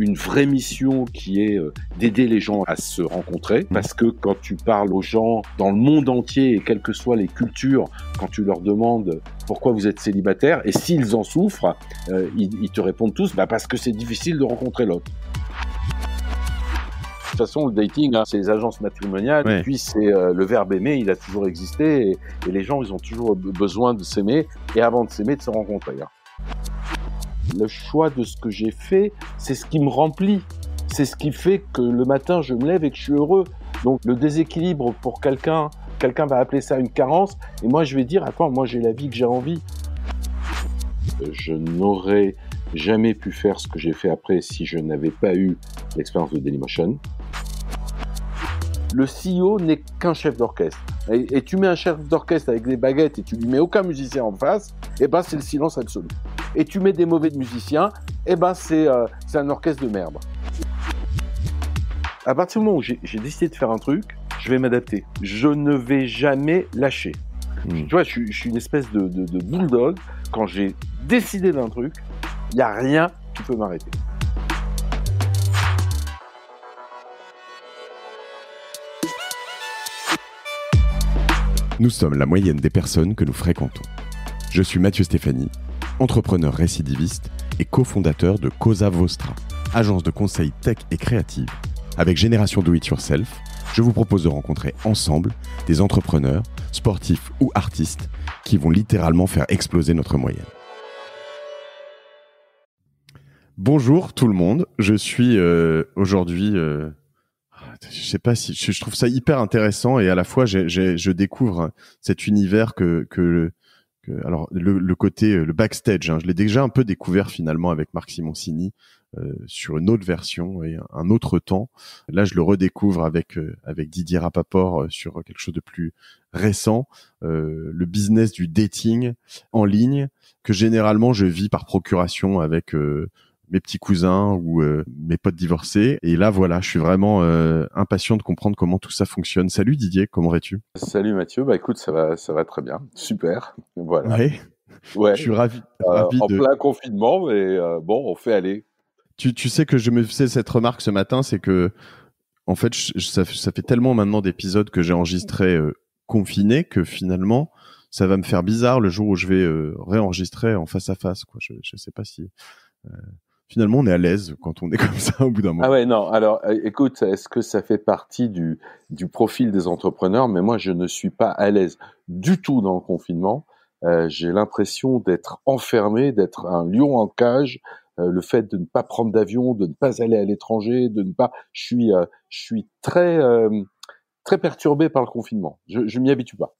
une vraie mission qui est euh, d'aider les gens à se rencontrer. Mmh. Parce que quand tu parles aux gens dans le monde entier, et quelles que soient les cultures, quand tu leur demandes pourquoi vous êtes célibataire, et s'ils en souffrent, euh, ils, te répondent tous bah parce que c'est difficile de rencontrer l'autre. De toute façon, le dating, hein, c'est les agences matrimoniales. puis, c'est euh, le verbe aimer, il a toujours existé. Et, les gens, ils ont toujours besoin de s'aimer et avant de s'aimer, de se rencontrer. Hein. Le choix de ce que j'ai fait, c'est ce qui me remplit. C'est ce qui fait que le matin, je me lève et que je suis heureux. Donc le déséquilibre pour quelqu'un, quelqu'un va appeler ça une carence, et moi je vais dire, attends, moi j'ai la vie que j'ai envie. Je n'aurais jamais pu faire ce que j'ai fait après si je n'avais pas eu l'expérience de Dailymotion. Le CEO n'est qu'un chef d'orchestre. Et, tu mets un chef d'orchestre avec des baguettes et tu lui mets aucun musicien en face, et eh ben c'est le silence absolu et tu mets des mauvais musiciens, eh ben euh, c'est un orchestre de merde. À partir du moment où j'ai décidé de faire un truc, je vais m'adapter. Je ne vais jamais lâcher. Hmm. Tu vois, je, suis une espèce de, de bulldog. Quand j'ai décidé d'un truc, il n'y a rien qui peut m'arrêter. Nous sommes la moyenne des personnes que nous fréquentons. Je suis Mathieu Stéphanie entrepreneur récidiviste et cofondateur de Cosa Vostra, agence de conseil tech et créative. Avec Génération Do It Yourself, je vous propose de rencontrer ensemble des entrepreneurs, sportifs ou artistes qui vont littéralement faire exploser notre moyenne. Bonjour tout le monde, je suis euh, aujourd'hui, euh, ah, je sais pas si je, trouve ça hyper intéressant et à la fois je découvre cet univers que, que alors le, côté euh, le backstage, hein, je l'ai déjà un peu découvert finalement avec Marc Simoncini euh, sur une autre version et un autre temps. Là, je le redécouvre avec euh, avec Didier Rapaport sur quelque chose de plus récent, le business du dating en ligne que généralement je vis par procuration avec mes petits cousins ou euh, mes potes divorcés. Et là, voilà, je suis vraiment euh, impatient de comprendre comment tout ça fonctionne. Salut Didier, comment vas-tu Salut Mathieu, bah écoute, ça va, ça va très bien, super. Voilà. Ouais. ouais. Je suis ravi. Euh, en plein confinement, mais bon, on fait aller. Tu, tu sais que je me faisais cette remarque ce matin, c'est que en fait, je, ça, ça, fait tellement maintenant d'épisodes que j'ai enregistrés euh, confinés que finalement, ça va me faire bizarre le jour où je vais réenregistrer en face à face. Quoi. Je ne sais pas si finalement, on est à l'aise quand on est comme ça au bout d'un moment. Ah ouais, non. Alors, euh, écoute, est-ce que ça fait partie du, du profil des entrepreneurs Mais moi, je ne suis pas à l'aise du tout dans le confinement. Euh, j'ai l'impression d'être enfermé, d'être un lion en cage. Euh, le fait de ne pas prendre d'avion, de ne pas aller à l'étranger, de ne pas, je suis, euh, je suis très, très perturbé par le confinement. Je, je m'y habitue pas.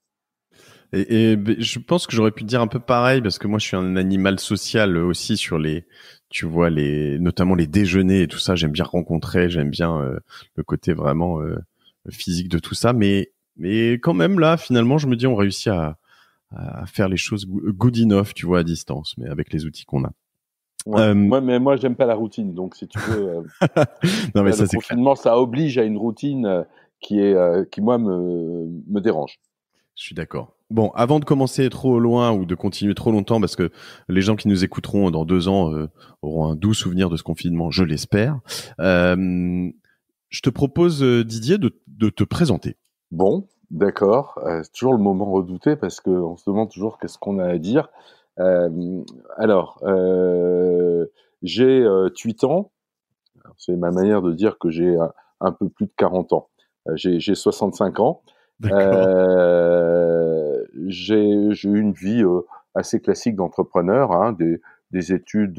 Et, je pense que j'aurais pu dire un peu pareil parce que moi je suis un animal social aussi sur les, tu vois les, notamment les déjeuners et tout ça. J'aime bien rencontrer, j'aime bien euh, le côté vraiment euh, physique de tout ça. Mais mais quand même là, finalement, je me dis on réussit à, à faire les choses good enough, tu vois, à distance, mais avec les outils qu'on a. Ouais. Euh, moi, mais moi, j'aime pas la routine, donc si tu veux, non mais ça, c'est confinement, ça oblige à une routine qui est qui moi me me dérange. Je suis d'accord. Bon, avant de commencer trop loin ou de continuer trop longtemps, parce que les gens qui nous écouteront dans deux ans euh, auront un doux souvenir de ce confinement, je l'espère. Euh, je te propose, euh, Didier, de, te présenter. Bon, d'accord. c'est toujours le moment redouté parce qu'on se demande toujours qu'est-ce qu'on a à dire. alors, j'ai 8 ans. C'est ma manière de dire que j'ai un, peu plus de 40 ans. j'ai 65 ans. D'accord j'ai eu une vie euh, assez classique d'entrepreneur, hein, des, des, études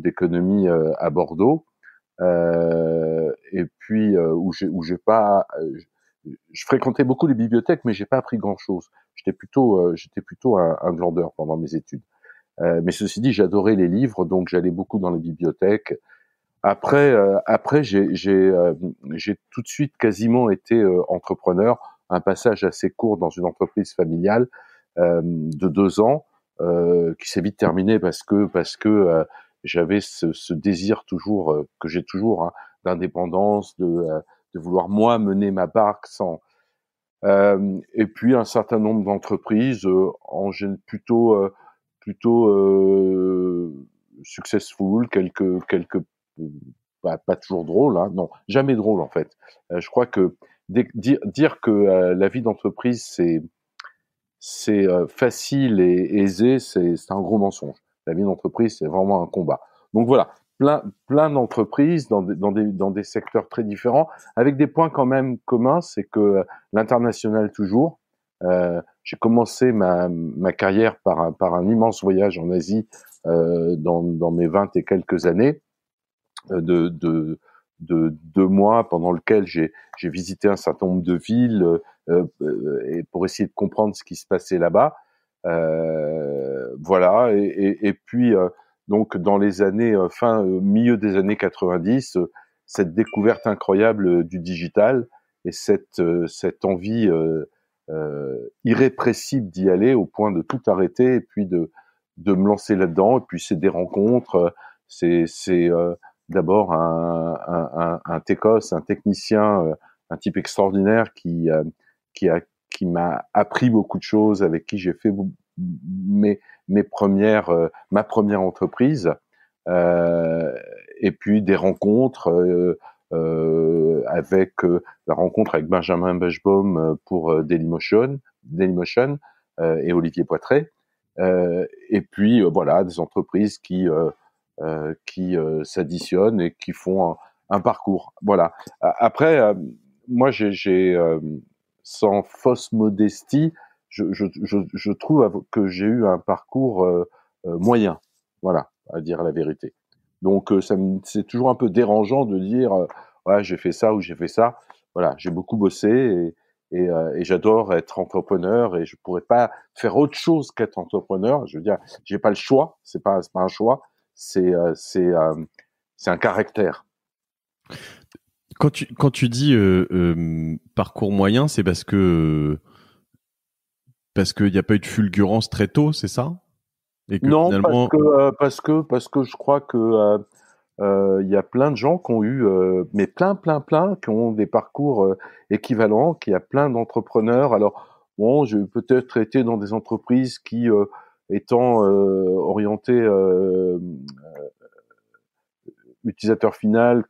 d'économie de, euh, à Bordeaux, euh, et puis euh, où où j'ai pas, je fréquentais beaucoup les bibliothèques, mais j'ai pas appris grand chose. J'étais plutôt j'étais plutôt un, un, glandeur pendant mes études. mais ceci dit, j'adorais les livres, donc j'allais beaucoup dans les bibliothèques. Après, après, j'ai, j'ai tout de suite quasiment été entrepreneur un passage assez court dans une entreprise familiale euh, de deux ans euh, qui s'est vite terminé parce que parce que euh, j'avais ce, ce, désir toujours euh, que j'ai toujours hein, d'indépendance, de, euh, de vouloir moi mener ma barque sans et puis un certain nombre d'entreprises en plutôt plutôt successful, quelques quelques pas toujours drôle, hein, non jamais drôle en fait. je crois que dire, que euh, la vie d'entreprise, c'est c'est euh, facile et aisé, c'est un gros mensonge. La vie d'entreprise, c'est vraiment un combat. Donc voilà, plein, plein d'entreprises dans, dans, des, dans des secteurs très différents, avec des points quand même communs, c'est que euh, l'international toujours. J'ai commencé ma, ma carrière par un, par un immense voyage en Asie dans, dans mes 20 et quelques années de de deux mois pendant lequel j'ai visité un certain nombre de villes euh, euh, et pour essayer de comprendre ce qui se passait là-bas. Euh, voilà. Et, puis donc dans les années fin milieu des années 90, cette découverte incroyable du digital et cette cette envie irrépressible d'y aller au point de tout arrêter et puis de de me lancer là-dedans. Et puis c'est des rencontres, c'est c'est d'abord un, un, un, un un technicien, euh, un type extraordinaire qui, euh, qui a qui m'a appris beaucoup de choses, avec qui j'ai fait mes, mes premières, euh, ma première entreprise, et puis des rencontres avec la rencontre avec Benjamin Bechbaum pour Dailymotion, Dailymotion et Olivier Poitré, et puis voilà des entreprises qui euh, qui euh, s'additionnent et qui font un, parcours. Voilà. Après, euh, moi, j'ai, sans fausse modestie, je, je, je, je trouve que j'ai eu un parcours moyen. Voilà, à dire la vérité. Donc, c'est toujours un peu dérangeant de dire, ouais, j'ai fait ça ou j'ai fait ça. Voilà, j'ai beaucoup bossé et, et j'adore être entrepreneur et je pourrais pas faire autre chose qu'être entrepreneur. Je veux dire, j'ai pas le choix, c'est pas, pas un choix c'est euh, euh, c'est un caractère. Quand tu quand tu dis euh, parcours moyen, c'est parce que parce qu'il n'y a pas eu de fulgurance très tôt, c'est ça Non, parce, que, parce, que, je crois que y a plein de gens qui ont eu, mais plein, plein, plein, qui ont des parcours équivalents, qu'il y a plein d'entrepreneurs. Alors, bon, j'ai peut-être été dans des entreprises qui étant euh, orienté euh, euh, utilisateur final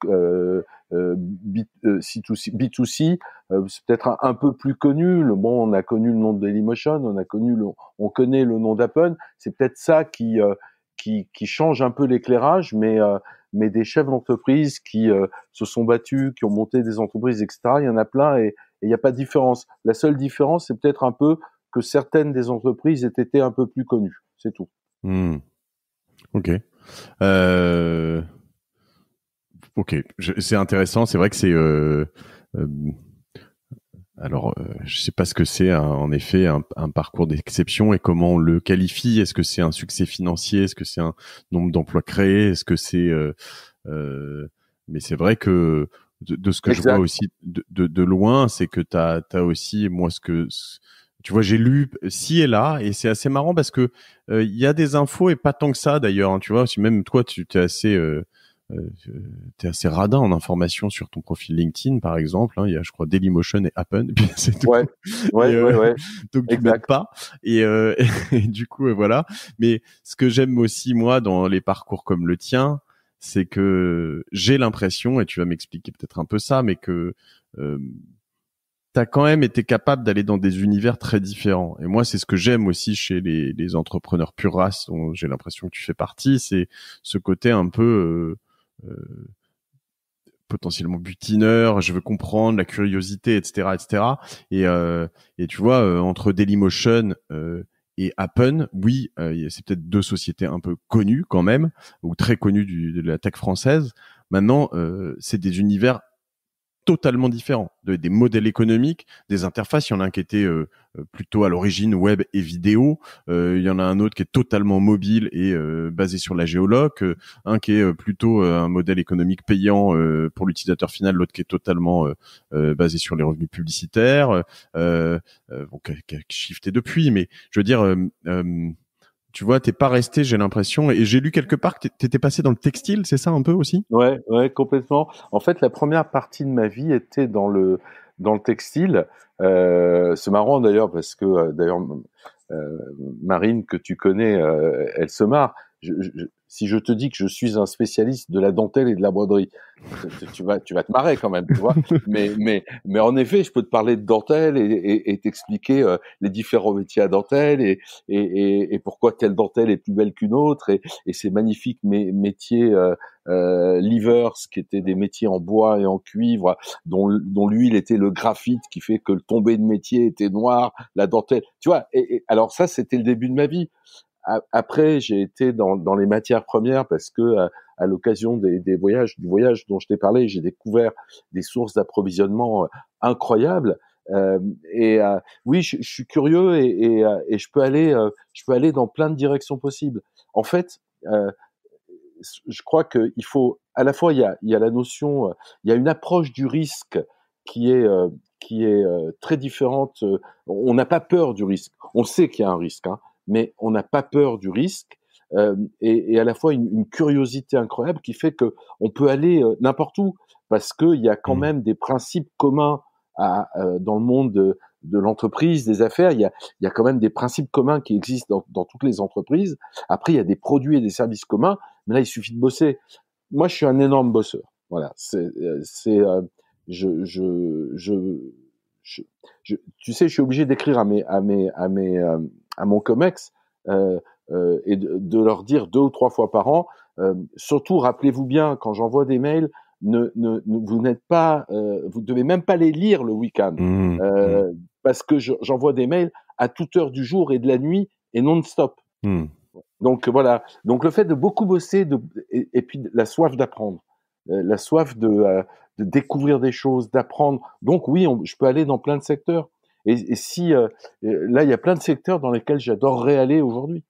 B2C, c'est peut-être un, peu plus connu. Le, bon, on a connu le nom de Dailymotion, on a connu, on connaît le nom d'Apple, C'est peut-être ça qui, qui, change un peu l'éclairage, mais mais des chefs d'entreprise qui se sont battus, qui ont monté des entreprises, etc. Il y en a plein et il n'y a pas de différence. La seule différence, c'est peut-être un peu que certaines des entreprises aient été un peu plus connues. C'est tout. Hmm. Ok. Euh, ok, c'est intéressant. C'est vrai que c'est. Euh, euh, alors, je ne sais pas ce que c'est hein, en effet un, parcours d'exception et comment on le qualifie. Est-ce que c'est un succès financier Est-ce que c'est un nombre d'emplois créés Est-ce que c'est Mais c'est vrai que de, ce que je vois aussi de, loin, c'est que tu as, as, aussi moi ce que tu vois, j'ai lu euh, ci et là, et c'est assez marrant parce que euh, il y a des infos et pas tant que ça d'ailleurs. Hein, tu vois, même toi, tu es assez, euh, euh assez radin en information sur ton profil LinkedIn, par exemple. Hein, il y a, je crois, Dailymotion et Appen. Et c'est tout. Ouais, ouais, ouais, Donc tu exact. pas. et, du coup, voilà. Mais ce que j'aime aussi moi dans les parcours comme le tien, c'est que j'ai l'impression, et tu vas m'expliquer peut-être un peu ça, mais que tu quand même été capable d'aller dans des univers très différents. Et moi, c'est ce que j'aime aussi chez les, entrepreneurs pure race, dont j'ai l'impression que tu fais partie, c'est ce côté un peu euh, euh, potentiellement butineur, je veux comprendre, la curiosité, etc. etc. Euh, et, tu vois, entre Dailymotion et Appen, oui, c'est peut-être deux sociétés un peu connues quand même, ou très connues de la tech française. Maintenant, c'est des univers totalement différent des modèles économiques, des interfaces. Il y en a un qui était euh, euh, plutôt à l'origine web et vidéo. Euh, il y en a un autre qui est totalement mobile et basé sur la géoloc. un qui est plutôt un modèle économique payant pour l'utilisateur final. L'autre qui est totalement basé sur les revenus publicitaires. qui a, qui shifté depuis, mais je veux dire tu vois, t'es pas resté, j'ai l'impression. Et j'ai lu quelque part que t'étais passé dans le textile, c'est ça un peu aussi Ouais, ouais, complètement. En fait, la première partie de ma vie était dans le dans le textile. Euh, c'est marrant d'ailleurs parce que euh, d'ailleurs euh, Marine que tu connais, euh, elle se marre si je te dis que je suis un spécialiste de la dentelle et de la broderie, tu vas, tu vas te marrer quand même, tu vois. mais, mais, mais en effet, je peux te parler de dentelle et, t'expliquer et, euh, les différents métiers à dentelle et, et, et, pourquoi telle dentelle est plus belle qu'une autre et, et ces magnifiques métiers euh, euh, livers qui étaient des métiers en bois et en cuivre dont, dont l'huile était le graphite qui fait que le tombé de métier était noir, la dentelle, tu vois. Et, alors ça, c'était le début de ma vie après, j'ai été dans, dans, les matières premières parce que euh, à, l'occasion des, des, voyages, du voyage dont je t'ai parlé, j'ai découvert des sources d'approvisionnement euh, incroyables. Euh, et oui, je, suis curieux et, et, je peux aller, je peux aller dans plein de directions possibles. En fait, je crois qu'il faut à la fois il y a, il y a la notion, il y a une approche du risque qui est qui est très différente. On n'a pas peur du risque. On sait qu'il y a un risque. Hein mais on n'a pas peur du risque euh, et, et, à la fois une, curiosité incroyable qui fait que on peut aller euh, n'importe où parce qu'il y a quand mmh. même des principes communs à, euh, dans le monde de, de l'entreprise, des affaires. Il y, a, il y a, quand même des principes communs qui existent dans, dans, toutes les entreprises. Après, il y a des produits et des services communs, mais là, il suffit de bosser. Moi, je suis un énorme bosseur. Voilà, c'est, euh, euh, je, je, je, je, tu sais, je suis obligé d'écrire à mes, à mes, à mes à mon COMEX euh, euh, et de, leur dire deux ou trois fois par an, euh, surtout rappelez-vous bien quand j'envoie des mails, ne, ne, vous n'êtes pas, vous devez même pas les lire le week-end, mmh, mmh. parce que j'envoie des mails à toute heure du jour et de la nuit et non-stop. Mmh. Donc voilà. Donc le fait de beaucoup bosser, et, puis la soif d'apprendre, la soif de, de, découvrir des choses, d'apprendre. Donc oui, je peux aller dans plein de secteurs. Et, si euh, là, il y a plein de secteurs dans lesquels j'adorerais aller aujourd'hui.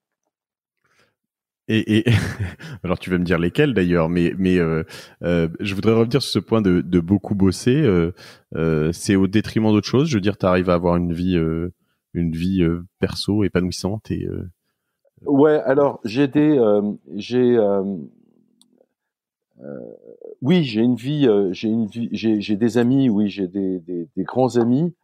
Et, alors tu vas me dire lesquels d'ailleurs, mais euh, euh, je voudrais revenir sur ce point de, beaucoup bosser. c'est au détriment d'autre chose. Je veux dire, tu arrives à avoir une vie une vie perso épanouissante et. Ouais, alors j'ai des j'ai oui j'ai une vie j'ai une vie j'ai des amis oui j'ai des, grands amis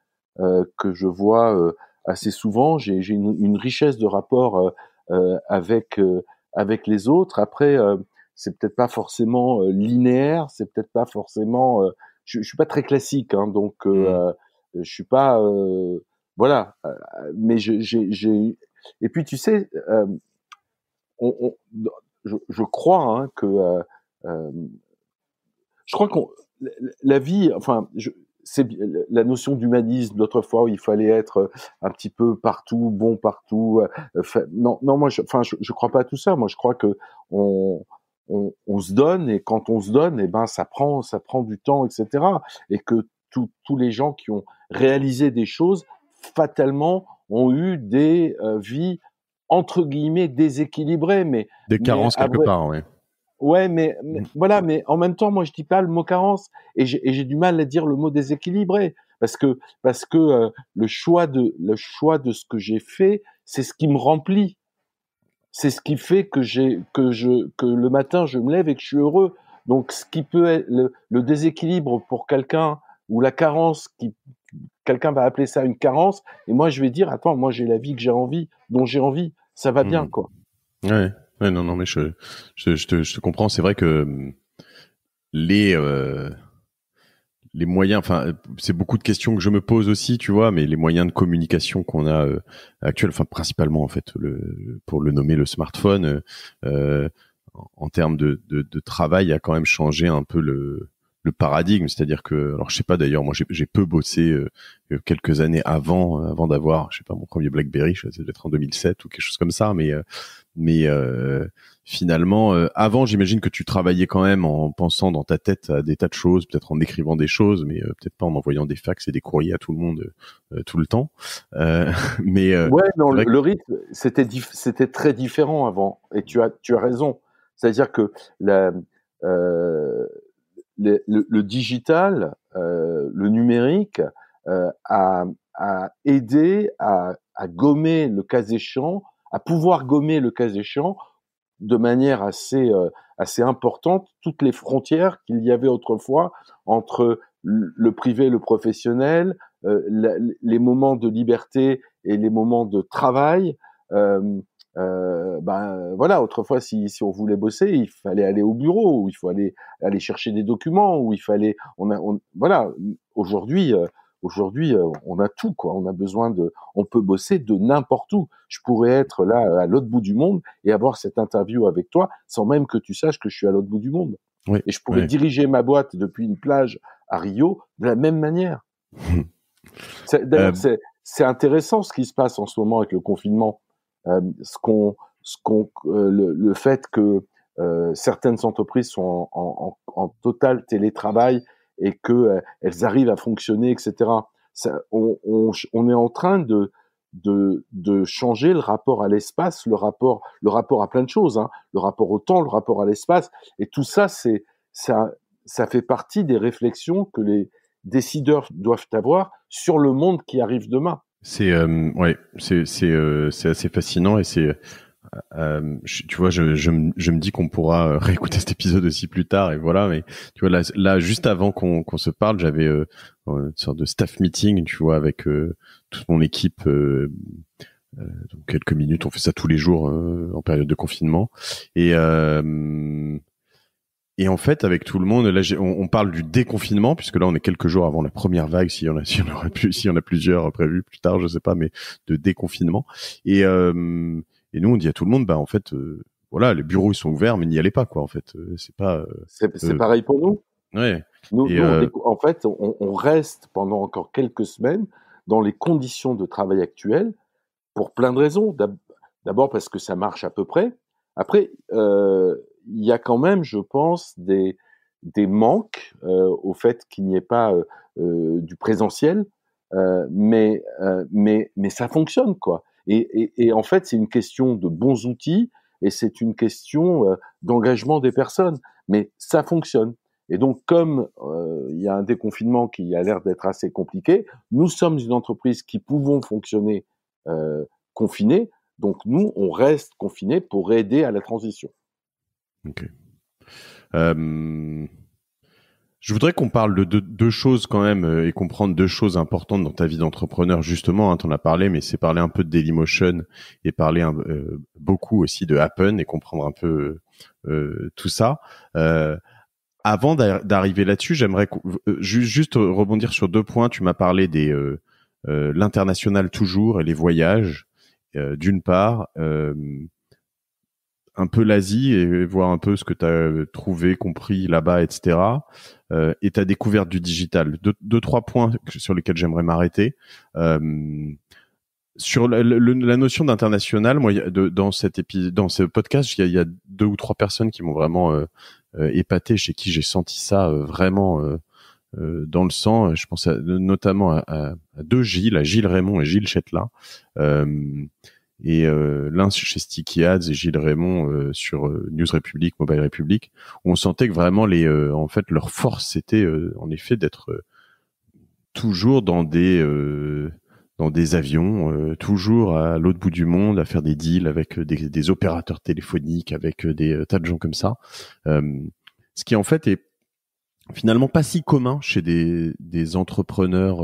euh, que je vois euh, assez souvent. J'ai une, une, richesse de rapports euh, avec avec les autres. Après, c'est peut-être pas forcément linéaire, c'est peut-être pas forcément. je, je suis pas très classique, hein, donc mmh. je suis pas voilà. Mais j'ai et puis tu sais, on, on, je, je, crois hein, que je crois qu'on la vie, enfin, je, c'est la notion d'humanisme d'autrefois où il fallait être euh, un petit peu partout, bon partout. Euh, euh, non, non, moi, je, enfin, je, crois pas à tout ça. Moi, je crois que on, se donne et quand on se donne, et eh ben, ça prend, ça prend du temps, etc. Et que tous les gens qui ont réalisé des choses fatalement ont eu des vies entre guillemets déséquilibrées, mais des carences quelque part, oui Ouais, mmh. mais, voilà, mais en même temps, moi, je dis pas le mot carence et j'ai du mal à dire le mot déséquilibré parce que parce que euh, le choix de le choix de ce que j'ai fait, c'est ce qui me remplit, c'est ce qui fait que j'ai que je que le matin je me lève et que je suis heureux. Donc, ce qui peut être le, déséquilibre pour quelqu'un ou la carence qui quelqu'un va appeler ça une carence et moi je vais dire attends, moi j'ai la vie que j'ai envie, dont j'ai envie, ça va bien mmh. quoi. Ouais. Ouais, non, non, mais je, te, comprends. C'est vrai que euh, les euh, les moyens, enfin, euh, c'est beaucoup de questions que je me pose aussi, tu vois, mais les moyens de communication qu'on a euh, enfin, principalement en fait, le, pour le nommer le smartphone, en, termes de, de, de, travail, a quand même changé un peu le, le paradigme, c'est-à-dire que, alors je sais pas d'ailleurs, moi j'ai peu bossé quelques années avant, avant d'avoir, je sais pas, mon premier BlackBerry, je sais être en 2007 ou quelque chose comme ça, mais mais euh, finalement, euh, avant, j'imagine que tu travaillais quand même en pensant dans ta tête à des tas de choses, peut-être en écrivant des choses, mais euh, peut-être pas en envoyant des fax et des courriers à tout le monde tout le temps. mais ouais, non, le, rythme c'était c'était très différent avant. Et tu as tu as raison. C'est-à-dire que la, le, le, le, digital, le numérique a, a aidé à, à gommer le cas échéant à pouvoir gommer le cas échéant de manière assez, euh, assez importante toutes les frontières qu'il y avait autrefois entre le privé et le professionnel, euh, les moments de liberté et les moments de travail. Euh, ben voilà, autrefois, si, on voulait bosser, il fallait aller au bureau, il faut aller aller chercher des documents, où il fallait, on a, voilà. Aujourd'hui, Aujourd'hui, euh, on a tout, quoi. On a besoin de, on peut bosser de n'importe où. Je pourrais être là à l'autre bout du monde et avoir cette interview avec toi sans même que tu saches que je suis à l'autre bout du monde. et je pourrais diriger ma boîte depuis une plage à Rio de la même manière. D'ailleurs, euh, c'est intéressant ce qui se passe en ce moment avec le confinement. Euh, ce qu'on, ce qu'on, le, fait que certaines entreprises sont en total télétravail et que euh, elles arrivent à fonctionner, etc. Ça, on, est en train de, de, de changer le rapport à l'espace, le rapport, le rapport à plein de choses, hein. le rapport au temps, le rapport à l'espace, et tout ça, c'est ça, ça fait partie des réflexions que les décideurs doivent avoir sur le monde qui arrive demain. C'est euh, ouais, c'est euh, c'est assez fascinant et c'est euh, tu vois, je, je, je me dis qu'on pourra euh, réécouter cet épisode aussi plus tard et voilà. Mais tu vois, là, juste avant qu'on se parle, j'avais euh, une sorte de staff meeting, tu vois, avec euh, toute mon équipe. Euh, donc quelques minutes, on fait ça tous les jours hein, en période de confinement. Et et en fait, avec tout le monde, là, on, parle du déconfinement puisque là, on est quelques jours avant la première vague, si on a, on a plusieurs prévus plus tard, je sais pas, mais de déconfinement. Et et nous, on dit à tout le monde, bah, en fait, euh, voilà, les bureaux, ils sont ouverts, mais n'y allez pas, quoi, en fait. Euh, c'est pas. Euh, c'est pareil pour nous. Ouais. Nous, en fait, on, reste pendant encore quelques semaines dans les conditions de travail actuelles pour plein de raisons. D'abord parce que ça marche à peu près. Après, il y a quand même, je pense, des, des manques au fait qu'il n'y ait pas du présentiel. mais, mais, mais ça fonctionne, quoi. Et, en fait, c'est une question de bons outils et c'est une question euh, d'engagement des personnes. Mais ça fonctionne. Et donc, comme euh, il y a un déconfinement qui a l'air d'être assez compliqué, nous sommes une entreprise qui pouvons fonctionner euh, Donc, nous, on reste confinés pour aider à la transition. OK. Euh... Je voudrais qu'on parle de deux, choses quand même euh, et comprendre deux choses importantes dans ta vie d'entrepreneur justement. Hein, tu en as parlé, mais c'est parler un peu de Dailymotion et parler euh, beaucoup aussi de Happen et comprendre un peu euh, tout ça. avant d'arriver là-dessus, j'aimerais juste rebondir sur deux points. Tu m'as parlé des l'international toujours et les voyages d'une part un peu l'Asie et voir un peu ce que tu as euh, trouvé, compris là-bas, etc. Euh, et ta découverte du digital. Deux, trois points sur lesquels j'aimerais m'arrêter. Euh, sur la, notion d'international, moi, de, dans cet épisode, dans ce podcast, il y, a deux ou trois personnes qui m'ont vraiment euh, épaté, chez qui j'ai senti ça vraiment dans le sang. Je pense notamment à, à, deux Gilles, à Gilles Raymond et Gilles Chetla. Euh, et euh, l'un chez Sticky Ads et Gilles Raymond euh, sur euh, News République, Mobile République, on sentait que vraiment les, euh, en fait, leur force c'était en effet d'être toujours dans des dans des avions, toujours à l'autre bout du monde, à faire des deals avec des, opérateurs téléphoniques, avec des tas de gens comme ça. ce qui en fait est finalement pas si commun chez des, des entrepreneurs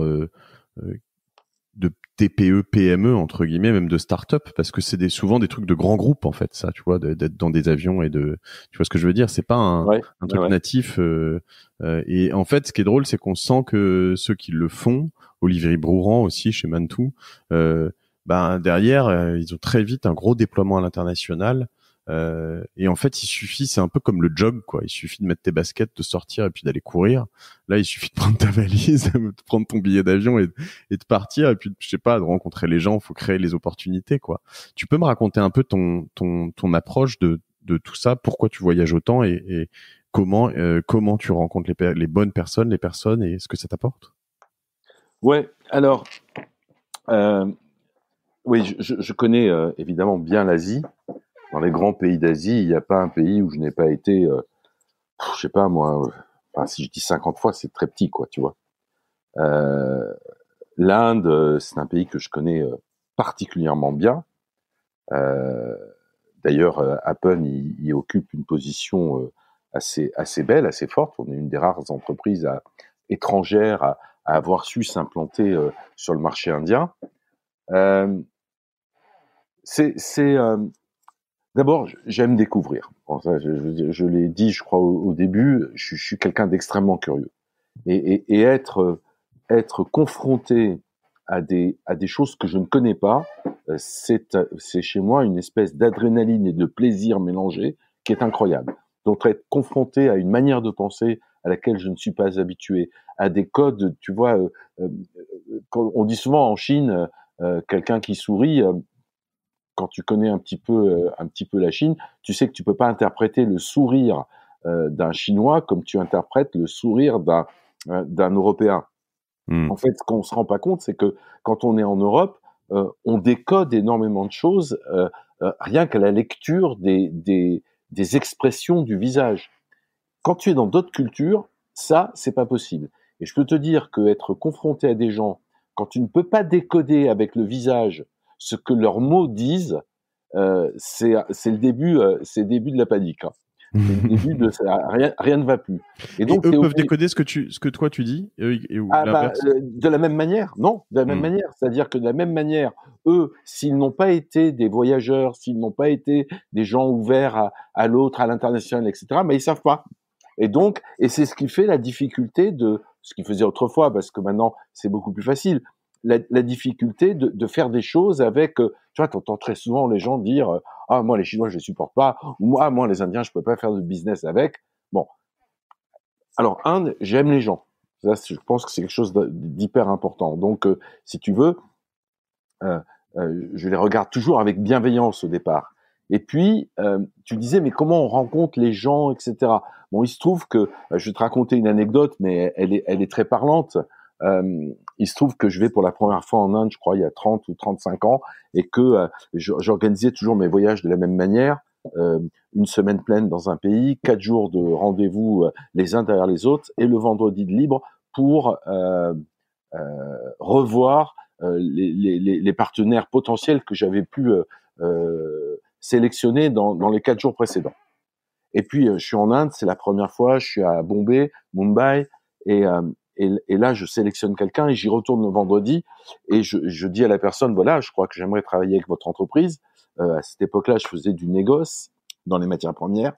TPE, PME, entre guillemets, même de start-up, parce que c'est des, souvent des trucs de grands groupes, en fait, ça, tu vois, d'être dans des avions et de. Tu vois ce que je veux dire C'est pas un, truc natif. Euh, euh, et en fait, ce qui est drôle, c'est qu'on sent que ceux qui le font, Olivier Brouran aussi, chez Mantou, euh, ben, derrière, ils ont très vite un gros déploiement à l'international. Euh, et en fait, il suffit, c'est un peu comme le job quoi. Il suffit de mettre tes baskets, de sortir et puis d'aller courir. Là, il suffit de prendre ta valise, de prendre ton billet d'avion et, de partir. Et puis, je sais pas, de rencontrer les gens. il Faut créer les opportunités, quoi. Tu peux me raconter un peu ton ton ton approche de de tout ça Pourquoi tu voyages autant et, comment euh, comment tu rencontres les les bonnes personnes, les personnes et ce que ça t'apporte Ouais. Alors. Euh, oui, je connais évidemment bien l'Asie, dans les grands pays d'Asie, il n'y a pas un pays où je n'ai pas été, euh, je sais pas moi, euh, si je dis 50 fois, c'est très petit, quoi, tu vois. Euh, L'Inde, euh, c'est un pays que je connais particulièrement bien. D'ailleurs, Apple y, occupe une position assez, assez belle, assez forte. On est une des rares entreprises à, étrangères à, à, avoir su s'implanter sur le marché indien. c'est D'abord, j'aime découvrir. je l'ai dit, je crois, au, début, je, suis quelqu'un d'extrêmement curieux. Et, être, être confronté à des, à des choses que je ne connais pas, euh, c'est chez moi une espèce d'adrénaline et de plaisir mélangé qui est incroyable. Donc, être confronté à une manière de penser à laquelle je ne suis pas habitué, à des codes, tu vois, euh, euh, on dit souvent en Chine, quelqu'un qui sourit, quand tu connais un petit peu, euh, un petit peu la Chine, tu sais que tu peux pas interpréter le sourire euh, d'un Chinois comme tu interprètes le sourire d'un euh, d'un Européen. Hmm. En fait, ce qu'on se rend pas compte, c'est que quand on est en Europe, on décode énormément de choses rien qu'à la lecture des, des, des, expressions du visage. Quand tu es dans d'autres cultures, ça, c'est pas possible. Et je peux te dire que être confronté à des gens quand tu ne peux pas décoder avec le visage ce que leurs mots disent, euh, c'est le début, euh, c'est début de la panique. Hein. le début de rien, ne va plus. Et donc eux peuvent décoder ce que tu, ce que toi tu dis. Ah, bah, euh, de la même manière, non, de la même mmh. manière. C'est-à-dire que de la même manière, eux, s'ils n'ont pas été des voyageurs, s'ils n'ont pas été des gens ouverts à, l'autre, à l'international, etc., mais bah, ils savent pas. Et donc, et c'est ce qui fait la difficulté de ce qu'ils faisaient autrefois, parce que maintenant c'est beaucoup plus facile la, difficulté de, faire des choses avec, euh, tu vois, t'entends très souvent les gens dire, euh, ah moi les Chinois je les supporte pas, ou ah, moi les Indiens je peux pas faire de business avec. Bon, alors Inde, j'aime les gens. Ça, je pense que c'est quelque chose d'hyper important. Donc, euh, si tu veux, je les regarde toujours avec bienveillance au départ. Et puis, tu disais, mais comment on rencontre les gens, etc. Bon, il se trouve que, je vais te raconter une anecdote, mais elle est, elle est très parlante il se trouve que je vais pour la première fois en Inde, je crois, il y a 30 ou 35 ans, et que euh, j'organisais toujours mes voyages de la même manière. Euh, une semaine pleine dans un pays, quatre jours de rendez-vous euh, les uns derrière les autres, et le vendredi de libre pour revoir les, les, les, partenaires potentiels que j'avais pu sélectionner dans, dans les quatre jours précédents. Et puis, je suis en Inde, c'est la première fois, je suis à Bombay, Mumbai, et, et, là, je sélectionne quelqu'un et j'y retourne le vendredi et je, dis à la personne, voilà, je crois que j'aimerais travailler avec votre entreprise. Euh, à cette époque-là, je faisais du négoce dans les matières premières.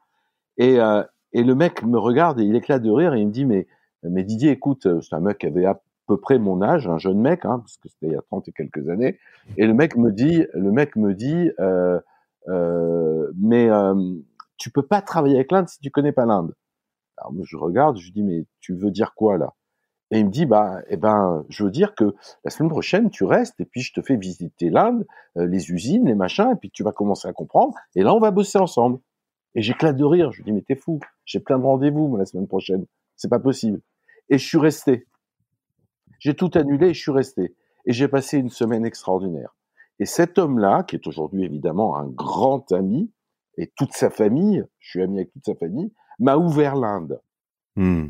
Et, euh, le mec me regarde et il éclate de rire et il me dit, mais, mais Didier, écoute, euh, c'est un mec qui avait à peu près mon âge, un jeune mec, hein, parce que c'était il y a 30 et quelques années. Et le mec me dit, le mec me dit, euh, mais tu peux pas travailler avec l'Inde si tu connais pas l'Inde. Alors, je regarde, je dis, mais tu veux dire quoi là et il me dit, bah, eh ben, je veux dire que la semaine prochaine, tu restes et puis je te fais visiter l'Inde, euh, les usines, les machins, et puis tu vas commencer à comprendre. Et là, on va bosser ensemble. Et j'éclate de rire. Je lui dis, mais t'es fou. J'ai plein de rendez-vous, la semaine prochaine. C'est pas possible. Et je suis resté. J'ai tout annulé et je suis resté. Et j'ai passé une semaine extraordinaire. Et cet homme-là, qui est aujourd'hui évidemment un grand ami, et toute sa famille, je suis ami avec toute sa famille, m'a ouvert l'Inde. Hmm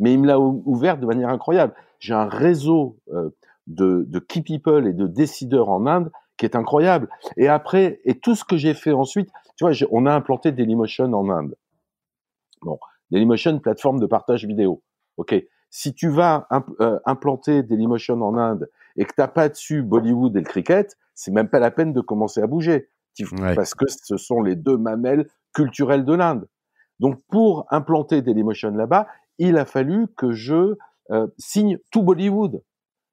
mais il me l'a ouvert de manière incroyable. J'ai un réseau euh, de, de key people et de décideurs en Inde qui est incroyable. Et après, et tout ce que j'ai fait ensuite, tu vois, on a implanté Dailymotion en Inde. Bon, Dailymotion, plateforme de partage vidéo. Ok, si tu vas euh, implanter Dailymotion en Inde et que t'as pas dessus Bollywood et le cricket, c'est même pas la peine de commencer à bouger, parce que ce sont les deux mamelles culturelles de l'Inde. Donc, pour implanter Dailymotion là-bas, il a fallu que je euh, signe tout Bollywood.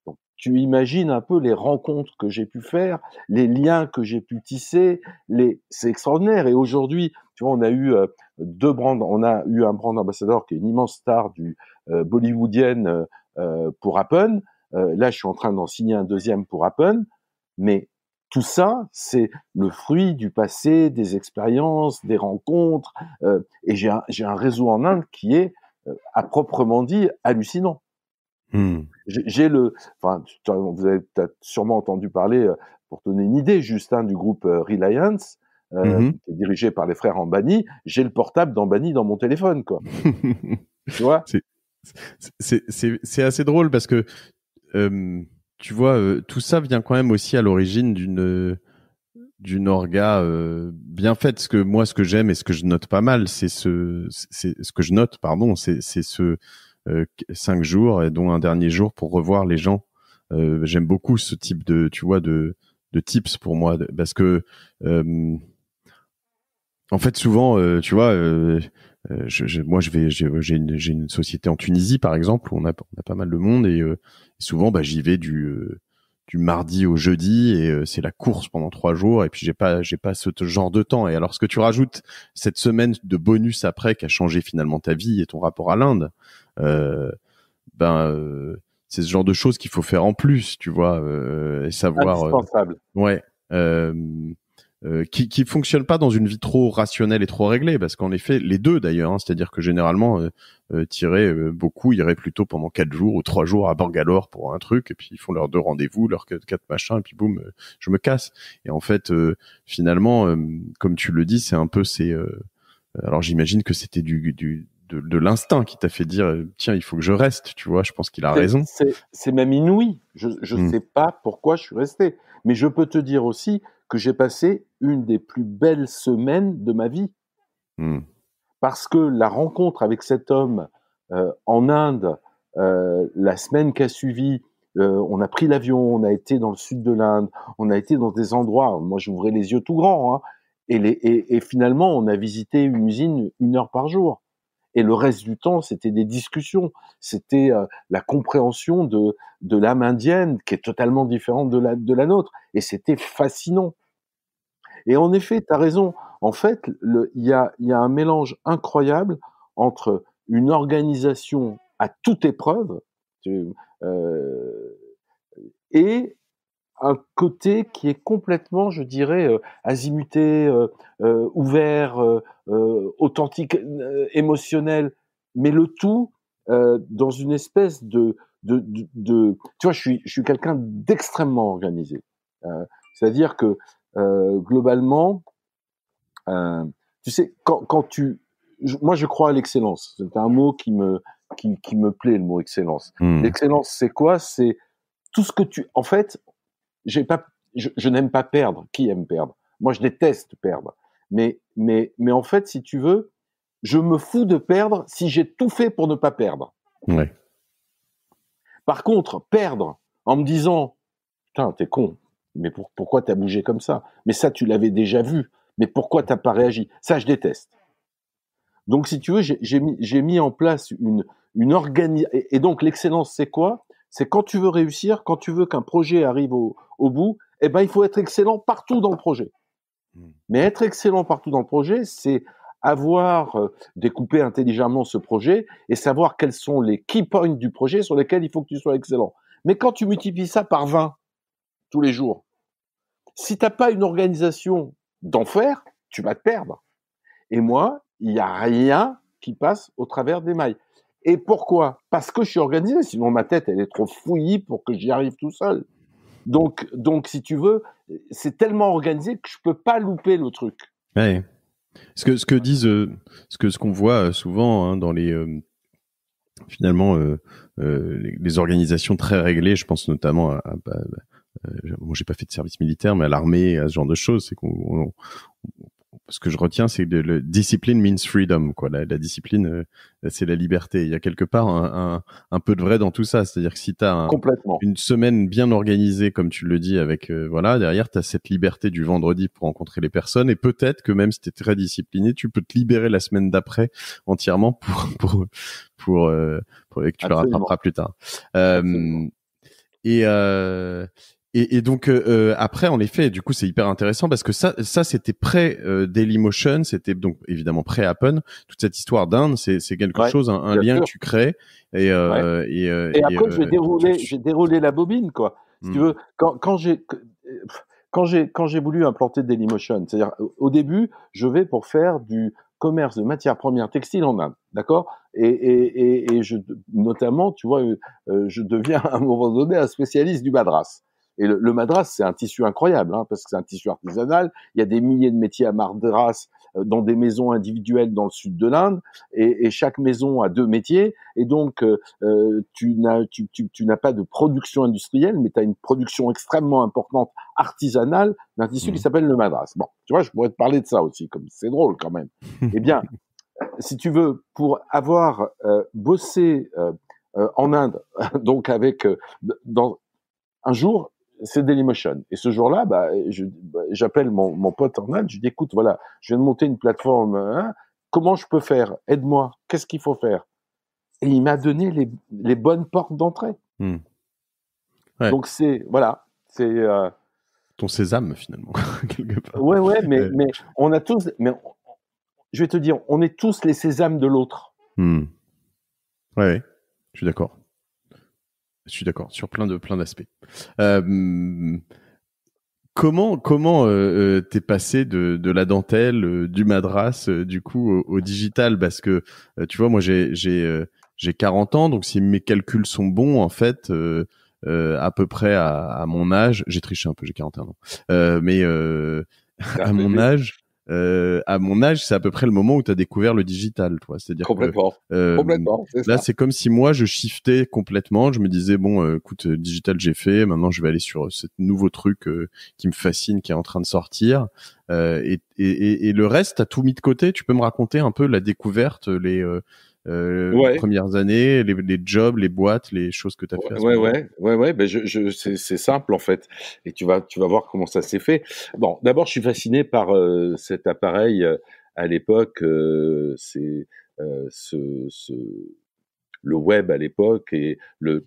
Donc, tu imagines un peu les rencontres que j'ai pu faire, les liens que j'ai pu tisser, les... c'est extraordinaire. Et aujourd'hui, tu vois, on a eu euh, deux brands, on a eu un brand ambassadeur qui est une immense star du euh, bollywoodienne pour Apple. là, je suis en train d'en signer un deuxième pour Apple. mais tout ça, c'est le fruit du passé, des expériences, des rencontres. et j'ai un, réseau en Inde qui est à proprement dit hallucinant. Hmm. J'ai le, enfin, vous avez sûrement entendu parler, euh, pour donner une idée, Justin hein, du groupe euh, Reliance, euh, mm-hmm. dirigé par les frères Ambani. J'ai le portable d'Ambani dans mon téléphone, quoi. tu vois C'est assez drôle parce que tu vois, tout ça vient quand même aussi à l'origine d'une d'une orga euh, bien faite. Ce que moi, ce que j'aime et ce que je note pas mal, c'est ce, c'est ce que je note, pardon, c'est c'est ce euh, cinq jours et dont un dernier jour pour revoir les gens. Euh, j'aime beaucoup ce type de, tu vois, de de tips pour moi parce que en fait souvent, tu vois. moi, je vais, j'ai une, société en Tunisie, par exemple, où on a, on a pas mal de monde et, souvent, bah, j'y vais du, du mardi au jeudi et euh, c'est la course pendant trois jours et puis j'ai pas j'ai pas ce genre de temps et alors ce que tu rajoutes cette semaine de bonus après qui a changé finalement ta vie et ton rapport à l'Inde euh, ben euh, c'est ce genre de choses qu'il faut faire en plus tu vois euh, et savoir indispensable ouais euh, qui qui fonctionne pas dans une vie trop rationnelle et trop réglée parce qu'en effet les deux d'ailleurs hein, c'est-à-dire que généralement euh, euh tirer euh, beaucoup iraient plutôt pendant quatre jours ou trois jours à Bangalore pour un truc et puis ils font leurs deux rendez-vous leurs quatre, quatre machins et puis boum je me casse et en fait finalement comme tu le dis c'est un peu c'est alors j'imagine que c'était du, de, l'instinct qui t'a fait dire tiens il faut que je reste tu vois je pense qu'il a raison c'est même inouï je ne hmm. sais pas pourquoi je suis resté mais je peux te dire aussi que j'ai passé une des plus belles semaines de ma vie. Hmm. Parce que la rencontre avec cet homme euh, en Inde, euh, la semaine qui a suivi, euh, on a pris l'avion, on a été dans le sud de l'Inde, on a été dans des endroits, moi j'ouvrais les yeux tout grands, hein, et, finalement on a visité une usine une heure par jour et le reste du temps, c'était des discussions, c'était euh, la compréhension de, de l'âme indienne qui est totalement différente de la, de la nôtre, et c'était fascinant. Et en effet, tu as raison, en fait, il y a, y a un mélange incroyable entre une organisation à toute épreuve euh, et un côté qui est complètement, je dirais, euh, azimuté, euh, euh, ouvert, authentique, émotionnel, mais le tout dans une espèce de, de, de, Tu vois, je suis, je suis quelqu'un d'extrêmement organisé. C'est-à-dire que globalement, tu sais, quand, quand tu... Moi, je crois à l'excellence. C'est un mot qui me, qui, qui, me plaît, le mot excellence. Hmm. L'excellence, c'est quoi C'est tout ce que tu... En fait, je, n'aime pas perdre. Qui aime perdre Moi, je déteste perdre. Mais, mais, mais en fait, si tu veux, je me fous de perdre si j'ai tout fait pour ne pas perdre. Par contre, perdre en me disant, putain, t'es con, mais pourquoi t'as bougé comme ça Mais ça, tu l'avais déjà vu. Mais pourquoi t'as pas réagi Ça, je déteste. Donc, si tu veux, j'ai mis, en place une, organisation. et, donc, l'excellence, c'est quoi c'est quand tu veux réussir, quand tu veux qu'un projet arrive au, bout, eh ben, il faut être excellent partout dans le projet. Hmm. Mais être excellent partout dans le projet, c'est avoir euh, découpé intelligemment ce projet et savoir quels sont les key points du projet sur lesquels il faut que tu sois excellent. Mais quand tu multiplies ça par 20 tous les jours, si tu t'as pas une organisation d'enfer, tu vas te perdre. Et moi, il n'y a rien qui passe au travers des mailles. Et pourquoi Parce que je suis organisé, sinon ma tête, elle est trop fouillie pour que j'y arrive tout seul. Donc, donc si tu veux, c'est tellement organisé que je peux pas louper le truc. Oui. Ce que ce que disent, euh, ce que ce qu'on voit euh, souvent hein, dans les euh, finalement les, organisations très réglées, je pense notamment à, moi, je j'ai pas fait de service militaire, mais à l'armée, à ce genre de choses, c'est qu'on ce que je retiens, c'est que le, discipline means freedom. Quoi. La, discipline, euh, c'est la liberté. Il y a quelque part un, peu de vrai dans tout ça. C'est-à-dire que si tu as une semaine bien organisée, comme tu le dis, avec euh, voilà, derrière, tu as cette liberté du vendredi pour rencontrer les personnes. Et peut-être que même si tu es très discipliné, tu peux te libérer la semaine d'après entièrement pour pour pour, euh, pour que tu le rattraperas plus tard. et et, donc euh, euh, après, en effet, du coup, c'est hyper intéressant parce que ça, ça c'était près euh, Dailymotion, c'était donc évidemment pré Happen. Toute cette histoire d'Inde, c'est, quelque chose, un, lien que tu crées. Et, après, je vais dérouler, la bobine, quoi. Si tu hmm. veux, quand, j'ai quand j'ai quand j'ai voulu implanter Dailymotion, c'est-à-dire au début, je vais pour faire du commerce de matières premières textiles en Inde, d'accord et, et, et, je, notamment, tu vois, euh, je deviens à un moment donné un spécialiste du madras. Et le, le madras, c'est un tissu incroyable, hein, parce que c'est un tissu artisanal. Il y a des milliers de métiers à madras euh, dans des maisons individuelles dans le sud de l'Inde, et, et chaque maison a deux métiers, et donc euh, euh, tu n'as tu, tu, n'as pas de production industrielle, mais tu as une production extrêmement importante artisanale d'un tissu qui mmh. s'appelle le madras. Bon, tu vois, je pourrais te parler de ça aussi, comme c'est drôle quand même. eh bien, si tu veux, pour avoir bossé en Inde, donc avec dans un jour, c'est Dailymotion. Et ce jour-là, bah, bah, j'appelle mon, pote Arnold, je dis écoute, voilà, je viens de monter une plateforme, hein, comment je peux faire Aide-moi, qu'est-ce qu'il faut faire Et il m'a donné les, bonnes portes d'entrée. Hmm. Donc c'est, voilà, c'est. Euh, Ton sésame finalement, quelque part. Ouais, ouais, mais, euh, on a tous, mais je vais te dire, on est tous les sésames de l'autre. Hmm. Oui, Ouais, je suis d'accord. Je suis d'accord sur plein de plein d'aspects. Euh, comment comment euh, euh, t'es passé de, de la dentelle, du madras, du coup au, digital Parce que tu vois, moi j'ai j'ai j'ai 40 ans, donc si mes calculs sont bons, en fait. à peu près à, à mon âge, j'ai triché un peu, j'ai 41 ans, mais à mon âge, euh, à mon âge, c'est à peu près le moment où tu as découvert le digital, toi. C'est-à-dire complètement. Que, euh, là, c'est comme si moi je shiftais complètement. Je me disais bon, euh, écoute, euh, digital, j'ai fait. Maintenant, je vais aller sur ce nouveau truc qui me fascine, qui est en train de sortir. Et, et, le reste, t'as tout mis de côté. Tu peux me raconter un peu la découverte, les euh, les premières années, les, les, jobs, les boîtes, les choses que tu as fait. ouais, ouais, ouais, ouais, ben je, je, c'est simple en fait. Et tu vas, tu vas voir comment ça s'est fait. Bon, d'abord, je suis fasciné par euh, cet appareil. Euh, à l'époque, euh, c'est ce, ce le web à l'époque et le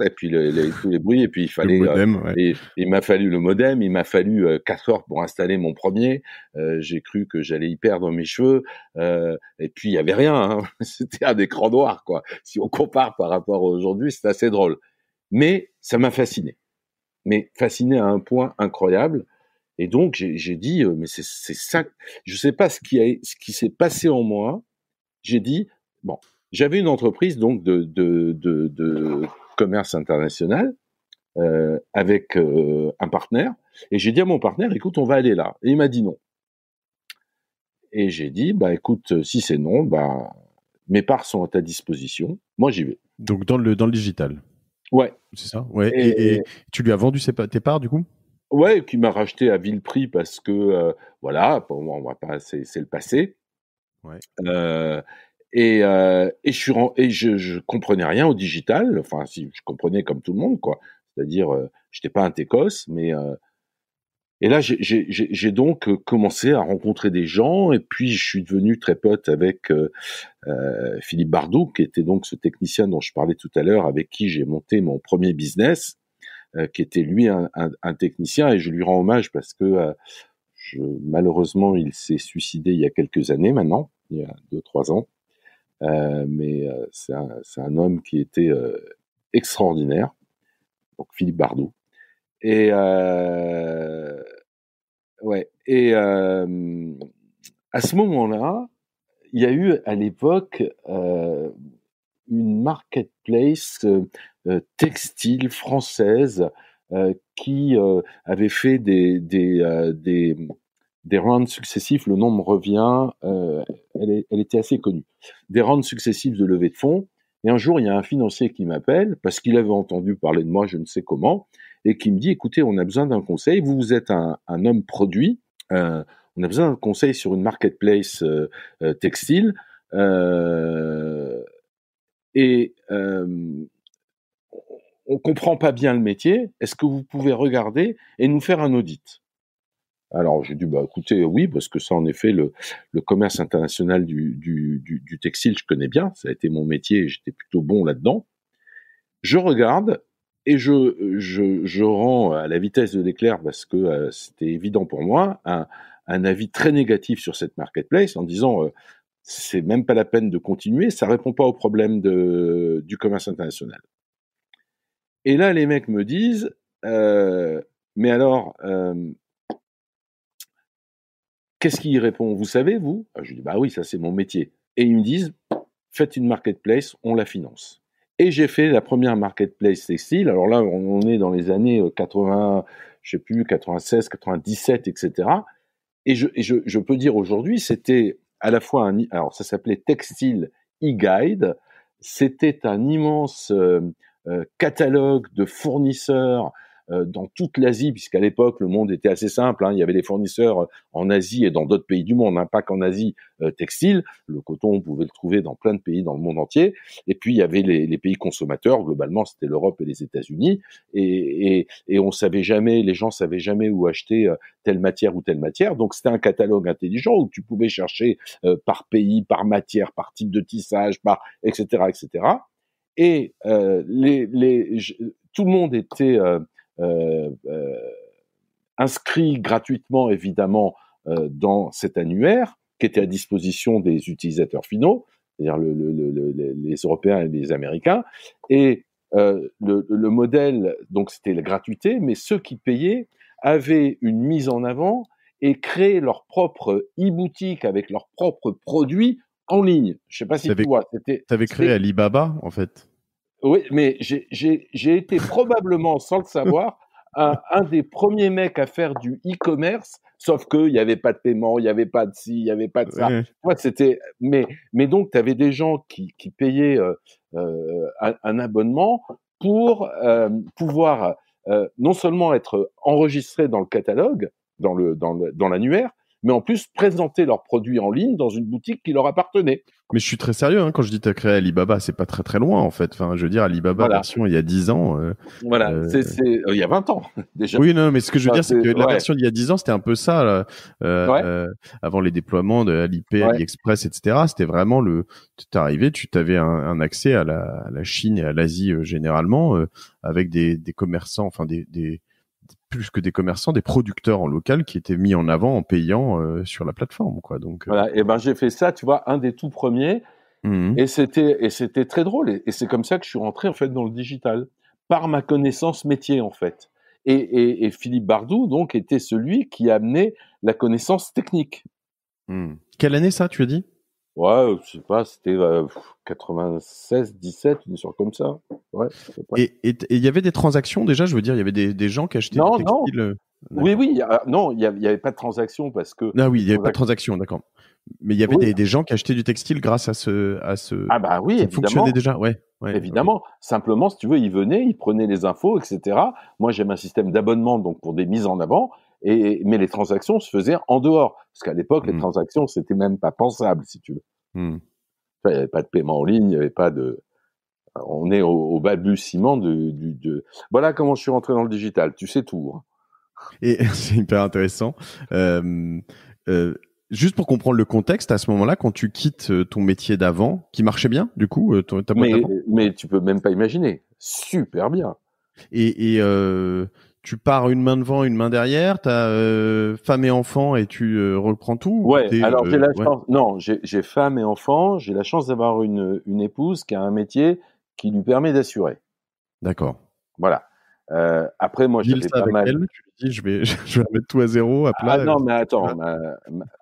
et puis tous les bruits et puis il fallait euh, il m'a fallu le modem il m'a fallu euh, quatre heures pour installer mon premier euh, j'ai cru que j'allais y perdre mes cheveux et puis il y avait rien hein. c'était un écran noir quoi si on compare par rapport à aujourd'hui c'est assez drôle mais ça m'a fasciné mais fasciné à un point incroyable et donc j'ai dit, mais c'est ça. Je sais pas ce qui ce qui s'est passé en moi. J'ai dit, bon, j'avais une entreprise donc de, de, commerce international euh, avec euh, un partenaire et j'ai dit à mon partenaire écoute on va aller là et il m'a dit non et j'ai dit bah écoute euh, si c'est non bah mes parts sont à ta disposition moi j'y vais donc dans le dans le digital ouais c'est ça ouais et, tu lui as vendu tes parts du coup ouais qui m'a racheté à vil prix parce que voilà pour moi on va pas c'est le passé ouais. Et, euh, et, je, suis, et je, comprenais rien au digital. Enfin, si je comprenais comme tout le monde, quoi. C'est-à-dire, euh, j'étais pas un técos, mais euh, et là, j'ai donc euh, commencé à rencontrer des gens, et puis je suis devenu très pote avec euh, euh, Philippe Bardou, qui était donc ce technicien dont je parlais tout à l'heure, avec qui j'ai monté mon premier business, qui était lui un, un, technicien, et je lui rends hommage parce que je, malheureusement, il s'est suicidé il y a quelques années maintenant, il y a deux trois ans. Euh, mais euh, c'est un, un, homme qui était euh, extraordinaire, donc Philippe Bardot. Et ouais, et à ce moment-là, il y a eu à l'époque euh, une marketplace textile française qui avait fait des, des, des, des rounds successifs, le nombre revient, euh, elle, était assez connue. Des rounds successifs de levée de fonds, et un jour, il y a un financier qui m'appelle, parce qu'il avait entendu parler de moi, je ne sais comment, et qui me dit, écoutez, on a besoin d'un conseil, vous, vous êtes un, homme produit, euh, on a besoin d'un conseil sur une marketplace euh, textile, et on comprend pas bien le métier, est-ce que vous pouvez regarder et nous faire un audit alors j'ai dit bah écoutez oui parce que ça en effet le, commerce international du, textile je connais bien ça a été mon métier j'étais plutôt bon là-dedans. Je regarde et je, je, rends à la vitesse de l'éclair parce que euh, c'était évident pour moi un, avis très négatif sur cette marketplace en disant euh, c'est même pas la peine de continuer ça répond pas au problème du commerce international. Et là les mecs me disent euh, mais alors, Qu'est-ce y répond Vous savez, vous ah, Je dis, bah oui, ça c'est mon métier. Et ils me disent, faites une marketplace, on la finance. Et j'ai fait la première marketplace textile. Alors là, on est dans les années 80, euh, je sais plus, 96, 97, etc. Et je, et je, peux dire aujourd'hui, c'était à la fois un, alors ça s'appelait Textile e-guide. C'était un immense euh, euh, catalogue de fournisseurs euh, dans toute l'Asie, puisqu'à l'époque le monde était assez simple, hein, il y avait des fournisseurs euh, en Asie et dans d'autres pays du monde, hein, pas qu'en Asie euh, textile, le coton on pouvait le trouver dans plein de pays dans le monde entier, et puis il y avait les, les pays consommateurs, globalement c'était l'Europe et les États-Unis, et, et, on savait jamais, les gens savaient jamais où acheter telle matière ou telle matière, donc c'était un catalogue intelligent où tu pouvais chercher par pays, par matière, par type de tissage, par etc etc. Et les, les, tout le monde était euh, euh, inscrit gratuitement, évidemment, euh, dans cet annuaire qui était à disposition des utilisateurs finaux, c'est-à-dire les Européens et les Américains. Et le, modèle, donc c'était la gratuité, mais ceux qui payaient avaient une mise en avant et créaient leur propre e-boutique avec leurs propres produits en ligne. Je ne sais pas si tu vois. Tu avais créé Alibaba, en fait oui, mais j'ai été probablement, sans le savoir, un, des premiers mecs à faire du e-commerce, sauf qu'il n'y avait pas de paiement, il n'y avait pas de ci, il n'y avait pas de ça. Mais, mais donc, tu avais des gens qui, payaient euh, euh, un, abonnement pour euh, pouvoir non seulement être enregistré dans le catalogue, dans l'annuaire, le, dans mais en plus présenter leurs produits en ligne dans une boutique qui leur appartenait. Mais je suis très sérieux hein, quand je dis tu as créé Alibaba, c'est pas très très loin en fait. Enfin, je veux dire Alibaba voilà. version il y a 10 ans. Euh, voilà, euh, c'est euh, il y a 20 ans déjà. Oui, non, mais ce que je veux dire c'est que la version d'il y a 10 ans, c'était un peu ça avant les déploiements de Alipay, AliExpress etc., c'était vraiment le tu arrivé, tu t'avais un, accès à la, Chine et à l'Asie généralement avec des, commerçants enfin des plus que des commerçants, des producteurs en local qui étaient mis en avant en payant euh, sur la plateforme, quoi. Donc euh, et ben j'ai fait ça, tu vois, un des tout premiers, mmh. et c'était et c'était très drôle, et, c'est comme ça que je suis rentré en fait dans le digital par ma connaissance métier en fait. Et, Philippe Bardou donc était celui qui amené la connaissance technique. Mmh. Quelle année ça, tu as dit Ouais, je sais pas, c'était 96, euh, 17, une histoire comme ça. Ouais, et il y avait des transactions déjà, je veux dire, il y avait des, des, gens qui achetaient du textile Non. Euh, oui, oui, euh, non, il n'y avait, pas de transaction parce que. Ah oui, il n'y avait pas de transaction, d'accord. Mais il y avait des, des, gens qui achetaient du textile grâce à ce. À ce ah bah oui, ça fonctionnait déjà, ouais. évidemment. Simplement, si tu veux, ils venaient, ils prenaient les infos, etc. Moi, j'aime un système d'abonnement, donc pour des mises en avant mais les transactions se faisaient en dehors. Parce qu'à l'époque, les mmh. transactions, c'était même pas pensable, si tu veux. Mmh. il n'y avait pas de paiement en ligne, il n'y avait pas de. On est au, balbutiement de, Voilà comment je suis rentré dans le digital. Tu sais tout. Hein. Et c'est hyper intéressant. Euh, juste pour comprendre le contexte, à ce moment-là, quand tu quittes euh, ton métier d'avant, qui marchait bien, du coup, euh, mais, mais tu peux même pas imaginer. Super bien. Et, et tu pars une main devant, une main derrière, tu as euh, femme et enfant et tu euh, reprends tout Ouais, alors j'ai euh, la chance, non, j'ai femme et enfant, j'ai la chance d'avoir une, une, épouse qui a un métier qui lui permet d'assurer. D'accord. Voilà. après, moi, je pas mal. tu lui dis, je vais, je vais mettre tout à zéro, à plat. Ah non, mais attends,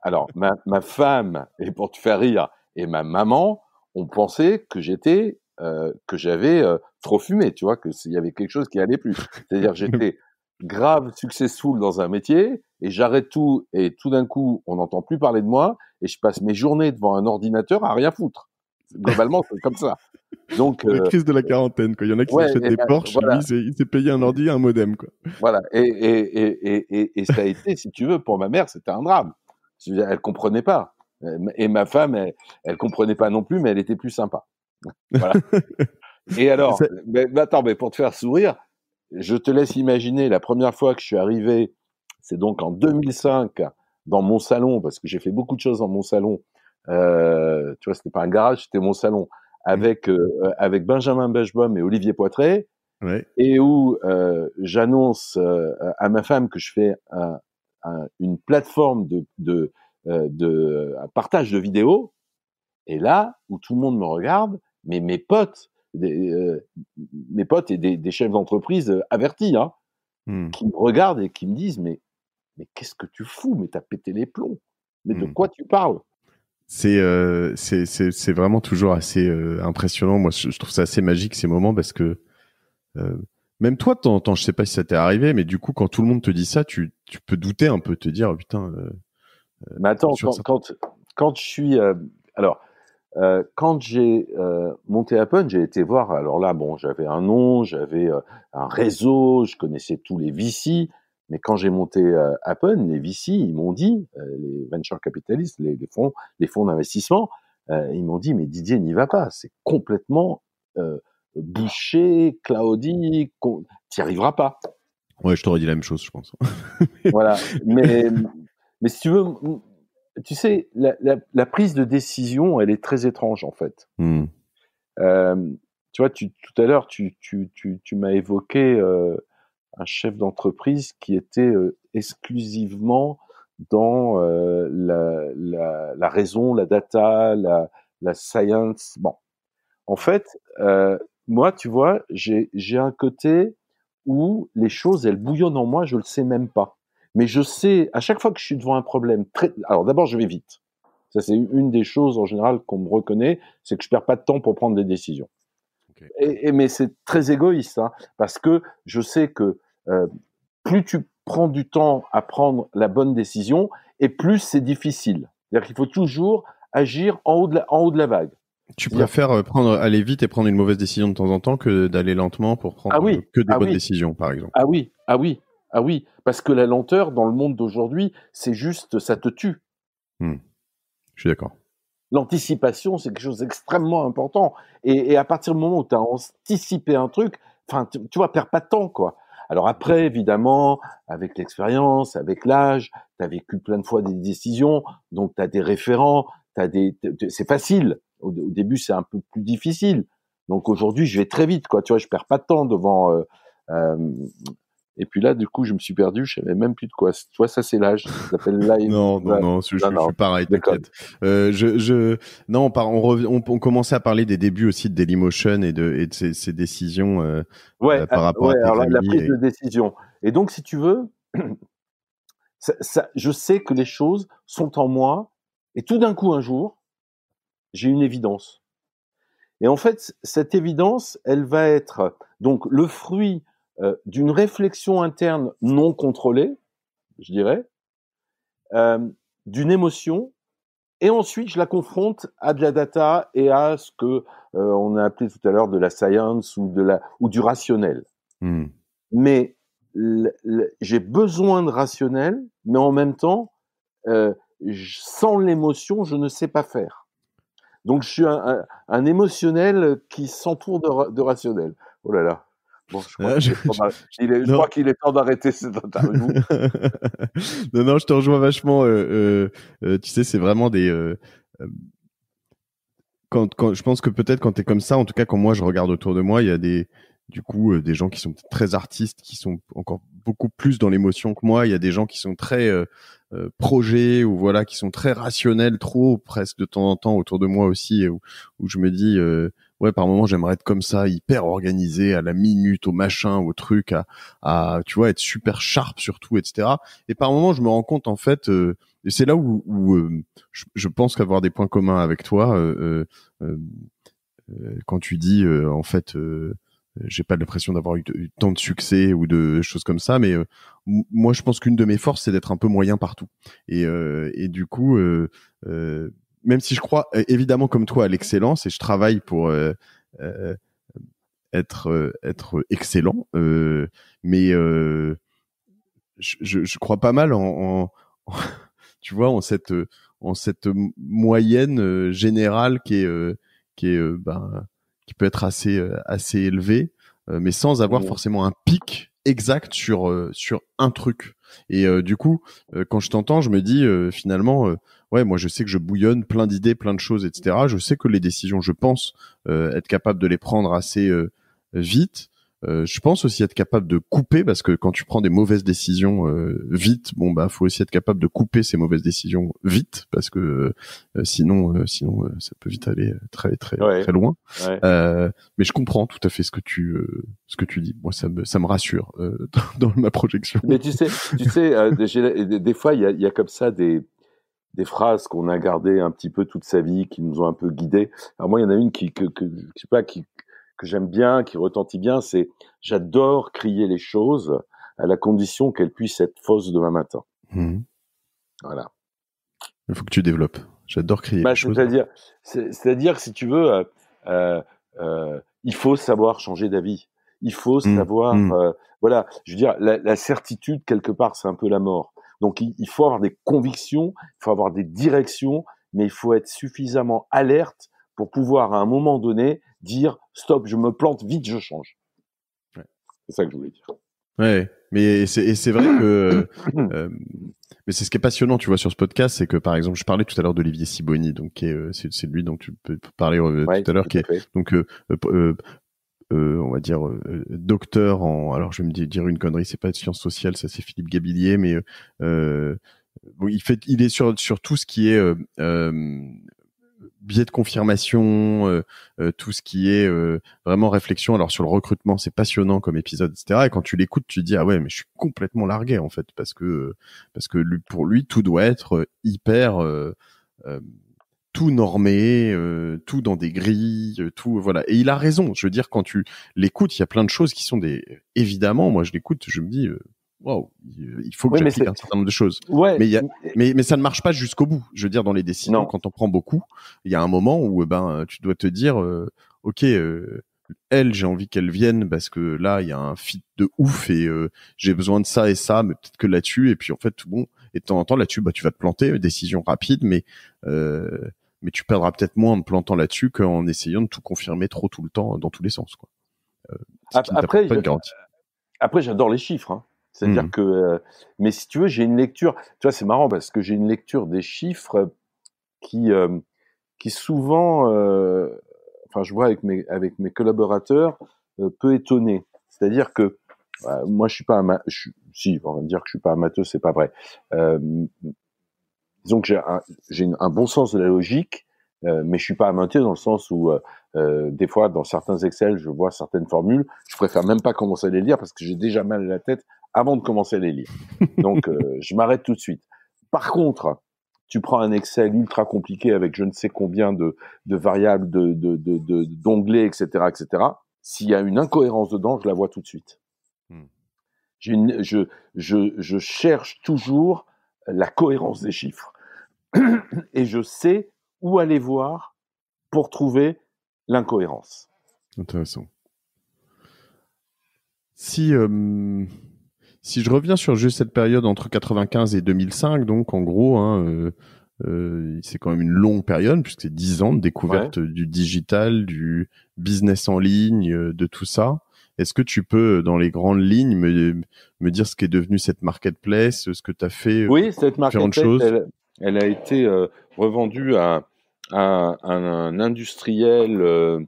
alors, ma, ma, femme, et pour te faire rire, et ma maman ont pensé que j'étais, que j'avais trop fumé, tu vois, que s'il y avait quelque chose qui allait plus. C'est-à-dire, j'étais grave successful dans un métier et j'arrête tout et tout d'un coup on n'entend plus parler de moi et je passe mes journées devant un ordinateur à rien foutre. Globalement, c'est comme ça. Donc la euh, crise de la quarantaine, quoi. Il y en a qui s'achètent des ben, Porsche, il s'est payé un ordi, un modem, quoi. Voilà. Et, et, et, et ça a été, si tu veux, pour ma mère, c'était un drame. Elle comprenait pas. Euh, et ma femme, elle, comprenait pas non plus, mais elle était plus sympa. Voilà. et alors, mais attends, mais pour te faire sourire, je te laisse imaginer la première fois que je suis arrivé, c'est donc en 2005 dans mon salon, parce que j'ai fait beaucoup de choses dans mon salon. Euh, tu vois, ce n'était pas un garage, c'était mon salon avec mmh. euh, avec Benjamin Bechbaum et Olivier Poitré, et où euh, j'annonce à ma femme que je fais une plateforme de de, partage de vidéos. Et là où tout le monde me regarde, mais mes potes des, euh, mes potes et des, chefs d'entreprise euh, avertis, hein, hmm. qui me regardent et qui me disent Mais, mais qu'est-ce que tu fous Mais t'as pété les plombs. Mais de hmm. quoi tu parles euh, c'est c'est vraiment toujours assez impressionnant. Moi, je, trouve ça assez magique ces moments parce que même toi, de temps je sais pas si ça t'est arrivé, mais du coup, quand tout le monde te dit ça, tu, peux douter un peu, te dire oh, putain. mais attends, quand, quand, quand, je suis alors euh, quand j'ai euh, monté Apple, j'ai été voir. Alors là, bon, j'avais un nom, j'avais euh, un réseau, je connaissais tous les VC. Mais quand j'ai monté Apple, les VC, ils m'ont dit, les venture capitalistes, les, fonds, les fonds d'investissement, ils m'ont dit, mais Didier n'y va pas, c'est complètement bouché, cloudy, Tu n'y arriveras pas. Ouais, je t'aurais dit la même chose, je pense. voilà. Mais, mais si tu veux, tu sais, la, prise de décision, elle est très étrange en fait. Hmm. Euh, tu vois, tout à l'heure, tu, m'as évoqué euh, un chef d'entreprise qui était euh, exclusivement dans la, raison, la data, la, science. Bon, en fait, moi, tu vois, j'ai un côté où les choses, elles bouillonnent en moi, je ne le sais même pas mais je sais, à chaque fois que je suis devant un problème, alors d'abord je vais vite. Ça c'est une des choses en général qu'on me reconnaît, c'est que je perds pas de temps pour prendre des décisions. Et, mais c'est très égoïste, hein, parce que je sais que euh, plus tu prends du temps à prendre la bonne décision, et plus c'est difficile. C'est-à-dire qu'il faut toujours agir en haut de la, en haut de la vague. Tu préfères euh, prendre, aller vite et prendre une mauvaise décision de temps en temps que d'aller lentement pour prendre ah que des ah bonnes décisions, par exemple. Ah oui, ah oui. Ah oui, parce que la lenteur dans le monde d'aujourd'hui, c'est juste, ça te tue. Hmm. Je suis d'accord. L'anticipation, c'est quelque chose d'extrêmement important. Et, à partir du moment où tu as anticipé un truc, enfin, tu, vois, perds pas de temps, quoi. Alors après, évidemment, avec l'expérience, avec l'âge, tu as vécu plein de fois des décisions, donc tu as des référents, c'est facile. Au, début, c'est un peu plus difficile. Donc aujourd'hui, je vais très vite, quoi. Tu vois, je perds pas de temps devant euh, euh, et puis là, du coup, je me suis perdu, je savais même plus de quoi. Toi, ça, c'est l'âge. Ça s'appelle l'âge. non, non, non, je, suis pareil, t'inquiète. Euh, je, je, non, on, on, commençait à parler des débuts aussi de Dailymotion et de, et de ses, décisions euh, euh, ouais, par rapport à la prise de décision. Et donc, si tu veux, ça, je sais que les choses sont en moi. Et tout d'un coup, un jour, j'ai une évidence. Et en fait, cette évidence, elle va être donc le fruit euh, d'une réflexion interne non contrôlée, je dirais, euh, d'une émotion, et ensuite je la confronte à de la data et à ce que euh, on a appelé tout à l'heure de la science ou de la ou du rationnel. Hmm. Mais j'ai besoin de rationnel, mais en même temps, sans l'émotion, je ne sais pas faire. Donc je suis un, émotionnel qui s'entoure de, de rationnel. Oh là là je hein, crois qu'il est, temps d'arrêter cette interview. non, non, je te rejoins vachement. Euh, euh, euh, tu sais, c'est vraiment des. quand, je pense que peut-être quand tu es comme ça, en tout cas quand moi je regarde autour de moi, il y a des, du coup, des gens qui sont très artistes, qui sont encore beaucoup plus dans l'émotion que moi. Il y a des gens qui sont très projets ou voilà qui sont très rationnels trop presque de temps en temps autour de moi aussi où, où je me dis par moment, j'aimerais être comme ça, hyper organisé, à la minute, au machin, au truc, à, tu vois, être super sharp surtout, etc. Et par moment, je me rends compte en fait, euh, et c'est là où, euh, je, pense qu'avoir des points communs avec toi, euh, quand tu dis en fait j'ai pas l'impression d'avoir eu, tant de succès ou de choses comme ça, mais moi je pense qu'une de mes forces c'est d'être un peu moyen partout. Et, du coup, même si je crois euh, évidemment comme toi à l'excellence et je travaille pour euh, euh, être être excellent, mais je, je, crois pas mal en, en, tu vois en cette en cette moyenne générale qui est qui est ben, qui peut être assez assez élevée, mais sans avoir forcément un pic exact sur sur un truc. Et du coup, quand je t'entends, je me dis finalement ouais, moi je sais que je bouillonne, plein d'idées, plein de choses, etc. Je sais que les décisions, je pense euh, être capable de les prendre assez euh, vite. Euh, je pense aussi être capable de couper parce que quand tu prends des mauvaises décisions vite, bon bah faut aussi être capable de couper ces mauvaises décisions vite parce que sinon sinon ça peut vite aller très très très loin. mais je comprends tout à fait ce que tu ce que tu dis. Moi ça me ça me rassure dans, ma projection. Mais tu sais tu sais des, fois il y a, y a, comme ça des des phrases qu'on a gardées un petit peu toute sa vie, qui nous ont un peu guidés. Alors moi, il y en a une qui, que, que je sais pas, qui, que j'aime bien, qui retentit bien, c'est j'adore crier les choses à la condition qu'elles puissent être fausses demain matin. Mmh. Voilà. Il faut que tu développes. J'adore crier. Bah, c'est-à-dire, c'est-à-dire si tu veux, euh, euh, euh, il faut savoir changer d'avis. Il faut mmh. savoir, mmh. voilà, je veux dire, la certitude quelque part, c'est un peu la mort. Donc il, faut avoir des convictions, il faut avoir des directions, mais il faut être suffisamment alerte pour pouvoir à un moment donné dire stop, je me plante, vite je change. C'est ça que je voulais dire. Ouais, mais c'est vrai que euh, mais c'est ce qui est passionnant, tu vois, sur ce podcast, c'est que par exemple, je parlais tout à l'heure d'Olivier Siboni, donc euh, c'est, lui dont tu peux parler euh, tout à l'heure, qui est donc euh, euh, on va dire euh, docteur en alors je vais me dire une connerie c'est pas de sciences sociales ça c'est Philippe Gabillier mais euh, il fait il est sur sur tout ce qui est biais de confirmation tout ce qui est vraiment réflexion alors sur le recrutement c'est passionnant comme épisode etc et quand tu l'écoutes tu dis ah ouais mais je suis complètement largué en fait parce que parce que lui, pour lui tout doit être hyper tout normé, euh, tout dans des grilles, euh, tout voilà. Et il a raison. Je veux dire, quand tu l'écoutes, il y a plein de choses qui sont des. Évidemment, moi je l'écoute, je me dis, euh, waouh, il faut que j'applique un certain nombre de choses. Mais, mais, mais ça ne marche pas jusqu'au bout. Je veux dire, dans les décisions, quand on prend beaucoup, il y a un moment où eh ben tu dois te dire, ok. elle, j'ai envie qu'elle vienne parce que là, il y a un fit de ouf et j'ai besoin de ça et ça, mais peut-être que là-dessus. Et puis en fait, bon, et de temps en temps là-dessus, bah tu vas te planter, décision rapide, mais mais tu perdras peut-être moins en te plantant là-dessus qu'en essayant de tout confirmer trop tout le temps euh, dans tous les sens. Quoi. Euh, après, après, j'adore les chiffres. Hein. C'est-à-dire hmm. que, euh, mais si tu veux, j'ai une lecture. Tu vois, c'est marrant parce que j'ai une lecture des chiffres qui, qui souvent, enfin, je vois avec mes avec mes collaborateurs, peut étonner. C'est-à-dire que bah, moi, je suis pas un, suis, si, on va me dire que je suis pas amateur, c'est pas vrai disons que j'ai un, un bon sens de la logique, euh, mais je suis pas à maintien dans le sens où euh, euh, des fois dans certains Excel je vois certaines formules, je préfère même pas commencer à les lire parce que j'ai déjà mal à la tête avant de commencer à les lire. Donc je m'arrête tout de suite. Par contre, tu prends un Excel ultra compliqué avec je ne sais combien de, variables, de, d'onglets, etc., etc. S'il y a une incohérence dedans, je la vois tout de suite. Hmm. je cherche toujours la cohérence des chiffres. et je sais où aller voir pour trouver l'incohérence. Intéressant. Si, euh, si je reviens sur juste cette période entre 95 et 2005, donc en gros, hein, euh, euh, c'est quand même une longue période puisque c'est 10 ans de découverte du digital, du business en ligne, de tout ça. Est-ce que tu peux, dans les grandes lignes, me, me dire ce qu'est devenu cette marketplace, ce que tu as fait Oui, cette marketplace, elle a été euh, revendue à, un industriel euh,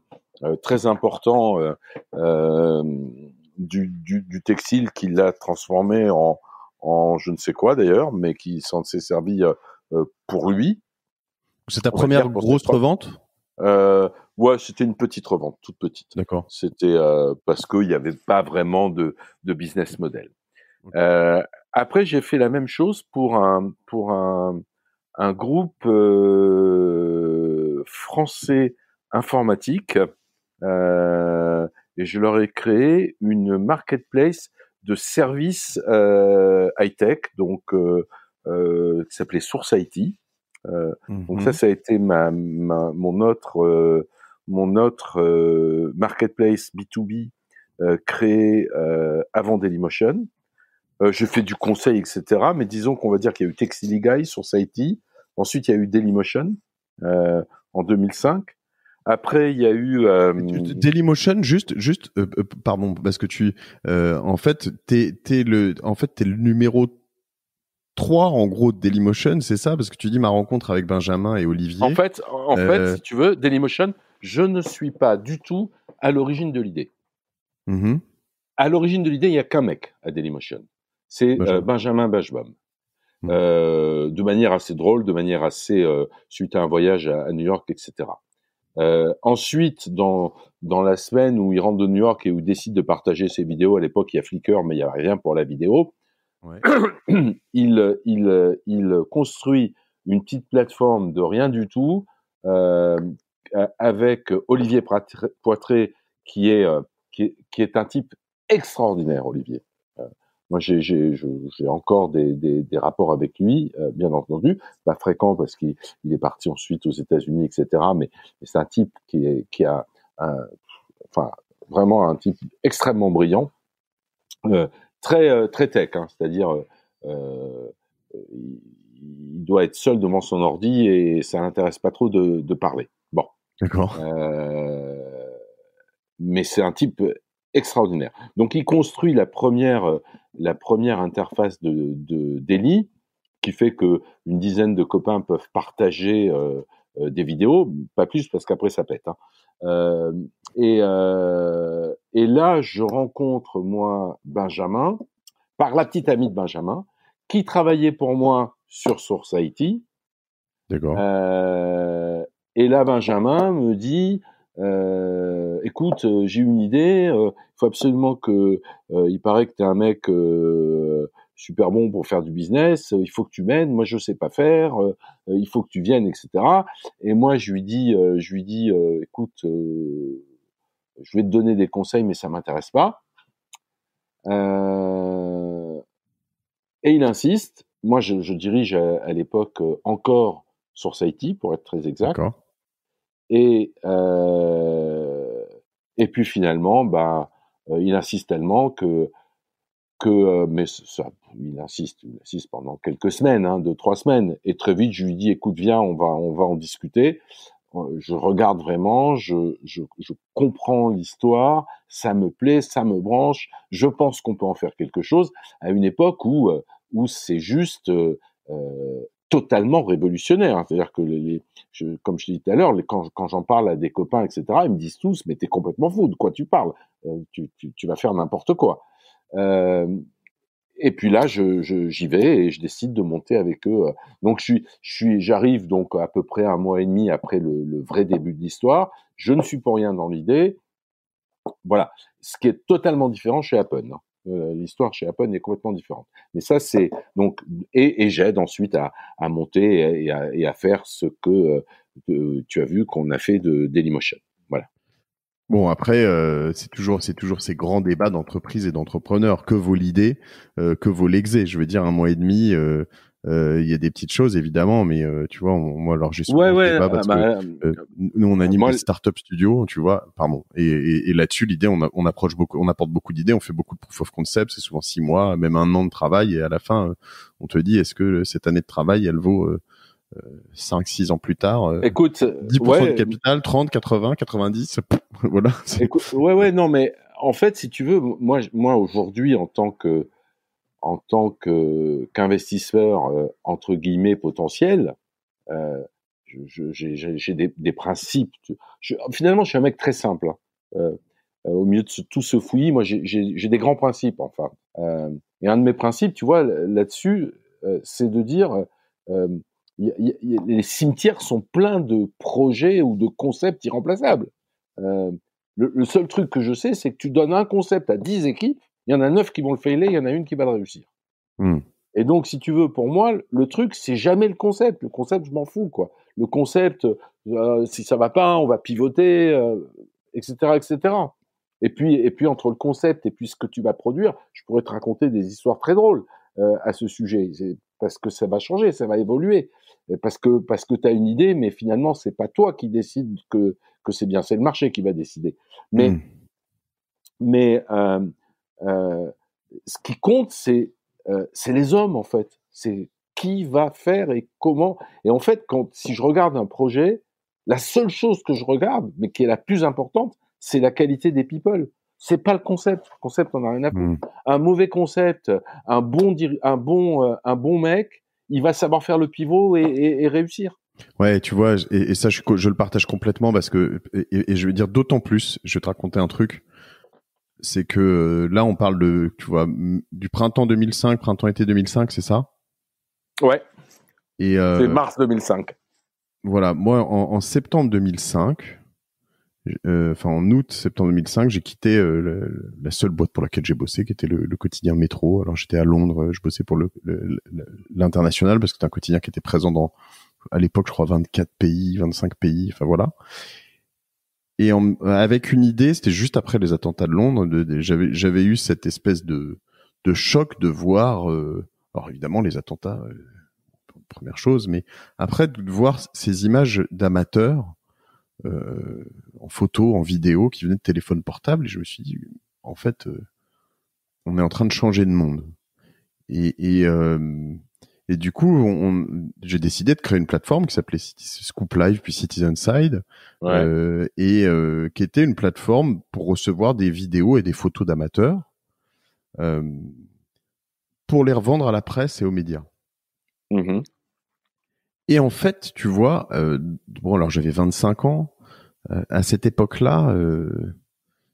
euh, très important du, textile qui l'a transformé en, je ne sais quoi d'ailleurs, mais qui s'en s'est servi pour lui. C'est ta première grosse revente euh, Ouais, c'était une petite revente, toute petite. D'accord. C'était parce parce qu'il n'y avait pas vraiment de, business model. après, j'ai fait la même chose pour un, pour un, un groupe euh, français informatique euh, et je leur ai créé une marketplace de services euh, high-tech, donc euh, euh, qui s'appelait Source IT. Donc ça, mhm. ça a été ma, mon autre mon autre marketplace B2B créé avant Dailymotion. Euh, je fais du conseil, etc. Mais disons qu'on va dire qu'il y a eu Textile Guy, IT. Ensuite, il y a eu Dailymotion euh, en 2005. Après, il y a eu euh, Dailymotion. Juste, juste, euh, euh, pardon, parce que tu, en fait, t'es, t'es le, en fait, t'es le numéro 3 en gros de Dailymotion, c'est ça Parce que tu dis ma rencontre avec Benjamin et Olivier. En fait, en fait, si tu veux, Dailymotion, je ne suis pas du tout à l'origine de l'idée. Mhm. À l'origine de l'idée, il y a qu'un mec à Dailymotion. C'est Benjamin, euh, Mmh. Euh, de manière assez drôle, de manière assez euh, suite à un voyage à, New York, etc. Euh, ensuite, dans, dans la semaine où il rentre de New York et où il décide de partager ses vidéos, à l'époque il y a Flickr, mais il n'y a rien pour la vidéo, il, il, construit une petite plateforme de rien du tout avec Olivier Poitré, qui, qui est un type extraordinaire, Olivier. Moi, j'ai encore des, rapports avec lui, euh, bien entendu, pas fréquent parce qu'il est parti ensuite aux États-Unis, etc. Mais, c'est un type qui, a, enfin, vraiment un type extrêmement brillant, euh, très euh, très tech, hein. c'est-à-dire il doit être seul devant son ordi et ça l'intéresse pas trop de, de parler. Bon. D'accord. mais c'est un type extraordinaire. Donc il construit la première, euh, la première interface de, de qui fait que une dizaine de copains peuvent partager euh, euh, des vidéos, pas plus parce qu'après ça pète. Hein. et, et, là, je rencontre moi Benjamin par la petite amie de Benjamin qui travaillait pour moi sur Source IT. D'accord. et là, Benjamin me dit euh, écoute, euh, j'ai une idée, euh, il faut absolument que, euh, il paraît que tu es un mec super bon pour faire du business, il faut que tu m'aides, moi je sais pas faire, il faut que tu viennes, etc. Et moi je lui dis, je lui dis, écoute, je vais te donner des conseils, mais ça m'intéresse pas. et il insiste. Moi, je, dirige à, l'époque encore Source IT, pour être très exact. D'accord. Et, euh, et puis finalement, ben, euh, il insiste tellement que, que euh, mais ça, il insiste, il insiste pendant quelques semaines, hein, deux, trois semaines. Et très vite, je lui dis, écoute, viens, on va, on va en discuter. Euh, je regarde vraiment, je, je, je comprends l'histoire, ça me plaît, ça me branche. Je pense qu'on peut en faire quelque chose à une époque où, où c'est juste euh, totalement révolutionnaire. C'est-à-dire que, les, je, comme je te dit tout à l'heure, quand, quand j'en parle à des copains, etc., ils me disent tous, mais t'es complètement fou, de quoi tu parles euh, tu, tu, tu, vas faire n'importe quoi. Euh, et puis là, j'y je, j'y vais et je décide de monter avec eux. Donc, je suis, je suis, j'arrive donc à peu près un mois et demi après le, le vrai début de l'histoire. Je ne suis pour rien dans l'idée. Voilà. Ce qui est totalement différent chez Apple. Euh, l'histoire chez Apple est complètement différente. Mais ça, c'est donc et, j'aide ensuite à, monter et à, faire ce que euh, tu as vu qu'on a fait de Dailymotion. Voilà. Bon après, euh, c'est toujours c'est toujours ces grands débats d'entreprise et d'entrepreneurs. Que vaut l'idée Que vaut l'exé Je veux dire, un mois et demi. Euh, il y a des petites choses évidemment, mais euh, tu vois, moi alors juste ouais, ouais, pas ah, parce que bah, euh, nous on anime moi, startup Studio, tu vois, pardon. Et, et, là-dessus, l'idée, on, approche beaucoup, on apporte beaucoup d'idées, on fait beaucoup de proof of concept, c'est souvent six mois, même un an de travail, et à la fin, on te dit est-ce que cette année de travail, elle vaut 5, six ans plus tard. Écoute, 10% ouais, de capital, 30, 80, 90, voilà. Écoute, ouais, ouais, non, mais en fait, si tu veux, moi, moi aujourd'hui, en tant que en tant qu'investisseur euh, entre guillemets potentiel, euh, j'ai des, principes. finalement, je suis un mec très simple. Hein. Euh, au milieu de tout ce fouillis, moi, j'ai des grands principes. Enfin, et un de mes principes, tu vois, là-dessus, c'est de dire les cimetières sont pleins de projets ou de concepts irremplaçables. Le, le, seul truc que je sais, c'est que tu donnes un concept à 10 équipes, il y en a neuf qui vont le failer, il y en a une qui va le réussir. Hmm. Et donc, si tu veux, pour moi, le truc, c'est jamais le concept. Le concept, je m'en fous, quoi. Le concept, euh, si ça va pas, on va pivoter, etc., euh, etc. Et puis, et puis entre le concept et puis ce que tu vas produire, je pourrais te raconter des histoires très drôles euh, à ce sujet, parce que ça va changer, ça va évoluer, et parce que parce que as une idée, mais finalement, c'est pas toi qui décide que que c'est bien, c'est le marché qui va décider. Mais hmm. mais euh, ce qui compte, euh, c'est les hommes, en fait. C'est qui va faire et comment. Et en fait, quand, si je regarde un projet, la seule chose que je regarde, mais qui est la plus importante, c'est la qualité des people. C'est pas le concept. concept, on a rien mm. Un mauvais concept, un bon, un bon, euh, un bon mec, il va savoir faire le pivot et, réussir. Ouais, tu vois, et, ça, je, le partage complètement parce que, et, je vais dire d'autant plus, je vais te raconter un truc c'est que euh, là, on parle de, tu vois, du printemps 2005, printemps-été 2005, c'est ça Ouais. Et euh, c'est mars 2005. Voilà, moi, en, septembre 2005, euh, enfin en août, septembre 2005, j'ai quitté la seule boîte pour laquelle j'ai bossé, qui était le, quotidien Métro. Alors j'étais à Londres, je bossais pour l'international parce que c'était un quotidien qui était présent dans, à l'époque, je crois, 24 pays, 25 pays, enfin voilà et avec une idée, c'était juste après les attentats de Londres, j'avais j'avais eu cette espèce de choc de voir, euh, alors évidemment les attentats, euh, première chose, mais après de voir ces images d'amateurs euh, en photo, en vidéo, qui venaient de téléphone portable, et je me suis dit, en fait, euh, on est en train de changer de monde. Et, et et du coup, on, j'ai décidé de créer une plateforme qui s'appelait Scoop Live puis Citizen Side, euh, et euh, qui était une plateforme pour recevoir des vidéos et des photos d'amateurs euh, pour les revendre à la presse et aux médias. Mmh et en fait, tu vois, euh, bon alors j'avais 25 ans euh, à cette époque-là euh,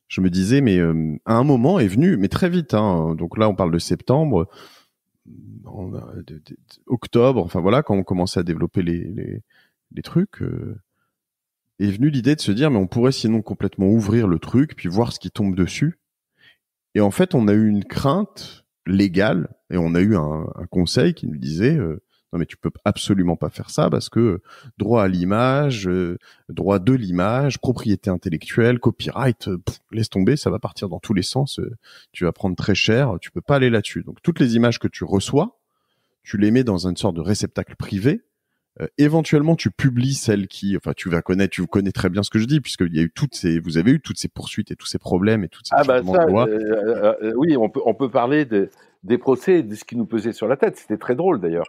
je me disais, mais à un moment est venu, mais très vite, hein, donc là on parle de septembre, en euh, octobre, enfin voilà, quand on commençait à développer les, trucs, euh, est venue l'idée de se dire, mais on pourrait sinon complètement ouvrir le truc, puis voir ce qui tombe dessus. Et en fait, on a eu une crainte légale, et on a eu un, conseil qui nous disait, euh, non, mais tu peux absolument pas faire ça parce que droit à l'image, euh, droit de l'image, propriété intellectuelle, copyright, euh, laisse tomber, ça va partir dans tous les sens. Euh, tu vas prendre très cher, tu peux pas aller là-dessus. Donc toutes les images que tu reçois, tu les mets dans une sorte de réceptacle privé. éventuellement, tu publies celles qui, enfin, tu vas connaître, tu connais très bien ce que je dis, puisqu'il y a eu toutes ces, vous avez eu toutes ces poursuites et tous ces problèmes et toutes ces ah bah ça, oui, on peut on peut parler de, des procès, de ce qui nous pesait sur la tête. C'était très drôle d'ailleurs.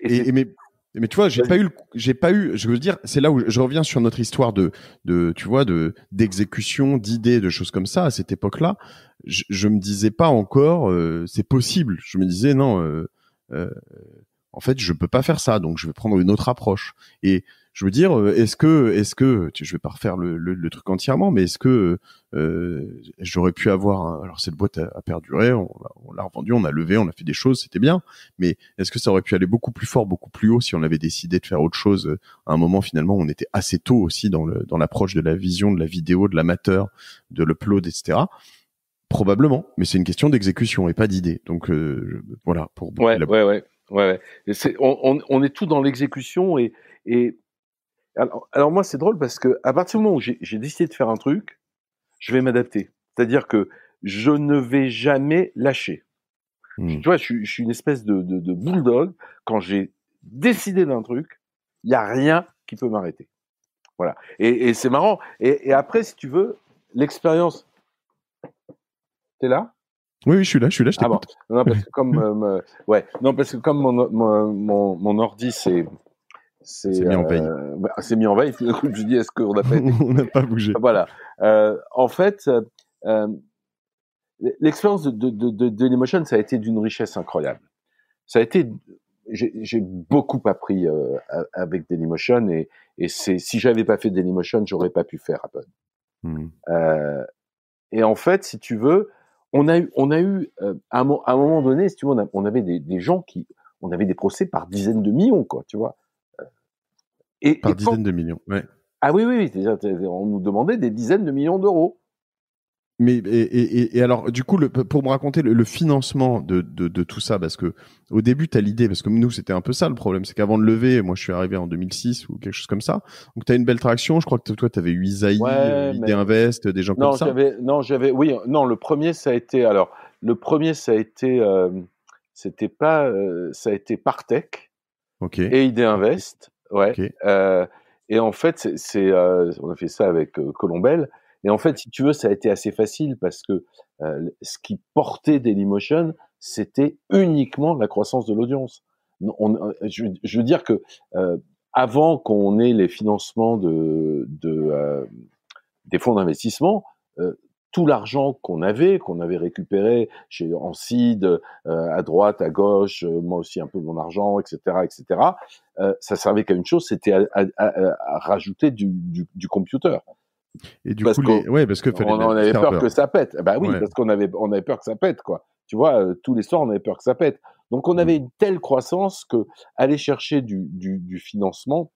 Et, mais, mais tu vois, j'ai pas eu, j'ai pas eu. Je veux dire, c'est là où je, reviens sur notre histoire de, de, tu vois, de d'exécution, d'idées, de choses comme ça. À cette époque-là, je, je, me disais pas encore, euh, c'est possible. Je me disais non, euh, euh, en fait, je peux pas faire ça, donc je vais prendre une autre approche. Et je veux dire, euh, est-ce que, est-ce que, je vais pas refaire le, truc entièrement, mais est-ce que euh, j'aurais pu avoir, alors cette boîte a, perduré, on, l'a revendu, on a levé, on a fait des choses, c'était bien, mais est-ce que ça aurait pu aller beaucoup plus fort, beaucoup plus haut si on avait décidé de faire autre chose euh, À un moment, finalement, on était assez tôt aussi dans le dans l'approche de la vision, de la vidéo, de l'amateur, de l'upload, etc. Probablement, mais c'est une question d'exécution et pas d'idée. Donc voilà. Pour ouais, ouais, ouais, ouais, on, est tout dans l'exécution et, et alors, moi, c'est drôle parce que à partir du moment où j'ai décidé de faire un truc, je vais m'adapter. C'est-à-dire que je ne vais jamais lâcher. Hmm. tu vois, je, suis une espèce de, bulldog. Quand j'ai décidé d'un truc, il n'y a rien qui peut m'arrêter. Voilà. Et, c'est marrant. Et, après, si tu veux, l'expérience. T'es là oui, je suis là, je suis là, je t'écoute. Ah bon. Non, parce que comme, euh, ouais. non, parce que comme mon ordi, c'est c'est mis en veille. Euh, bah, c'est mis en veille. coup, je dis, est-ce qu'on n'a pas pas bougé. Voilà. Euh, en fait, euh, l'expérience de, Dailymotion, ça a été d'une richesse incroyable. Ça a été j'ai beaucoup appris avec Dailymotion et, et c'est si j'avais pas fait Dailymotion, j'aurais pas pu faire Apple. Hmm. et en fait, si tu veux, on a eu, on a eu à, un, moment donné, tu on, avait des, des, gens qui, on avait des procès par dizaines de millions, quoi, tu vois. Par dizaines de millions, Ah oui, oui, oui, on nous demandait des dizaines de millions d'euros. Mais et, alors du coup pour me raconter le, financement de, tout ça parce que au début tu as l'idée parce que nous c'était un peu ça le problème c'est qu'avant de lever moi je suis arrivé en 2006 ou quelque chose comme ça donc tu as une belle traction je crois que toi tu avais eu Isaïe euh, Invest des gens comme ça non j'avais oui non le premier ça a été alors le premier ça a été euh, c'était pas euh, ça a été Partech et ID Invest Ouais. et en fait, c'est, on a fait ça avec Colombelle. Et en fait, si tu veux, ça a été assez facile parce que ce qui portait Dailymotion, c'était uniquement la croissance de l'audience. je, veux dire que avant qu'on ait les financements de, de des fonds d'investissement, tout l'argent qu'on avait, qu'on avait récupéré chez Ancide, euh, à droite, à gauche, euh, moi aussi un peu mon argent, etc., etc. Euh, ça servait qu'à une chose, c'était à, rajouter du, du, computer. Et du coup, parce que on, avait peur, que ça pète. Eh ben oui, parce qu'on avait on avait peur que ça pète, quoi. Tu vois, euh, tous les soirs, on avait peur que ça pète. Donc, on mm. avait une telle croissance que aller chercher du, du, du financement,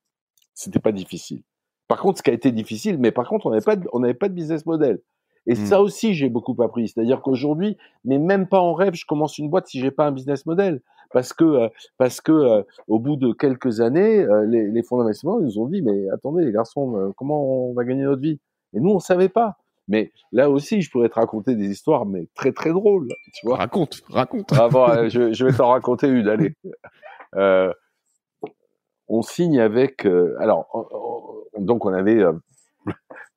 c'était pas difficile. Par contre, ce qui a été difficile, mais par contre, on n'avait pas on n'avait pas de business model. Et mmh. ça aussi, j'ai beaucoup appris. C'est-à-dire qu'aujourd'hui, mais même pas en rêve, je commence une boîte si j'ai pas un business model. Parce que, euh, parce que euh, au bout de quelques années, euh, les, les, fonds d'investissement nous ont dit, mais attendez les garçons, comment on va gagner notre vie Et nous, on savait pas. Mais là aussi, je pourrais te raconter des histoires, mais très très drôles. Tu vois raconte, raconte. Avant, ah je, vais t'en raconter une. Allez. on signe avec. alors, donc on avait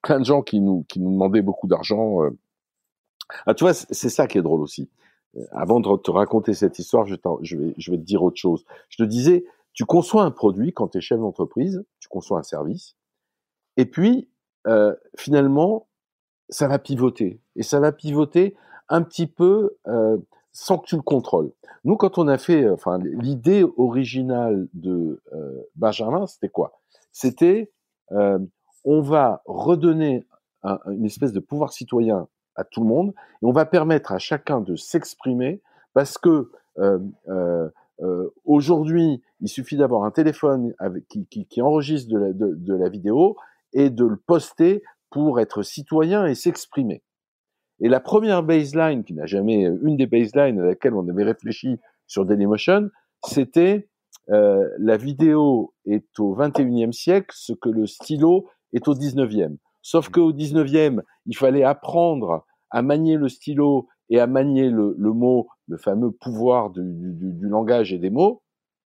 plein de gens qui nous, qui nous demandaient beaucoup d'argent. Euh. Ah, tu vois, c'est ça qui est drôle aussi. Euh, avant de te raconter cette histoire, je, je, vais, je vais te dire autre chose. Je te disais, tu conçois un produit quand tu es chef d'entreprise, tu conçois un service, et puis euh, finalement, ça va pivoter. Et ça va pivoter un petit peu euh, sans que tu le contrôles. Nous, quand on a fait, euh, enfin, l'idée originale de euh, Benjamin, c'était quoi C'était, on va redonner une espèce de pouvoir citoyen à tout le monde et on va permettre à chacun de s'exprimer parce que euh, euh, euh, aujourd'hui, il suffit d'avoir un téléphone qui, enregistre de la, vidéo et de le poster pour être citoyen et s'exprimer. Et la première baseline, qui n'a jamais, une des baselines à laquelle on avait réfléchi sur Dailymotion, c'était la vidéo est au 21e siècle ce que le stylo est au 19e. Sauf mmh. qu'au 19e, il fallait apprendre à manier le stylo et à manier le, mot, le fameux pouvoir du, langage et des mots,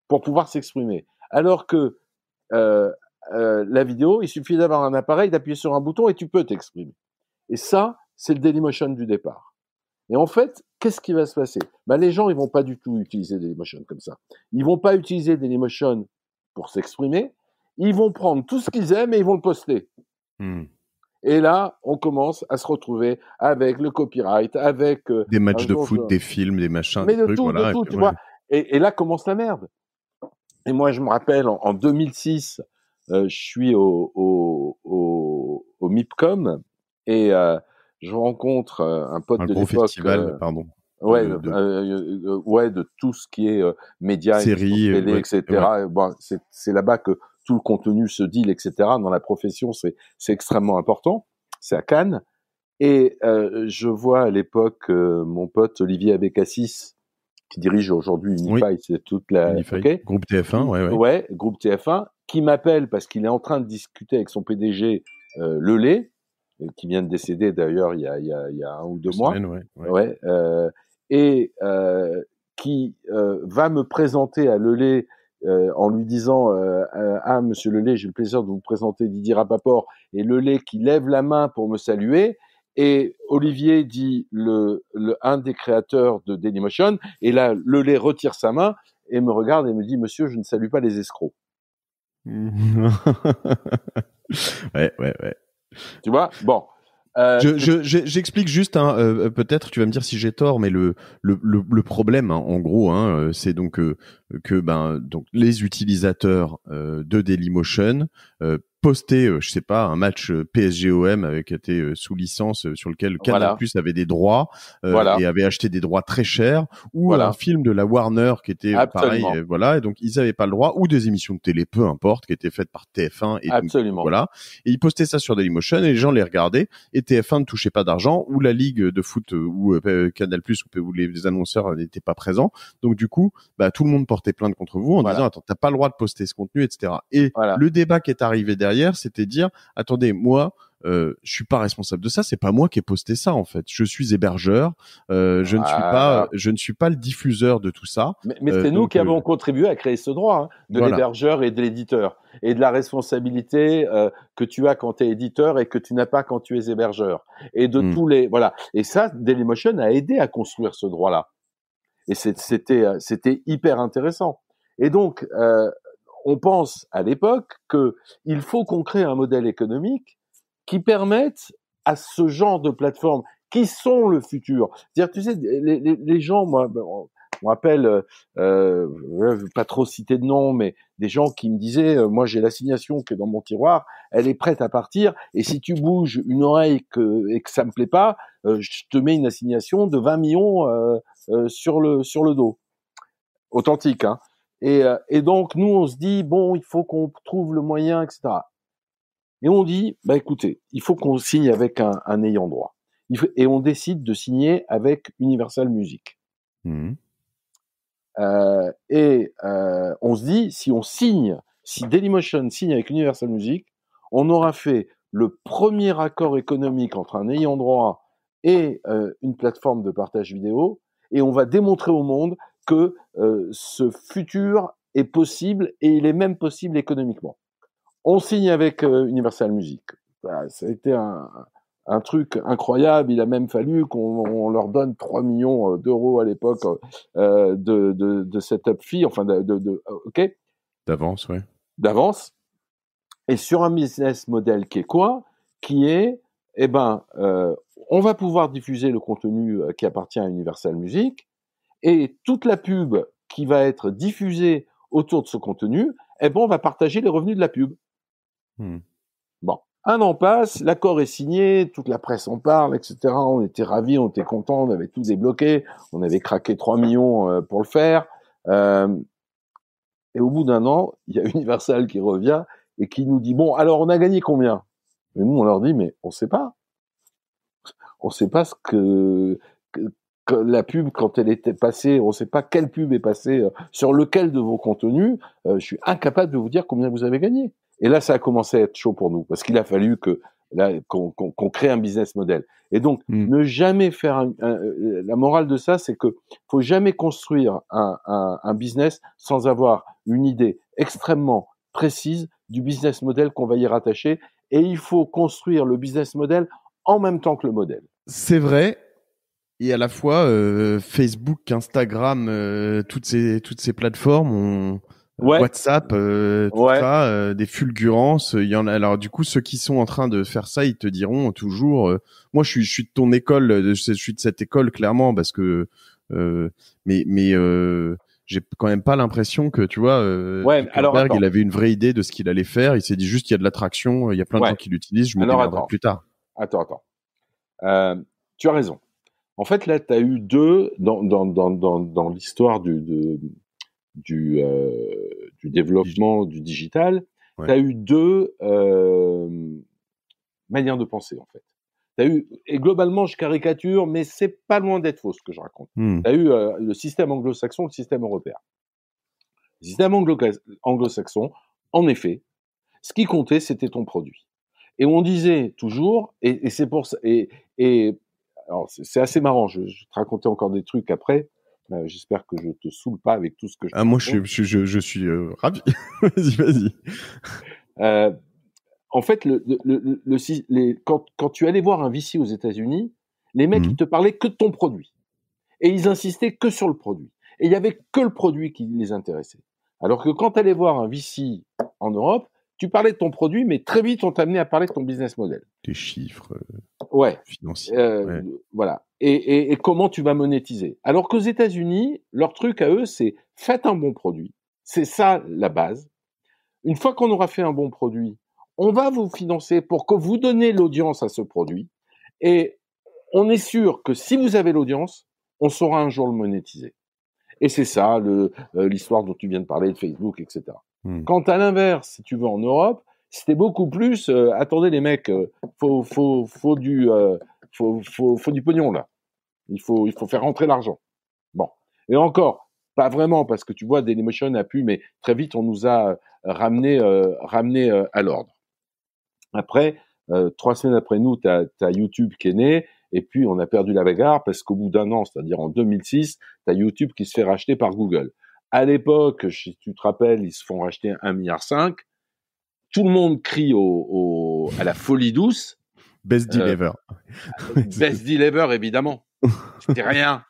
pour pouvoir s'exprimer. Alors que euh, euh, la vidéo, il suffit d'avoir un appareil, d'appuyer sur un bouton et tu peux t'exprimer. Et ça, c'est le Dailymotion du départ. Et en fait, qu'est-ce qui va se passer bah, Les gens, ils vont pas du tout utiliser Dailymotion comme ça. Ils vont pas utiliser Dailymotion pour s'exprimer, ils vont prendre tout ce qu'ils aiment et ils vont le poster. Hmm. Et là, on commence à se retrouver avec le copyright, avec euh, des matchs de foot, des films, des machins, Mais des de trucs, tout, voilà, de tout, et, et, là commence la merde. Et moi, je me rappelle en, 2006, euh, je suis au, MIPCOM et euh, je rencontre un pote de festival, pardon. Ouais, de, tout ce qui est médias, séries, télé, etc. Ben, c'est là-bas que tout le contenu se deal, etc. Dans la profession, c'est extrêmement important. C'est à Cannes. Et euh, je vois à l'époque euh, mon pote Olivier Abécassis, qui dirige aujourd'hui Unify, c'est toute la Unify, groupe TF1, ouais, ouais. ouais, groupe TF1, qui m'appelle parce qu'il est en train de discuter avec son PDG euh, Lelay, euh, qui vient de décéder d'ailleurs il, il, y a un ou deux mois, ouais, et qui va me présenter à Lelay euh, en lui disant euh, euh, Ah, monsieur Lelay, j'ai le plaisir de vous présenter Didier Rapaport, et Lelay qui lève la main pour me saluer. Et Olivier dit le, le un des créateurs de Dailymotion, et là Lelay retire sa main et me regarde et me dit Monsieur, je ne salue pas les escrocs. ouais, ouais, ouais. Tu vois Bon, euh, J'explique juste, hein, euh, euh, peut-être tu vas me dire si j'ai tort, mais le, le, le, problème, hein, en gros, hein, euh, c'est donc que ben, donc, les utilisateurs de Dailymotion poster, euh, je sais pas, un match euh, PSGOM avec été euh, euh, sous licence sur lequel Canal Plus avait des droits et avait acheté des droits très chers, ou un film de la Warner qui était pareil, voilà, et donc ils n'avaient pas le droit, ou des émissions de télé, peu importe, qui étaient faites par TF1 et Absolument. voilà, et ils postaient ça sur Dailymotion et les gens les regardaient et TF1 ne touchait pas d'argent ou la ligue de foot ou Canal Plus où les, annonceurs n'étaient pas présents, donc du coup, bah, tout le monde portait plainte contre vous en disant attends t'as pas le droit de poster ce contenu, etc. Et le débat qui est arrivé derrière c'était dire attendez, moi, euh, je suis pas responsable de ça. C'est pas moi qui ai posté ça en fait. Je suis hébergeur. Euh, je ne suis pas, ah. je ne suis pas le diffuseur de tout ça. Mais, c'est euh, nous qui avons contribué à créer ce droit hein, de l'hébergeur et de l'éditeur et de la responsabilité que tu as quand tu es éditeur et que tu n'as pas quand tu es hébergeur et de hmm. tous les voilà. Et ça, Dailymotion a aidé à construire ce droit là. Et c'était c'était hyper intéressant. Et donc on pense à l'époque qu'il faut qu'on crée un modèle économique qui permette à ce genre de plateformes qui sont le futur. cest dire tu sais, les, gens, moi, ben, on appelle euh, euh, pas trop citer de noms, mais des gens qui me disaient, euh, moi j'ai l'assignation qui est dans mon tiroir, elle est prête à partir, et si tu bouges une oreille que, et que ça me plaît pas, euh, je te mets une assignation de 20 millions sur le sur le dos. Authentique, hein. Euh, et, donc, nous, on se dit, bon, il faut qu'on trouve le moyen, etc. Et on dit, bah, écoutez, il faut qu'on signe avec un, ayant droit. et on décide de signer avec Universal Music. Mmh. Euh, et euh, on se dit, si on signe, si Dailymotion signe avec Universal Music, on aura fait le premier accord économique entre un ayant droit et une plateforme de partage vidéo, et on va démontrer au monde que euh, ce futur est possible et il est même possible économiquement. On signe avec euh, Universal Music. ça a été un, truc incroyable. Il a même fallu qu'on leur donne 3 millions euh, d'euros à l'époque de, de, de setup fee, enfin de, D'avance, oui. D'avance. Et sur un business model qui est quoi Qui est, eh ben, on va pouvoir diffuser le contenu qui appartient à Universal Music et toute la pub qui va être diffusée autour de ce contenu, eh ben, on va partager les revenus de la pub. Hmm. Bon. Un an passe, l'accord est signé, toute la presse en parle, etc. On était ravis, on était contents, on avait tout débloqué, on avait craqué 3 millions euh, pour le faire. Euh, et au bout d'un an, il y a Universal qui revient et qui nous dit, bon, alors on a gagné combien Mais nous, on leur dit, mais on ne sait pas. On ne sait pas ce que, la pub quand elle était passée, on ne sait pas quelle pub est passée euh, sur lequel de vos contenus, euh, je suis incapable de vous dire combien vous avez gagné. Et là, ça a commencé à être chaud pour nous parce qu'il a fallu que qu'on crée un business model. Et donc, hmm. ne jamais faire euh, la morale de ça, c'est que faut jamais construire un, un, business sans avoir une idée extrêmement précise du business model qu'on va y rattacher. Et il faut construire le business model en même temps que le modèle. C'est vrai, et à la fois euh, Facebook, Instagram, euh, toutes ces toutes ces plateformes WhatsApp, euh, tout ça, des fulgurances. Il y en a. Alors du coup, ceux qui sont en train de faire ça, ils te diront toujours. moi, je suis je suis de ton école, je suis de cette école clairement parce que. mais mais j'ai quand même pas l'impression que tu vois ouais, alors, il avait une vraie idée de ce qu'il allait faire il s'est dit juste il y a de l'attraction il y a plein de gens qui l'utilisent je me reviendrai plus tard attends attends euh, tu as raison en fait, là, tu as eu deux, dans, l'histoire du, euh, du, développement du digital, tu as eu deux euh, manières de penser, en fait. As eu, et globalement, je caricature, mais c'est pas loin d'être faux ce que je raconte. Hmm. Tu as eu euh, le système anglo-saxon, le système européen. Le système anglo-saxon, en effet, ce qui comptait, c'était ton produit. Et on disait toujours, et, c'est pour ça, et, et alors c'est assez marrant. Je, vais te raconter encore des trucs après. Euh, j'espère que je te saoule pas avec tout ce que je. Ah moi je, je, je suis euh, ravi. vas-y vas-y. Euh, en fait le, le, le, les, quand, quand tu allais voir un VC aux États-Unis, les mecs mmh. ils te parlaient que de ton produit et ils insistaient que sur le produit et il n'y avait que le produit qui les intéressait. Alors que quand tu allais voir un VC en Europe, tu parlais de ton produit, mais très vite, on t'a amené à parler de ton business model. Tes chiffres euh, ouais. financiers. Euh, voilà. Et, comment tu vas monétiser. Alors qu'aux États-Unis, leur truc à eux, c'est faites un bon produit. C'est ça la base. Une fois qu'on aura fait un bon produit, on va vous financer pour que vous donnez l'audience à ce produit. Et on est sûr que si vous avez l'audience, on saura un jour le monétiser. Et c'est ça euh, l'histoire dont tu viens de parler de Facebook, etc. Hmm. Quant à l'inverse, si tu vas en Europe, c'était beaucoup plus euh, attendez les mecs, euh, faut, faut, du, euh, faut, du pognon là. Il faut, il faut faire rentrer l'argent. Bon. Et encore, pas vraiment, parce que tu vois, Dailymotion a pu, mais très vite, on nous a euh, ramené, ramené à l'ordre. Après, trois semaines après nous, tu as, as, YouTube qui est né, et puis on a perdu la bagarre, parce qu'au bout d'un an, c'est-à-dire en 2006, tu as YouTube qui se fait racheter par Google. À l'époque, si tu te rappelles, ils se font racheter 1,5 milliard. Tout le monde crie à la folie douce. Best deal euh, Best deal évidemment. C'était rien.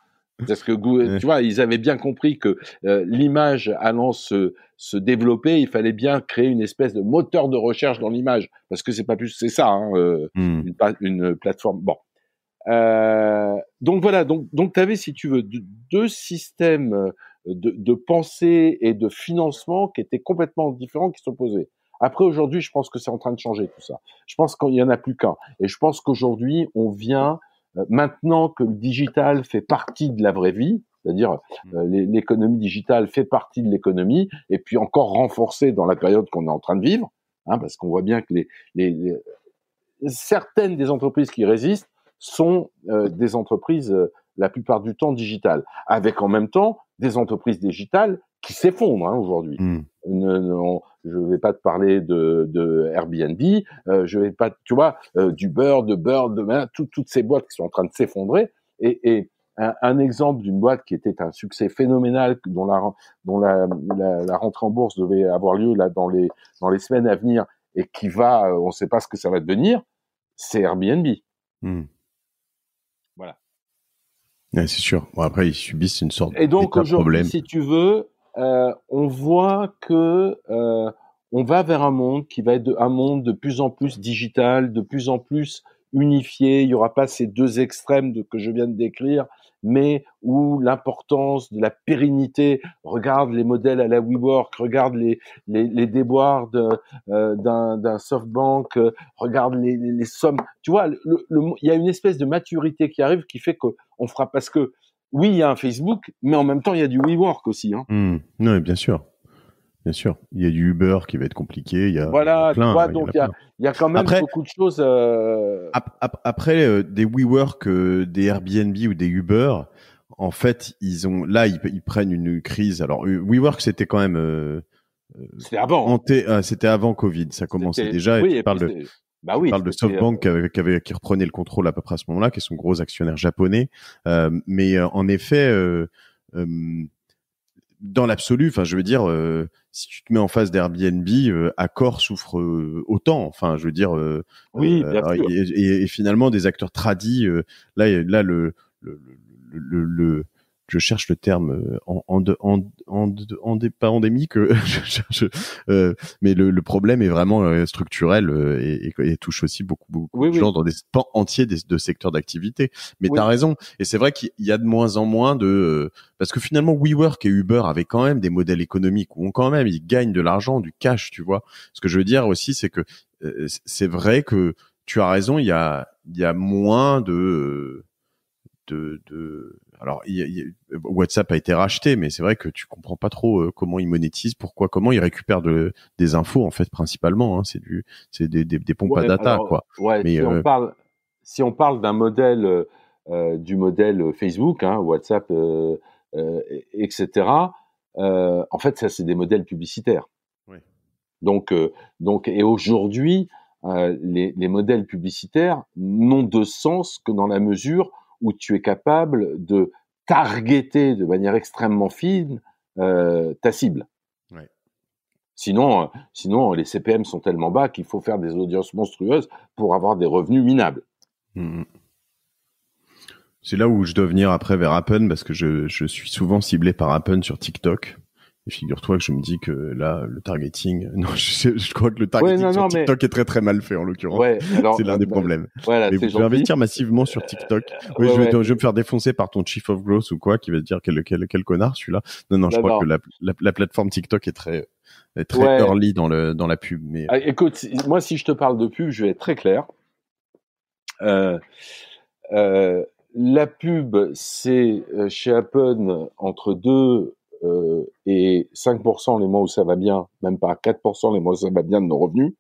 Parce que, tu vois, ils avaient bien compris que euh, l'image allant se, développer, il fallait bien créer une espèce de moteur de recherche dans l'image. Parce que c'est pas plus, c'est ça, hein, euh, hmm. une, plateforme. Bon. donc voilà, donc, donc tu avais, si tu veux, deux systèmes de, de pensée et de financement qui étaient complètement différents, qui s'opposaient. Après, aujourd'hui, je pense que c'est en train de changer tout ça. Je pense qu'il n'y en a plus qu'un. Et je pense qu'aujourd'hui, on vient, euh, maintenant que le digital fait partie de la vraie vie, c'est-à-dire mmh. euh, l'économie digitale fait partie de l'économie, et puis encore renforcée dans la période qu'on est en train de vivre, hein, parce qu'on voit bien que les, certaines des entreprises qui résistent sont euh, des entreprises la plupart du temps digitales, avec en même temps des entreprises digitales qui s'effondrent hein, aujourd'hui. Hmm. je ne vais pas te parler de, Airbnb, euh, je vais pas, tu vois, euh, du beurre, de beurre, de toutes ces boîtes qui sont en train de s'effondrer. Et, un, exemple d'une boîte qui était un succès phénoménal, dont la, dont la, rentrée en bourse devait avoir lieu là dans les, dans les semaines à venir, et qui va, euh, on ne sait pas ce que ça va devenir, c'est Airbnb. Hmm c'est sûr. Bon, après, ils subissent une sorte de Et donc si tu veux, euh, on voit que euh, on va vers un monde qui va être un monde de plus en plus digital, de plus en plus unifié. Il n'y aura pas ces deux extrêmes de, que je viens de décrire mais où l'importance de la pérennité, regarde les modèles à la WeWork, regarde les, les, déboires euh, d'un SoftBank, euh, regarde les, les, sommes. Tu vois, il y a une espèce de maturité qui arrive qui fait qu'on fera parce que oui, il y a un Facebook, mais en même temps, il y a du WeWork aussi. Hein. Mmh. Non, bien sûr. Bien sûr, il y a du Uber qui va être compliqué. Il y a voilà, donc il y, a, il y, a quand même beaucoup de choses. Euh, après, euh, des WeWork, euh, des Airbnb ou des Uber, en fait, ils ont là, ils, prennent une crise. Alors, WeWork, c'était quand même. c'était avant. Ah, c'était avant Covid, ça commençait déjà. Oui, et bah tu parles de, bah oui, parle de SoftBank qui, avait, qui, reprenait le contrôle à peu près à ce moment-là, qui sont gros actionnaires japonais. mais en effet dans l'absolu, enfin, je veux dire, euh, si tu te mets en face d'Airbnb, euh, Accor souffre euh, autant. Enfin, je veux dire, euh, oui, et, finalement, des acteurs tradis, là, là, le, le, le, le je cherche le terme euh, en, en, en, en, pas endémique, euh, je euh, mais le, problème est vraiment structurel et, et, touche aussi beaucoup, beaucoup de gens dans des pans entiers des, de secteurs d'activité. Mais tu as raison, et c'est vrai qu'il y a de moins en moins de... Parce que finalement, WeWork et Uber avaient quand même des modèles économiques où on, quand même ils gagnent de l'argent, du cash, tu vois. Ce que je veux dire aussi, c'est que c'est vrai que tu as raison, il y a, il y a moins de... De, de, alors WhatsApp a été racheté, mais c'est vrai que tu comprends pas trop euh, comment ils monétisent, pourquoi, comment ils récupèrent de, des infos en fait principalement. Hein. c'est du, des, pompes à data quoi. mais si on euh, parle, si on parle d'un modèle euh, du modèle Facebook, hein, WhatsApp, etc. en fait, ça c'est des modèles publicitaires. Donc, donc et aujourd'hui, les, les modèles publicitaires n'ont de sens que dans la mesure où tu es capable de targeter de manière extrêmement fine euh, ta cible. Sinon, euh, sinon, les CPM sont tellement bas qu'il faut faire des audiences monstrueuses pour avoir des revenus minables. Mmh. C'est là où je dois venir après vers Appen parce que je, je suis souvent ciblé par Appen sur TikTok. Et figure-toi que je me dis que là, le targeting, non, je, crois que le targeting sur TikTok est très très mal fait en l'occurrence. c'est l'un des euh, problèmes. mais je vais investir massivement sur TikTok. je, vais, je, me faire défoncer par ton chief of growth ou quoi, qui va te dire quel, quel, quel connard celui-là. Non, non, je crois que la, la, plateforme TikTok est très est très early dans le dans la pub. Mais ah, écoute, moi, si je te parle de pub, je vais être très clair. Euh, euh, la pub, c'est chez Apple entre deux et 5% les mois où ça va bien, même pas 4% les mois où ça va bien de nos revenus.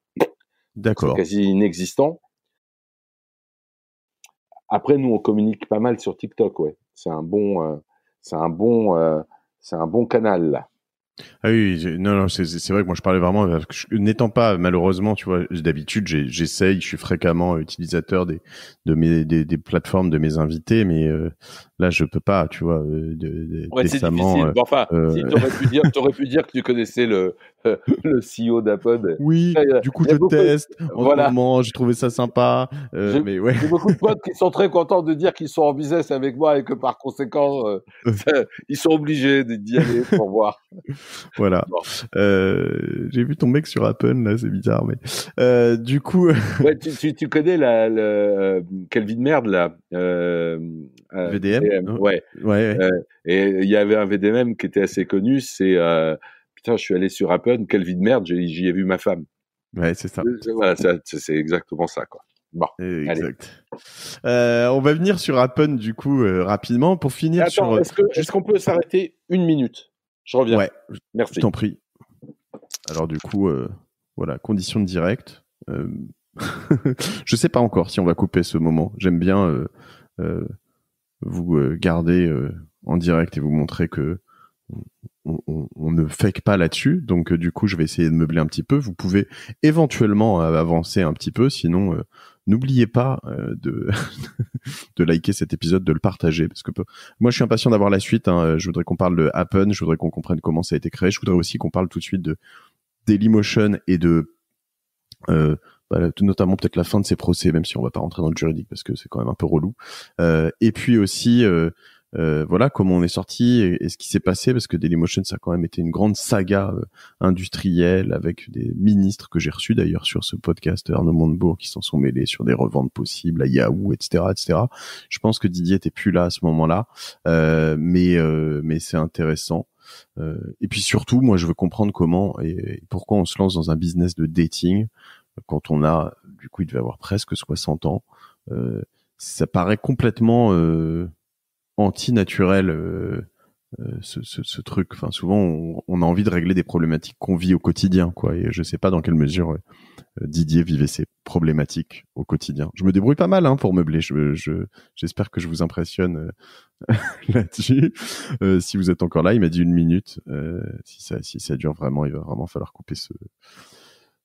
D'accord. Quasi inexistant. Après, nous, on communique pas mal sur TikTok, ouais. C'est un bon, euh, c'est un bon, euh, c'est un bon canal là. Ah oui, non, non c'est vrai que moi je parlais vraiment n'étant pas malheureusement, tu vois, d'habitude j'essaye, je suis fréquemment utilisateur des de mes des, plateformes de mes invités, mais euh, là je peux pas, tu vois, euh, de, de ouais, enfin, euh, pu dire, t'aurais pu dire que tu connaissais le le CEO d'Apple. Oui, du coup, je teste. En voilà. moment, j'ai trouvé ça sympa. Euh, j'ai, beaucoup de potes qui sont très contents de dire qu'ils sont en business avec moi et que par conséquent, euh, euh, ils sont obligés d'y aller pour voir. Voilà. j'ai vu ton mec sur Apple, là, c'est bizarre, mais du coup. ouais, tu, tu, connais la, la, de Merde, là. VDM, hein. ouais, ouais. et il y avait un VDM qui était assez connu, c'est putain, je suis allé sur Apple, quelle vie de merde, j'y ai, vu ma femme. Ouais, c'est ça. c'est exactement ça, quoi. Bon, exact. Euh, on va venir sur Apple, du coup euh, rapidement pour finir euh, Est-ce qu'on peut s'arrêter une minute Je reviens. Ouais. Merci. Je t'en prie. Alors du coup, voilà, conditions de direct. je sais pas encore si on va couper ce moment. J'aime bien vous garder en direct et vous montrer que on, ne fake pas là-dessus. Donc euh, du coup, je vais essayer de meubler un petit peu. Vous pouvez éventuellement euh, avancer un petit peu. Sinon, euh, n'oubliez pas de, de liker cet épisode, de le partager. Parce que moi, je suis impatient d'avoir la suite. Hein. Je voudrais qu'on parle de Happen. Je voudrais qu'on comprenne comment ça a été créé. Je voudrais aussi qu'on parle tout de suite de Dailymotion et de... Bah, tout notamment peut-être la fin de ces procès, même si on va pas rentrer dans le juridique parce que c'est quand même un peu relou. et puis aussi euh, voilà comment on est sorti et, ce qui s'est passé parce que Dailymotion ça a quand même été une grande saga euh, industrielle avec des ministres que j'ai reçus d'ailleurs sur ce podcast Arnaud Montebourg qui s'en sont mêlés sur des reventes possibles à Yahoo etc etc je pense que Didier était plus là à ce moment là euh, mais mais c'est intéressant et puis surtout moi je veux comprendre comment et, pourquoi on se lance dans un business de dating quand on a du coup il devait avoir presque 60 ans ça paraît complètement anti-naturel euh, euh, ce, truc. Enfin, souvent, on, a envie de régler des problématiques qu'on vit au quotidien, quoi. Et je sais pas dans quelle mesure euh, Didier vivait ses problématiques au quotidien. Je me débrouille pas mal hein, pour meubler. Je, j'espère que je vous impressionne là-dessus. si vous êtes encore là, il m'a dit une minute. si ça, si ça dure vraiment, il va vraiment falloir couper ce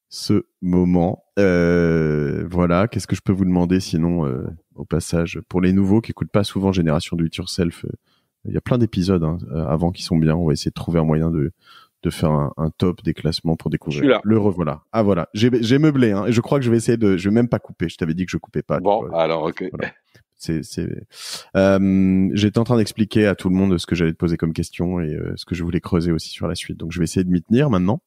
ce moment. Euh, voilà, qu'est-ce que je peux vous demander sinon, euh, au passage, pour les nouveaux qui écoutent pas souvent Génération Do It Yourself, euh, il y a plein d'épisodes hein, avant qui sont bien. On va essayer de trouver un moyen de, de faire un, top des classements pour découvrir. Là. Le revoilà. Ah voilà, j'ai meublé. Hein, et je crois que je vais essayer de. Je vais même pas couper. Je t'avais dit que je coupais pas. Bon, alors ok. c'est Euh, j'étais en train d'expliquer à tout le monde ce que j'allais te poser comme question et ce que je voulais creuser aussi sur la suite. Donc je vais essayer de m'y tenir maintenant.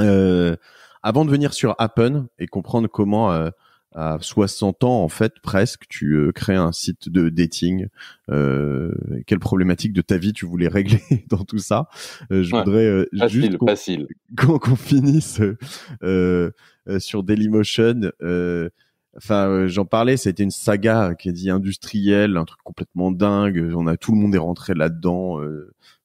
Euh, avant de venir sur Happen et comprendre comment euh, à 60 ans en fait presque tu euh, crées un site de dating, euh, quelle problématique de ta vie tu voulais régler dans tout ça Je voudrais facile, juste qu'on, facile. qu'on, finisse sur Dailymotion. Enfin, j'en parlais, c'était une saga qui est dit industrielle, un truc complètement dingue. On a tout le monde est rentré là-dedans.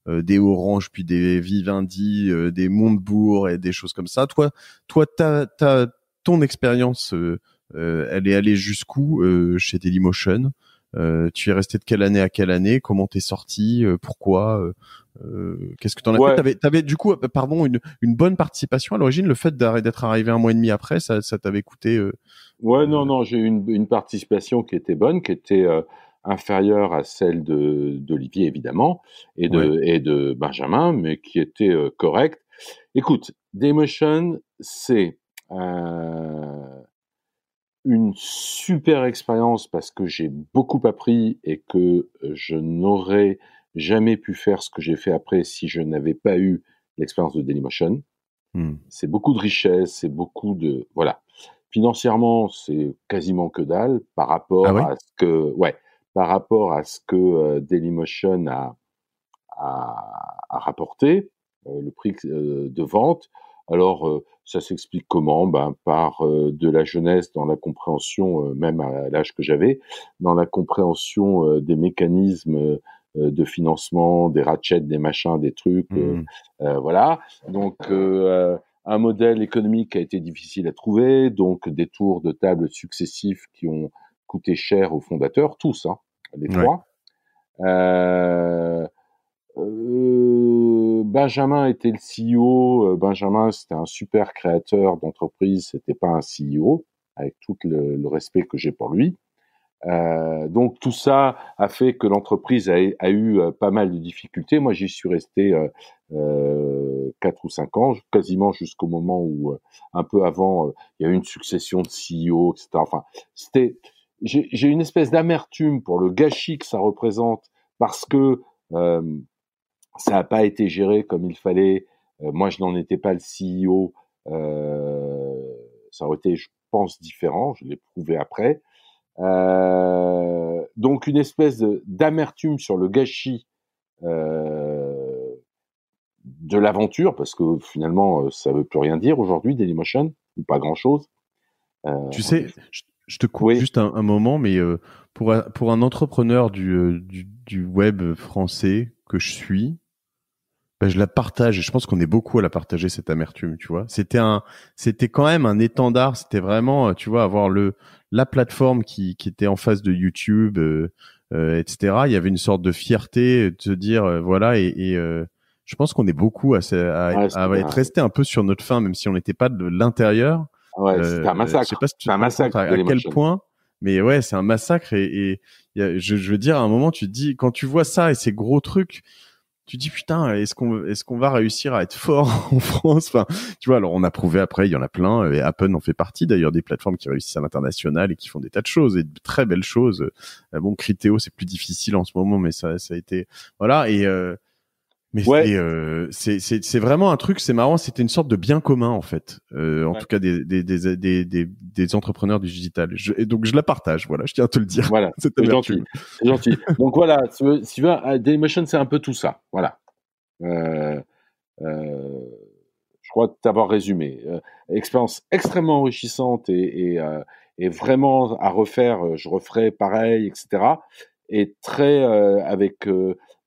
Euh, des Oranges, puis des Vivendi, euh, des Montebourg et des choses comme ça. Toi, toi, t'as, t'as ton expérience, euh, elle est allée jusqu'où chez Dailymotion tu es resté de quelle année à quelle année Comment t'es sorti Pourquoi Qu'est-ce que t'en as fait t'avais, avais du coup, pardon, une, une, bonne participation à l'origine. Le fait d'être arrivé un mois et demi après, ça, ça t'avait coûté Ouais, non, non, j'ai eu une, une, participation qui était bonne, qui était inférieure à celle d'Olivier, évidemment, et de, et de Benjamin, mais qui était euh, correct Écoute, Daymotion, c'est euh, une super expérience parce que j'ai beaucoup appris et que je n'aurais jamais pu faire ce que j'ai fait après si je n'avais pas eu l'expérience de Dailymotion. Hmm. C'est beaucoup de richesse, c'est beaucoup de... Voilà. Financièrement, c'est quasiment que dalle par rapport ah à ce que... Ouais par rapport à ce que euh, Dailymotion a, a, rapporté, euh, le prix euh, de vente. Alors, ça s'explique comment ben, Par de la jeunesse dans la compréhension, même à l'âge que j'avais, dans la compréhension des mécanismes de financement, des ratchets, des machins, des trucs. Mmh. voilà. Donc, un modèle économique a été difficile à trouver, donc des tours de table successifs qui ont coûtait cher aux fondateurs, tous, hein, les trois. Euh, euh, Benjamin était le CEO. Euh, Benjamin, c'était un super créateur d'entreprise. C'était pas un CEO, avec tout le, respect que j'ai pour lui. donc tout ça a fait que l'entreprise a, eu pas mal de difficultés. Moi, j'y suis resté euh, 4 ou 5 ans, quasiment jusqu'au moment où, un peu avant, il y a eu une succession de CEO, etc. Enfin, c'était j'ai une espèce d'amertume pour le gâchis que ça représente parce que euh, ça n'a pas été géré comme il fallait. Euh, moi, je n'en étais pas le CEO. Euh, ça aurait été, je pense, différent. Je l'ai prouvé après. donc, une espèce d'amertume sur le gâchis de l'aventure, parce que finalement, ça ne veut plus rien dire aujourd'hui, Dailymotion, ou pas grand-chose. tu sais, je te coupe juste un, moment, mais euh, pour, pour un entrepreneur du, euh, du, du web français que je suis, bah, je la partage et je pense qu'on est beaucoup à la partager cette amertume, tu vois. C'était un, c'était quand même un étendard. C'était vraiment, euh, tu vois, avoir le la plateforme qui, qui était en face de YouTube, etc. Il y avait une sorte de fierté de se dire voilà et, et je pense qu'on est beaucoup à, à, à, à, être resté un peu sur notre fin, même si on n'était pas de l'intérieur. Ouais, euh, c'est un massacre. Je sais pas à, quel point, mais ouais, c'est un massacre. Et, je, veux dire, à un moment, tu te dis, quand tu vois ça et ces gros trucs, tu te dis putain est-ce qu'on est qu'on va réussir à être fort en France enfin tu vois alors on a prouvé après il y en a plein euh, et Apple en fait partie d'ailleurs des plateformes qui réussissent à l'international et qui font des tas de choses et de très belles choses euh, bon Criteo c'est plus difficile en ce moment mais ça ça a été voilà et mais euh, c'est, c'est, vraiment un truc, c'est marrant, c'était une sorte de bien commun en fait, euh, en tout cas des, des, des, des, des, entrepreneurs du digital. et donc je la partage, voilà, je tiens à te le dire. Voilà, c'est gentil, gentil. Donc voilà, si tu veux, euh, Dailymotion, c'est un peu tout ça, voilà. Euh, euh je crois t'avoir résumé. expérience extrêmement enrichissante et, et, et, vraiment à refaire, je referai pareil, etc. Et très avec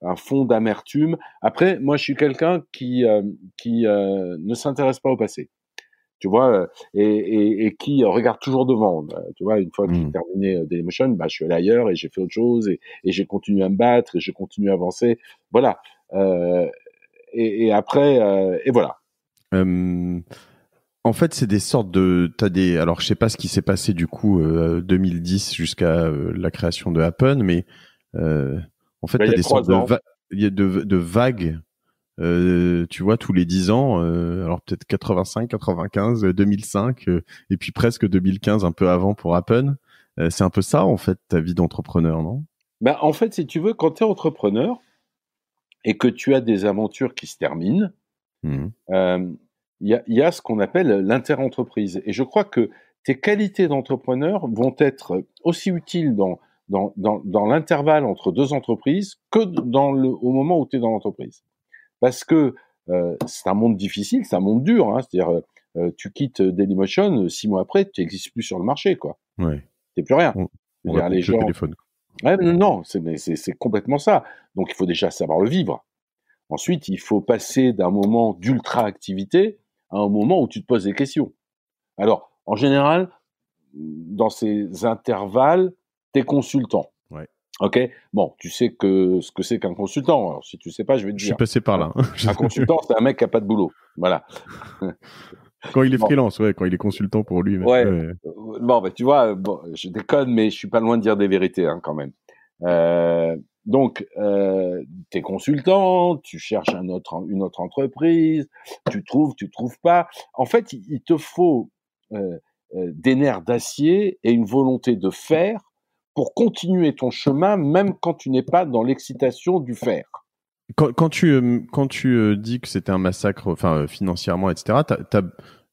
un fond d'amertume. Après, moi, je suis quelqu'un qui, euh, qui euh, ne s'intéresse pas au passé, tu vois, euh, et, qui regarde toujours devant. Tu vois, une fois que j'ai mmh. terminé Dailymotion, bah, je suis allé ailleurs et j'ai fait autre chose et, j'ai continué à me battre et j'ai continué à avancer. Voilà. et, après, et voilà. En fait, c'est des sortes de. Alors, je sais pas ce qui s'est passé du coup 2010 jusqu'à la création de Happen, mais en fait, il y a des sortes de, vagues. Euh, tu vois, tous les 10 ans, euh, alors peut-être 85, 95, 2005, et puis presque 2015, un peu avant pour Apple. Euh, c'est un peu ça, en fait, ta vie d'entrepreneur, non bah, En fait, si tu veux, quand tu es entrepreneur et que tu as des aventures qui se terminent, mmh. il y, y, a ce qu'on appelle l'inter-entreprise. Et je crois que tes qualités d'entrepreneur vont être aussi utiles dans dans, l'intervalle entre deux entreprises que dans le, au moment où tu es dans l'entreprise. Parce que euh, c'est un monde difficile, c'est un monde dur. Hein. C'est-à-dire, euh, euh, tu quittes Dailymotion, six mois après, tu n'existes plus sur le marché. quoi. Ouais. plus rien. Tu on les gens... téléphone. Ouais, non, c'est complètement ça. Donc, il faut déjà savoir le vivre. Ensuite, il faut passer d'un moment d'ultra-activité à un moment où tu te poses des questions. Alors, en général, dans ces intervalles, t'es consultant. Ok, bon, tu sais que ce que c'est qu'un consultant. si tu sais pas, je vais te dire. Je suis passé par là. Hein. un consultant, c'est un mec qui a pas de boulot. Voilà. Quand il est freelance, quand il est consultant pour lui. Ouais. Euh, bon, bah, tu vois, euh, bon, je déconne, mais je suis pas loin de dire des vérités hein, quand même. Euh, donc, t'es consultant, tu cherches une autre entreprise, tu trouves, tu trouves pas. En fait, il, te faut des nerfs d'acier et une volonté de faire pour continuer ton chemin, même quand tu n'es pas dans l'excitation du faire. Quand, tu, quand tu euh, euh, dis que c'était un massacre enfin, euh, financièrement, etc.,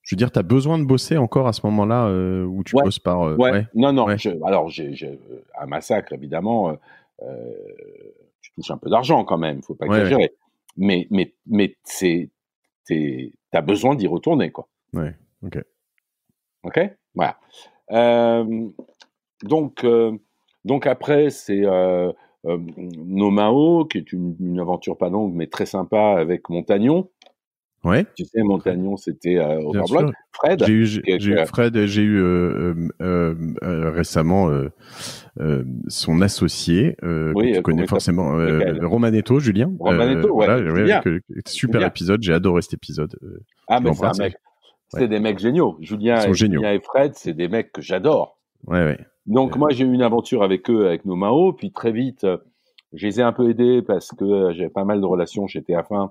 je veux dire, tu as besoin de bosser encore à ce moment-là où tu bosses par... ouais. Ouais, non, non. alors, j'ai un massacre, évidemment. tu touches un peu d'argent quand même, faut pas exagérer. Mais, mais, mais tu as besoin d'y retourner, quoi. Ouais, ok. Ok Voilà. donc... Donc après, c'est euh, euh, Nomao, qui est une, aventure pas longue, mais très sympa avec Montagnon. Ouais. Tu sais, Montagnon, c'était euh, bloc Fred. J'ai eu, euh, Fred, j'ai eu récemment son associé, que tu connais forcément, Romanetto, Julien. Romanetto, ouais, voilà, super épisode, j'ai adoré cet épisode. ah, mais c'est des mecs géniaux. Julien, et, géniaux. Julien Fred, c'est des mecs que j'adore. Ouais, ouais. Donc, moi, j'ai eu une aventure avec eux, avec Nomao. Puis, très vite, euh, je les ai un peu aidés parce que euh, j'avais pas mal de relations chez TF1.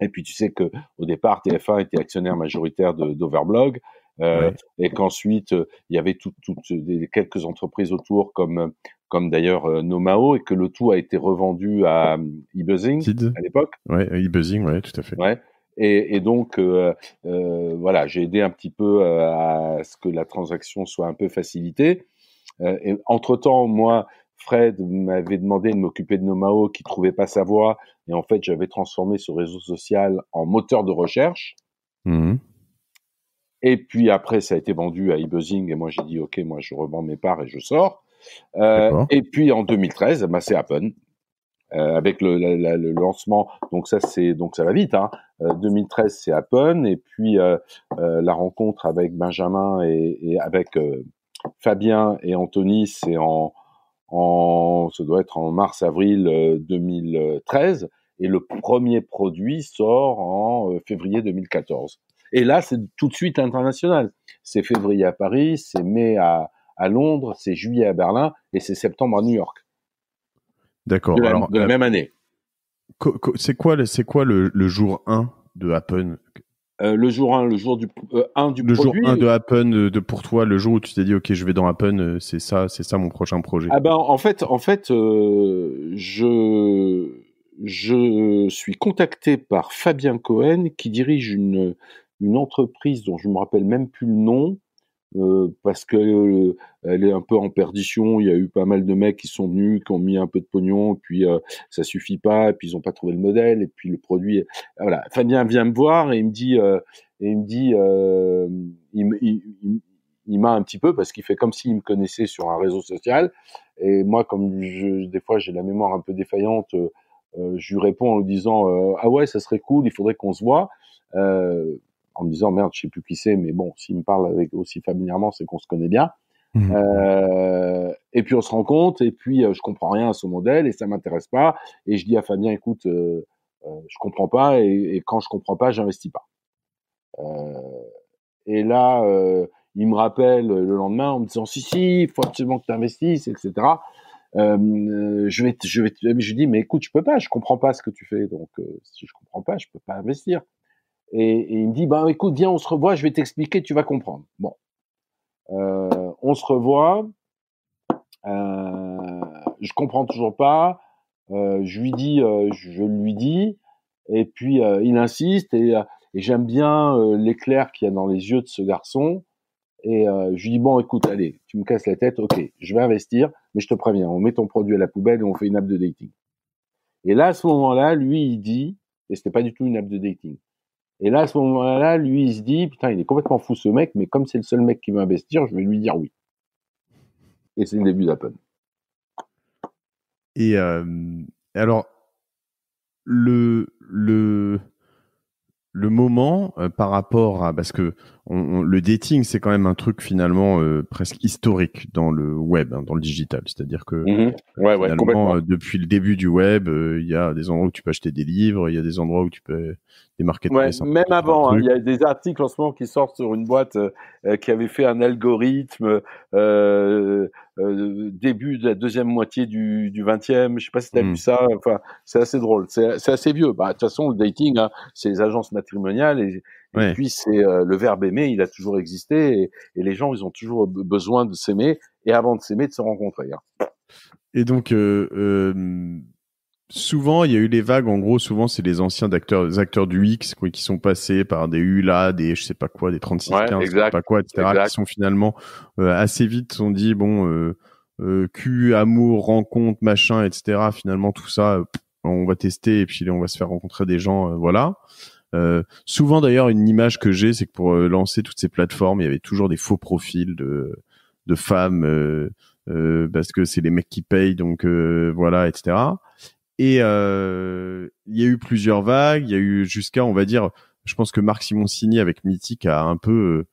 Et puis, tu sais que au départ, TF1 était actionnaire majoritaire d'Overblog. Euh, et qu'ensuite il y avait toutes quelques entreprises autour comme comme d'ailleurs Nomao et que le tout a été revendu à eBuzzing à l'époque. Ouais, eBuzzing, oui, tout à fait. Et, donc, euh, euh, voilà, j'ai aidé un petit peu euh, à ce que la transaction soit un peu facilitée. et entre-temps, moi, Fred m'avait demandé de m'occuper de Nomao qui trouvait pas sa voie. Et en fait, j'avais transformé ce réseau social en moteur de recherche. Mmh. Et puis après, ça a été vendu à eBuzzing et moi j'ai dit ok, moi je revends mes parts et je sors. et puis en 2013, eh bah, ben, c'est happen ». Euh, avec le, lancement. Donc ça c'est donc ça va vite. 2013 hein. euh, c'est Apple, et puis euh, la rencontre avec Benjamin et, avec Fabien et Anthony c'est en en, ça doit être en mars-avril 2013, et le premier produit sort en février 2014. Et là, c'est tout de suite international. C'est février à Paris, c'est mai à, à Londres, c'est juillet à Berlin, et c'est septembre à New York. D'accord. De, la, euh, même année. C'est quoi, c'est quoi le, jour 1 de Happen euh, le jour 1, le jour du, 1 euh, du le jour 1 de Happen de, pour toi, le jour où tu t'es dit ok je vais dans Happen, c'est ça, c'est ça mon prochain projet. Ah ben, en fait, en fait, je je suis contacté par Fabien Cohen qui dirige une une entreprise dont je me rappelle même plus le nom, euh, parce que euh, elle est un peu en perdition. Il y a eu pas mal de mecs qui sont venus, qui ont mis un peu de pognon, puis euh, ça suffit pas, et puis ils ont pas trouvé le modèle, et puis le produit. Ah, voilà. Fabien vient me voir et il me dit, euh, il me dit, il, il, m'a un petit peu parce qu'il fait comme s'il me connaissait sur un réseau social. Et moi, comme des fois j'ai la mémoire un peu défaillante, je lui réponds en lui disant ah ouais, ça serait cool, il faudrait qu'on se voit. Euh, en me disant merde, je sais plus qui c'est, mais bon, s'il me parle avec aussi familièrement, c'est qu'on se connaît bien. Mmh. Euh, et puis on se rend compte, et puis euh, je comprends rien à son modèle et ça m'intéresse pas. Et je dis à Fabien, écoute, euh, je comprends pas, et, quand je comprends pas, j'investis pas. et là, il me rappelle le lendemain en me disant si si, il faut absolument que tu investisses, etc. je vais, je vais, je dis, mais écoute, je peux pas, je comprends pas ce que tu fais, donc si je comprends pas, je peux pas investir. Et, il me dit, bah écoute, viens, on se revoit, je vais t'expliquer, tu vas comprendre. Bon, euh, on se revoit. Euh, je comprends toujours pas. Euh, je lui dis, euh, je lui dis, et puis euh, il insiste et, euh, j'aime bien l'éclair qu'il y a dans les yeux de ce garçon. Et je lui dis bon, écoute, allez, tu me casses la tête, ok, je vais investir, mais je te préviens, on met ton produit à la poubelle et on fait une app de dating. Et là, à ce moment-là, lui, il dit, et c'était pas du tout une app de dating, et là, à ce moment-là, lui, il se dit, putain, il est complètement fou ce mec, mais comme c'est le seul mec qui veut investir, je vais lui dire oui. Et c'est le début d'Apple. Et euh, alors, le, le, le moment euh, par rapport à. Parce que le dating, c'est quand même un truc finalement euh, presque historique dans le web, hein, dans le digital. C'est-à-dire que mhm. euh, finalement, euh, depuis le début du web, il y a des endroits où tu peux acheter des livres, il y a des endroits où tu peux des marketplaces. même avant, hein, il y a des articles en ce moment qui sortent sur une boîte qui avait fait un algorithme début de la deuxième moitié du, du 20e. Je sais pas si tu as hmm. vu ça. Enfin, c'est assez drôle. C'est assez vieux. Bah, de toute façon, le dating, hein, c'est les agences matrimoniales et et puis c'est euh, le verbe aimer, il a toujours existé et, les gens ils ont toujours besoin de s'aimer et avant de s'aimer de se rencontrer. Hein. Et donc euh, souvent il y a eu les vagues. En gros, souvent c'est les anciens acteurs, acteurs du X quoi, qui sont passés par des ULA, des je sais pas quoi, des 36 15, pas quoi, etc. Qui sont finalement euh, assez vite sont dit bon euh, cul, amour, rencontre, machin, etc. Finalement tout ça, on va tester et puis on va se faire rencontrer des gens, voilà. Euh, souvent d'ailleurs, une image que j'ai, c'est que pour euh, lancer toutes ces plateformes, il y avait toujours des faux profils de, femmes euh, parce que c'est les mecs qui payent, donc voilà, etc. Et il y a eu plusieurs vagues. Il y a eu jusqu'à, on va dire, je pense que Marc Simoncini avec Mythic a un peu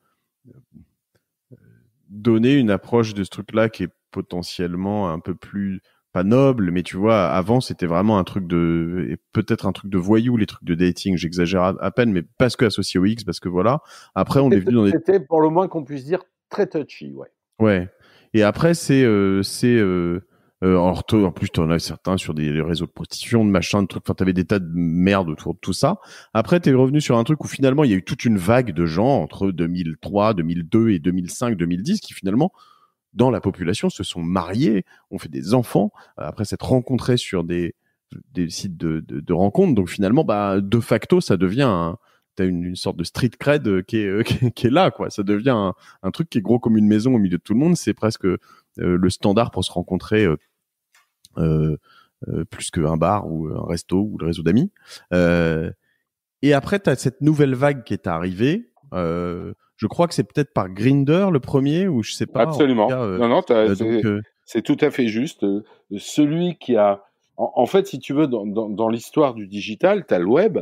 donné une approche de ce truc-là qui est potentiellement un peu plus pas noble, mais tu vois, avant c'était vraiment un truc de peut-être un truc de voyou, les trucs de dating, j'exagère à, peine, mais parce que associé au X, parce que voilà. Après, on est venu dans des. C'était pour le moins qu'on puisse dire très touchy, ouais. Ouais. Et après, c'est euh, c'est euh, euh en, en plus, en as certains sur des réseaux de prostitution, de machin, de trucs. Enfin, t'avais des tas de merde autour de tout ça. Après, t'es revenu sur un truc où finalement, il y a eu toute une vague de gens entre 2003, 2002 et 2005, 2010 qui finalement dans la population se sont mariés, ont fait des enfants, euh, après s'être rencontrés sur des, sites de, rencontres. Donc finalement, bah, de facto, ça devient une, sorte de street cred euh, euh, qui est, là, quoi. Ça devient un, truc qui est gros comme une maison au milieu de tout le monde. C'est presque le standard pour se rencontrer euh, plus qu'un bar ou un resto ou le réseau d'amis. et après, tu as cette nouvelle vague qui est arrivée. Euh, je crois que c'est peut-être par Grinder le premier ou je sais pas. Absolument. Euh, non, euh, euh, c'est tout à fait juste. Celui qui a, en, fait, si tu veux, dans, l'histoire du digital, tu as le web,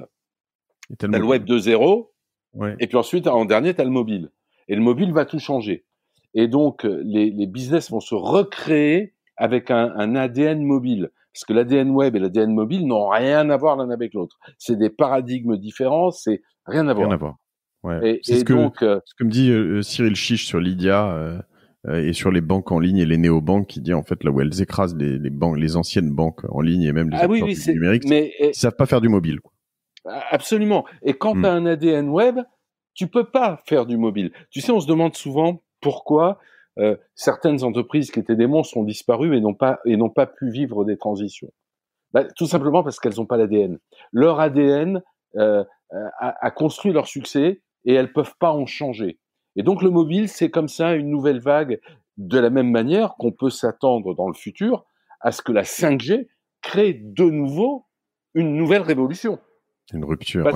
tu as le web 2.0, ouais. et puis ensuite, en dernier, tu as le mobile. Et le mobile va tout changer. Et donc, les, les business vont se recréer avec un, un ADN mobile. Parce que l'ADN web et l'ADN mobile n'ont rien à voir l'un avec l'autre. C'est des paradigmes différents, c'est rien à voir. Rien à voir. C'est euh, ce que, me dit euh, Cyril Chiche sur Lydia euh, et sur les banques en ligne et les néobanques, qui dit en fait là où elles écrasent les, banques, les anciennes banques en ligne et même les ah numériques, mais, savent pas faire du mobile. Ah, absolument. Et quand mm. tu as un ADN web, tu peux pas faire du mobile. Tu sais, on se demande souvent pourquoi certaines entreprises qui étaient des monstres ont disparu et n'ont pas et n'ont pas pu vivre des transitions. Bah, tout simplement parce qu'elles n'ont pas l'ADN. Leur ADN a, a, construit leur succès et elles peuvent pas en changer. Et donc le mobile, c'est comme ça une nouvelle vague, de la même manière qu'on peut s'attendre dans le futur à ce que la 5G crée de nouveau une nouvelle révolution. Une rupture.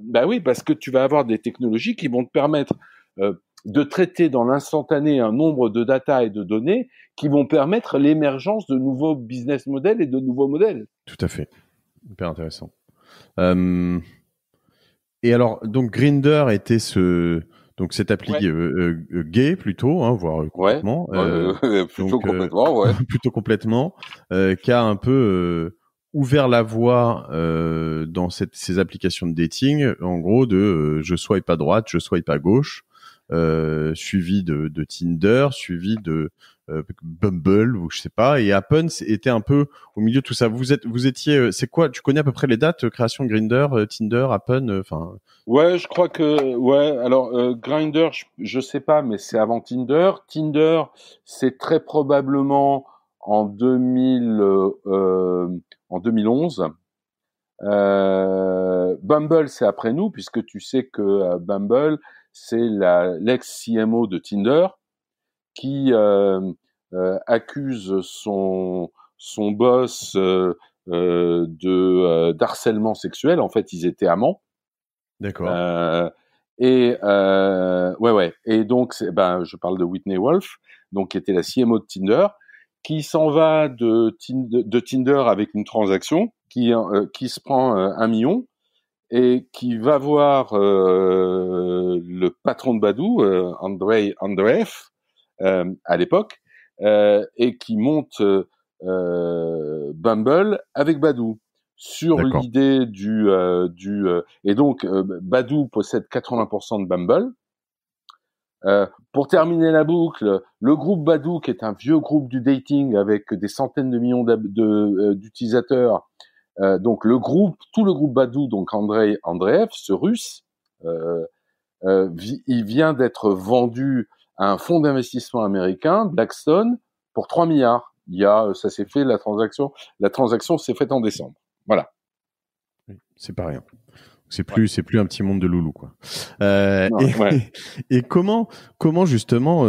Bah oui, parce que tu vas avoir des technologies qui vont te permettre euh, de traiter dans l'instantané un nombre de data et de données qui vont permettre l'émergence de nouveaux business models et de nouveaux modèles. Tout à fait. Hyper intéressant. Euh, et alors, donc Grinder était ce donc cette appli euh, euh, euh, gay plutôt, hein, voire complètement, plutôt, complètement ouais. qui a un peu ouvert la voie dans ces applications de dating, en gros de je swipe à droite, je swipe à gauche, euh, suivi de, de, Tinder, suivi de euh, Bumble ou je sais pas. Et Happn était un peu au milieu de tout ça. Vous êtes, vous étiez, euh, c'est quoi Tu connais à peu près les dates création Grinder, Tinder, Happn, enfin. ouais, je crois que ouais. Alors Grinder, je, sais pas, mais c'est avant Tinder. Tinder, c'est très probablement en 2000, en 2011. Euh, Bumble, c'est après nous, puisque tu sais que Bumble, c'est l'ex-CMO de Tinder qui euh, euh, accuse son, son boss euh, de d'harcèlement sexuel. En fait, ils étaient amants. D'accord. et ouais, ouais. Et donc, ben, je parle de Whitney Wolf, donc qui était la CMO de Tinder, qui s'en va de, de, Tinder avec une transaction qui qui se prend un million et qui va voir euh, le patron de Badou, euh, Andrei Andreev, euh, à l'époque, euh, et qui monte Bumble avec Badou sur l'idée du du et donc Badou possède 80% de Bumble. pour terminer la boucle, le groupe Badou, qui est un vieux groupe du dating avec des centaines de millions d'utilisateurs, euh, donc le groupe, tout le groupe Badou, donc Andrei Andreev, ce Russe, euh, euh, il vient d'être vendu à un fonds d'investissement américain, Blackstone, pour 3 milliards. Il y a, ça s'est fait la transaction, la transaction s'est faite en décembre. Voilà. C'est pas rien. C'est plus, c'est plus un petit monde de loulou quoi. et, et, comment, comment justement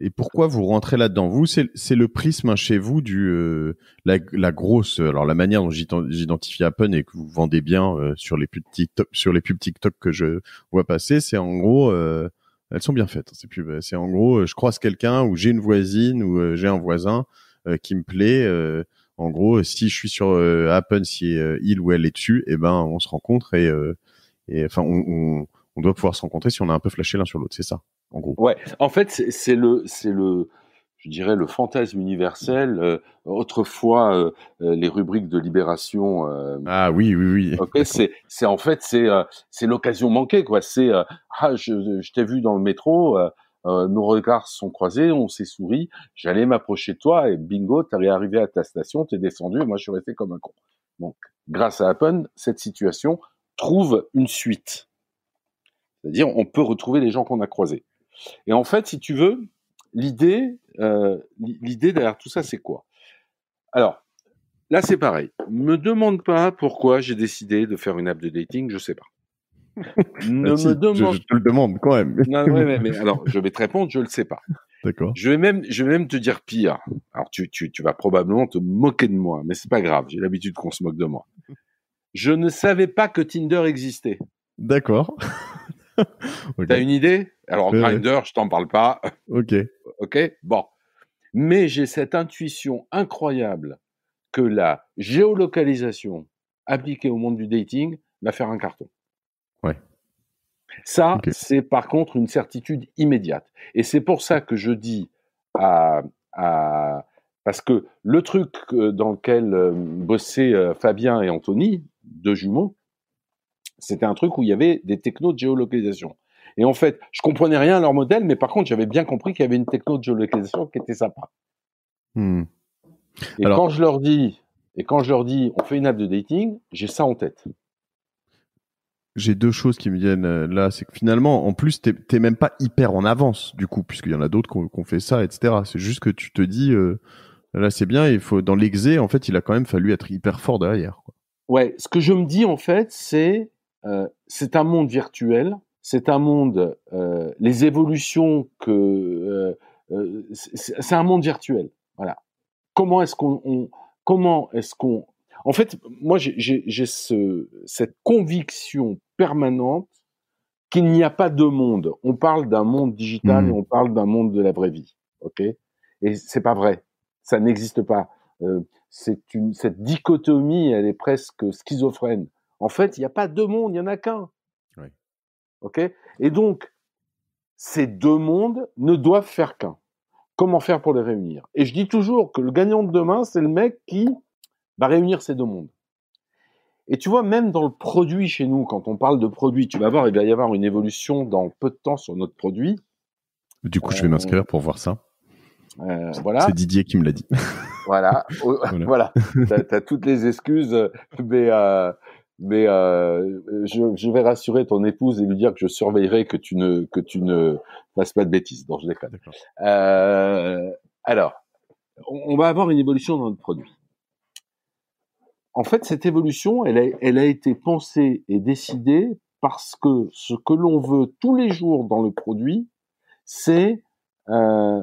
et pourquoi vous rentrez là-dedans Vous, c'est le prisme chez vous du euh, la, la, grosse, euh, alors la manière dont j'identifie Apple et que vous vendez bien euh, sur les pubs TikTok, sur les pubs TikTok que je vois passer, c'est en gros, elles sont bien faites. Hein, plus c'est en gros, je croise quelqu'un ou j'ai une voisine ou j'ai un voisin qui me plaît. en gros, si je suis sur Apple, si il ou elle est dessus, eh ben on se rencontre et, et enfin on, on, on doit pouvoir se rencontrer si on a un peu flashé l'un sur l'autre, c'est ça en Ouais, en fait, c'est le, c'est le, je dirais le fantasme universel. Euh, autrefois, euh, euh, les rubriques de Libération. ah oui, oui, oui. c'est, c'est en fait, c'est, c'est l'occasion manquée, quoi. C'est, ah, je, t'ai vu dans le métro. nos regards sont croisés, on s'est souri. J'allais m'approcher de toi et bingo, t'es arrivé à ta station, t'es descendu et moi je suis resté comme un con. Donc, grâce à Happen, cette situation trouve une suite. C'est-à-dire, on peut retrouver les gens qu'on a croisés. Et en fait, si tu veux, l'idée, euh, l'idée derrière tout ça, c'est quoi Alors, là, c'est pareil. Me demande pas pourquoi j'ai décidé de faire une app de dating, je sais pas. ne ah, demande. Je, te le demande quand même. non, alors, je vais te répondre, je le sais pas. D'accord. Je vais même, te dire pire. Alors, tu, tu vas probablement te moquer de moi, mais c'est pas grave. J'ai l'habitude qu'on se moque de moi. Je ne savais pas que Tinder existait. D'accord. T'as une idée Alors, Grinder, je t'en parle pas. Ok. Ok Bon. Mais j'ai cette intuition incroyable que la géolocalisation appliquée au monde du dating va faire un carton. Ouais. Ça, c'est par contre une certitude immédiate. Et c'est pour ça que je dis à, à parce que le truc euh, dans lequel euh, bossaient euh, Fabien et Anthony, deux jumeaux, c'était un truc où il y avait des technos de géolocalisation. Et en fait, je comprenais rien à leur modèle, mais par contre, j'avais bien compris qu'il y avait une techno de géolocalisation qui était sympa. Hmm. Et quand je leur dis, et quand je leur dis, on fait une app de dating, j'ai ça en tête. J'ai deux choses qui me viennent euh, là, c'est que finalement, en plus, t'es, même pas hyper en avance du coup, puisqu'il y en a d'autres qui ont fait ça, etc. C'est juste que tu te dis, euh, là, c'est bien. Il faut dans l'exé, en fait, il a quand même fallu être hyper fort derrière. Ouais, ce que je me dis en fait, c'est euh, c'est un monde virtuel, c'est un monde, euh, les évolutions que euh, c'est un monde virtuel. Voilà. Comment est-ce qu'on, comment est-ce qu'on, en fait, moi j'ai ce, cette conviction permanente qu'il n'y a pas deux mondes. On parle d'un monde digital mmh. et on parle d'un monde de la vraie vie. Ok Et c'est pas vrai. Ça n'existe pas. Euh, c'est une cette dichotomie, elle est presque schizophrène. En fait, il n'y a pas deux mondes, il n'y en a qu'un. OK Et donc, ces deux mondes ne doivent faire qu'un. Comment faire pour les réunir Et je dis toujours que le gagnant de demain, c'est le mec qui va réunir ces deux mondes. Et tu vois, même dans le produit chez nous, quand on parle de produit, tu vas voir, il va y avoir une évolution dans peu de temps sur notre produit. Du coup, je vais m'inscrire pour voir ça. Euh, voilà. C'est Didier qui me l'a dit. Voilà, voilà. as toutes les excuses, mais euh, mais euh, je, vais rassurer ton épouse et lui dire que je surveillerai que tu ne que tu ne fasses pas de bêtises. dans je déconne. Euh, alors, on, va avoir une évolution dans notre produit. En fait, cette évolution, elle a, elle a été pensée et décidée parce que ce que l'on veut tous les jours dans le produit, c'est euh,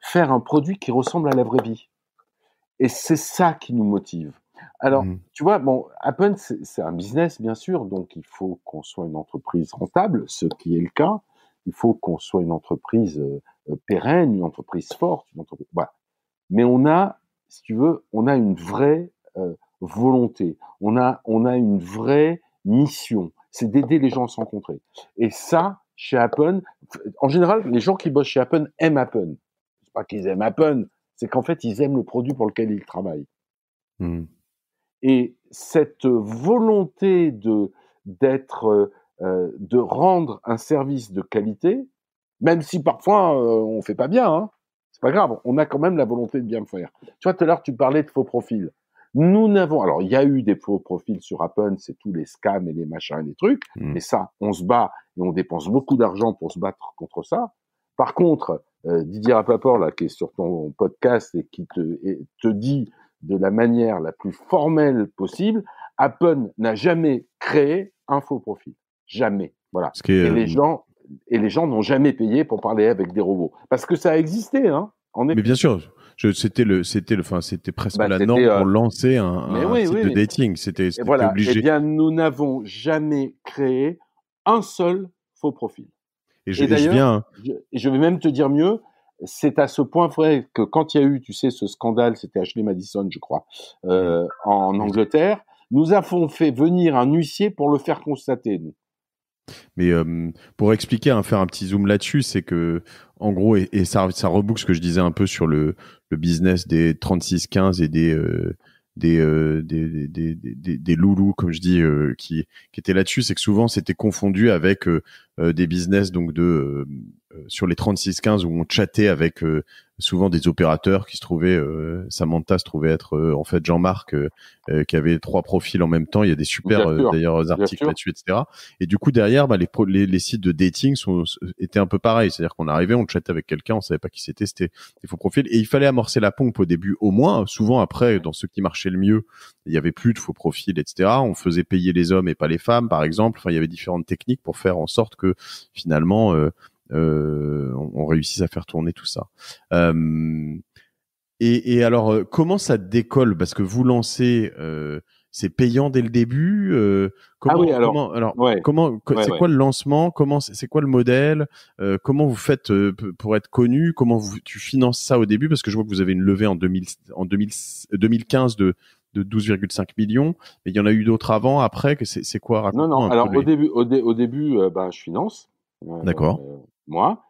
faire un produit qui ressemble à la vraie vie. Et c'est ça qui nous motive. Alors, mmh. tu vois, bon, Appen, c'est un business, bien sûr, donc il faut qu'on soit une entreprise rentable, ce qui est le cas. Il faut qu'on soit une entreprise euh, pérenne, une entreprise forte, une entreprise... Mais on a, si tu veux, on a une vraie euh, volonté, on a, on a une vraie mission, c'est d'aider les gens à se rencontrer. Et ça, chez Appen, en général, les gens qui bossent chez Appen aiment Appen. n'est pas qu'ils aiment Appen, c'est qu'en fait, ils aiment le produit pour lequel ils travaillent. Mmh. Et cette volonté de d'être, euh, de rendre un service de qualité, même si parfois on euh, on fait pas bien, hein, c'est pas grave, on a quand même la volonté de bien faire. Tu vois, tout à l'heure tu parlais de faux profils. Nous n'avons, alors il y a eu des faux profils sur Apple, c'est tous les scams et les machins et les trucs, mmh. mais ça, on se bat et on dépense beaucoup d'argent pour se battre contre ça. Par contre, euh, Didier Rapaport, là, qui est sur ton podcast et qui te, te dit de la manière la plus formelle possible, Apple n'a jamais créé un faux profil. Jamais. Voilà. et les euh, gens et les gens n'ont jamais payé pour parler avec des robots parce que ça a existé, hein. mais bien sûr, c'était le, c'était le, c'était presque bah, la norme euh, pour lancer un, site de dating. C'était eh obligé. Eh bien, nous n'avons jamais créé un seul faux profil. Et je, et et je, hein. vais même te dire mieux, c'est à ce point vrai que quand il y a eu, tu sais, ce scandale, c'était Ashley Madison, je crois, euh, en Angleterre, nous avons fait venir un huissier pour le faire constater. Mais euh, pour expliquer, hein, faire un petit zoom là-dessus, c'est que, en gros, et, ça, ça ce que je disais un peu sur le, business des 36-15 et des, euh, euh, des, des, des, des, des, loulous, comme je dis, euh, qui, qui étaient là-dessus, c'est que souvent c'était confondu avec euh, des business donc de sur les 36-15 où on chattait avec souvent des opérateurs qui se trouvaient, euh, Samantha se trouvait être euh, en fait Jean-Marc euh, qui avait trois profils en même temps. Il y a des super d'ailleurs articles là-dessus, etc. Et du coup derrière, bah, les, les, sites de dating sont, étaient un peu pareils, c'est-à-dire qu'on arrivait, on chattait avec quelqu'un, on savait pas qui c'était, c'était des faux profils, et il fallait amorcer la pompe au début, au moins. Souvent après, dans ceux qui marchaient le mieux, il y avait plus de faux profils, etc. On faisait payer les hommes et pas les femmes, par exemple. Enfin, il y avait différentes techniques pour faire en sorte que finalement euh, on, réussisse à faire tourner tout ça. Euh, et, alors, euh, comment ça décolle Parce que vous lancez, c'est payant dès le début. Ah comment, ah oui, alors, comment, alors comment, c'est quoi le lancement Comment, c'est quoi le modèle Comment vous faites pour être connu Comment vous, tu finances ça au début Parce que je vois que vous avez une levée en, 2000, en 2015 de de 12,5 millions. Mais il y en a eu d'autres avant, après. Que c'est, quoi Non, non. Alors au début, au, bah, début, je finance. D'accord moi.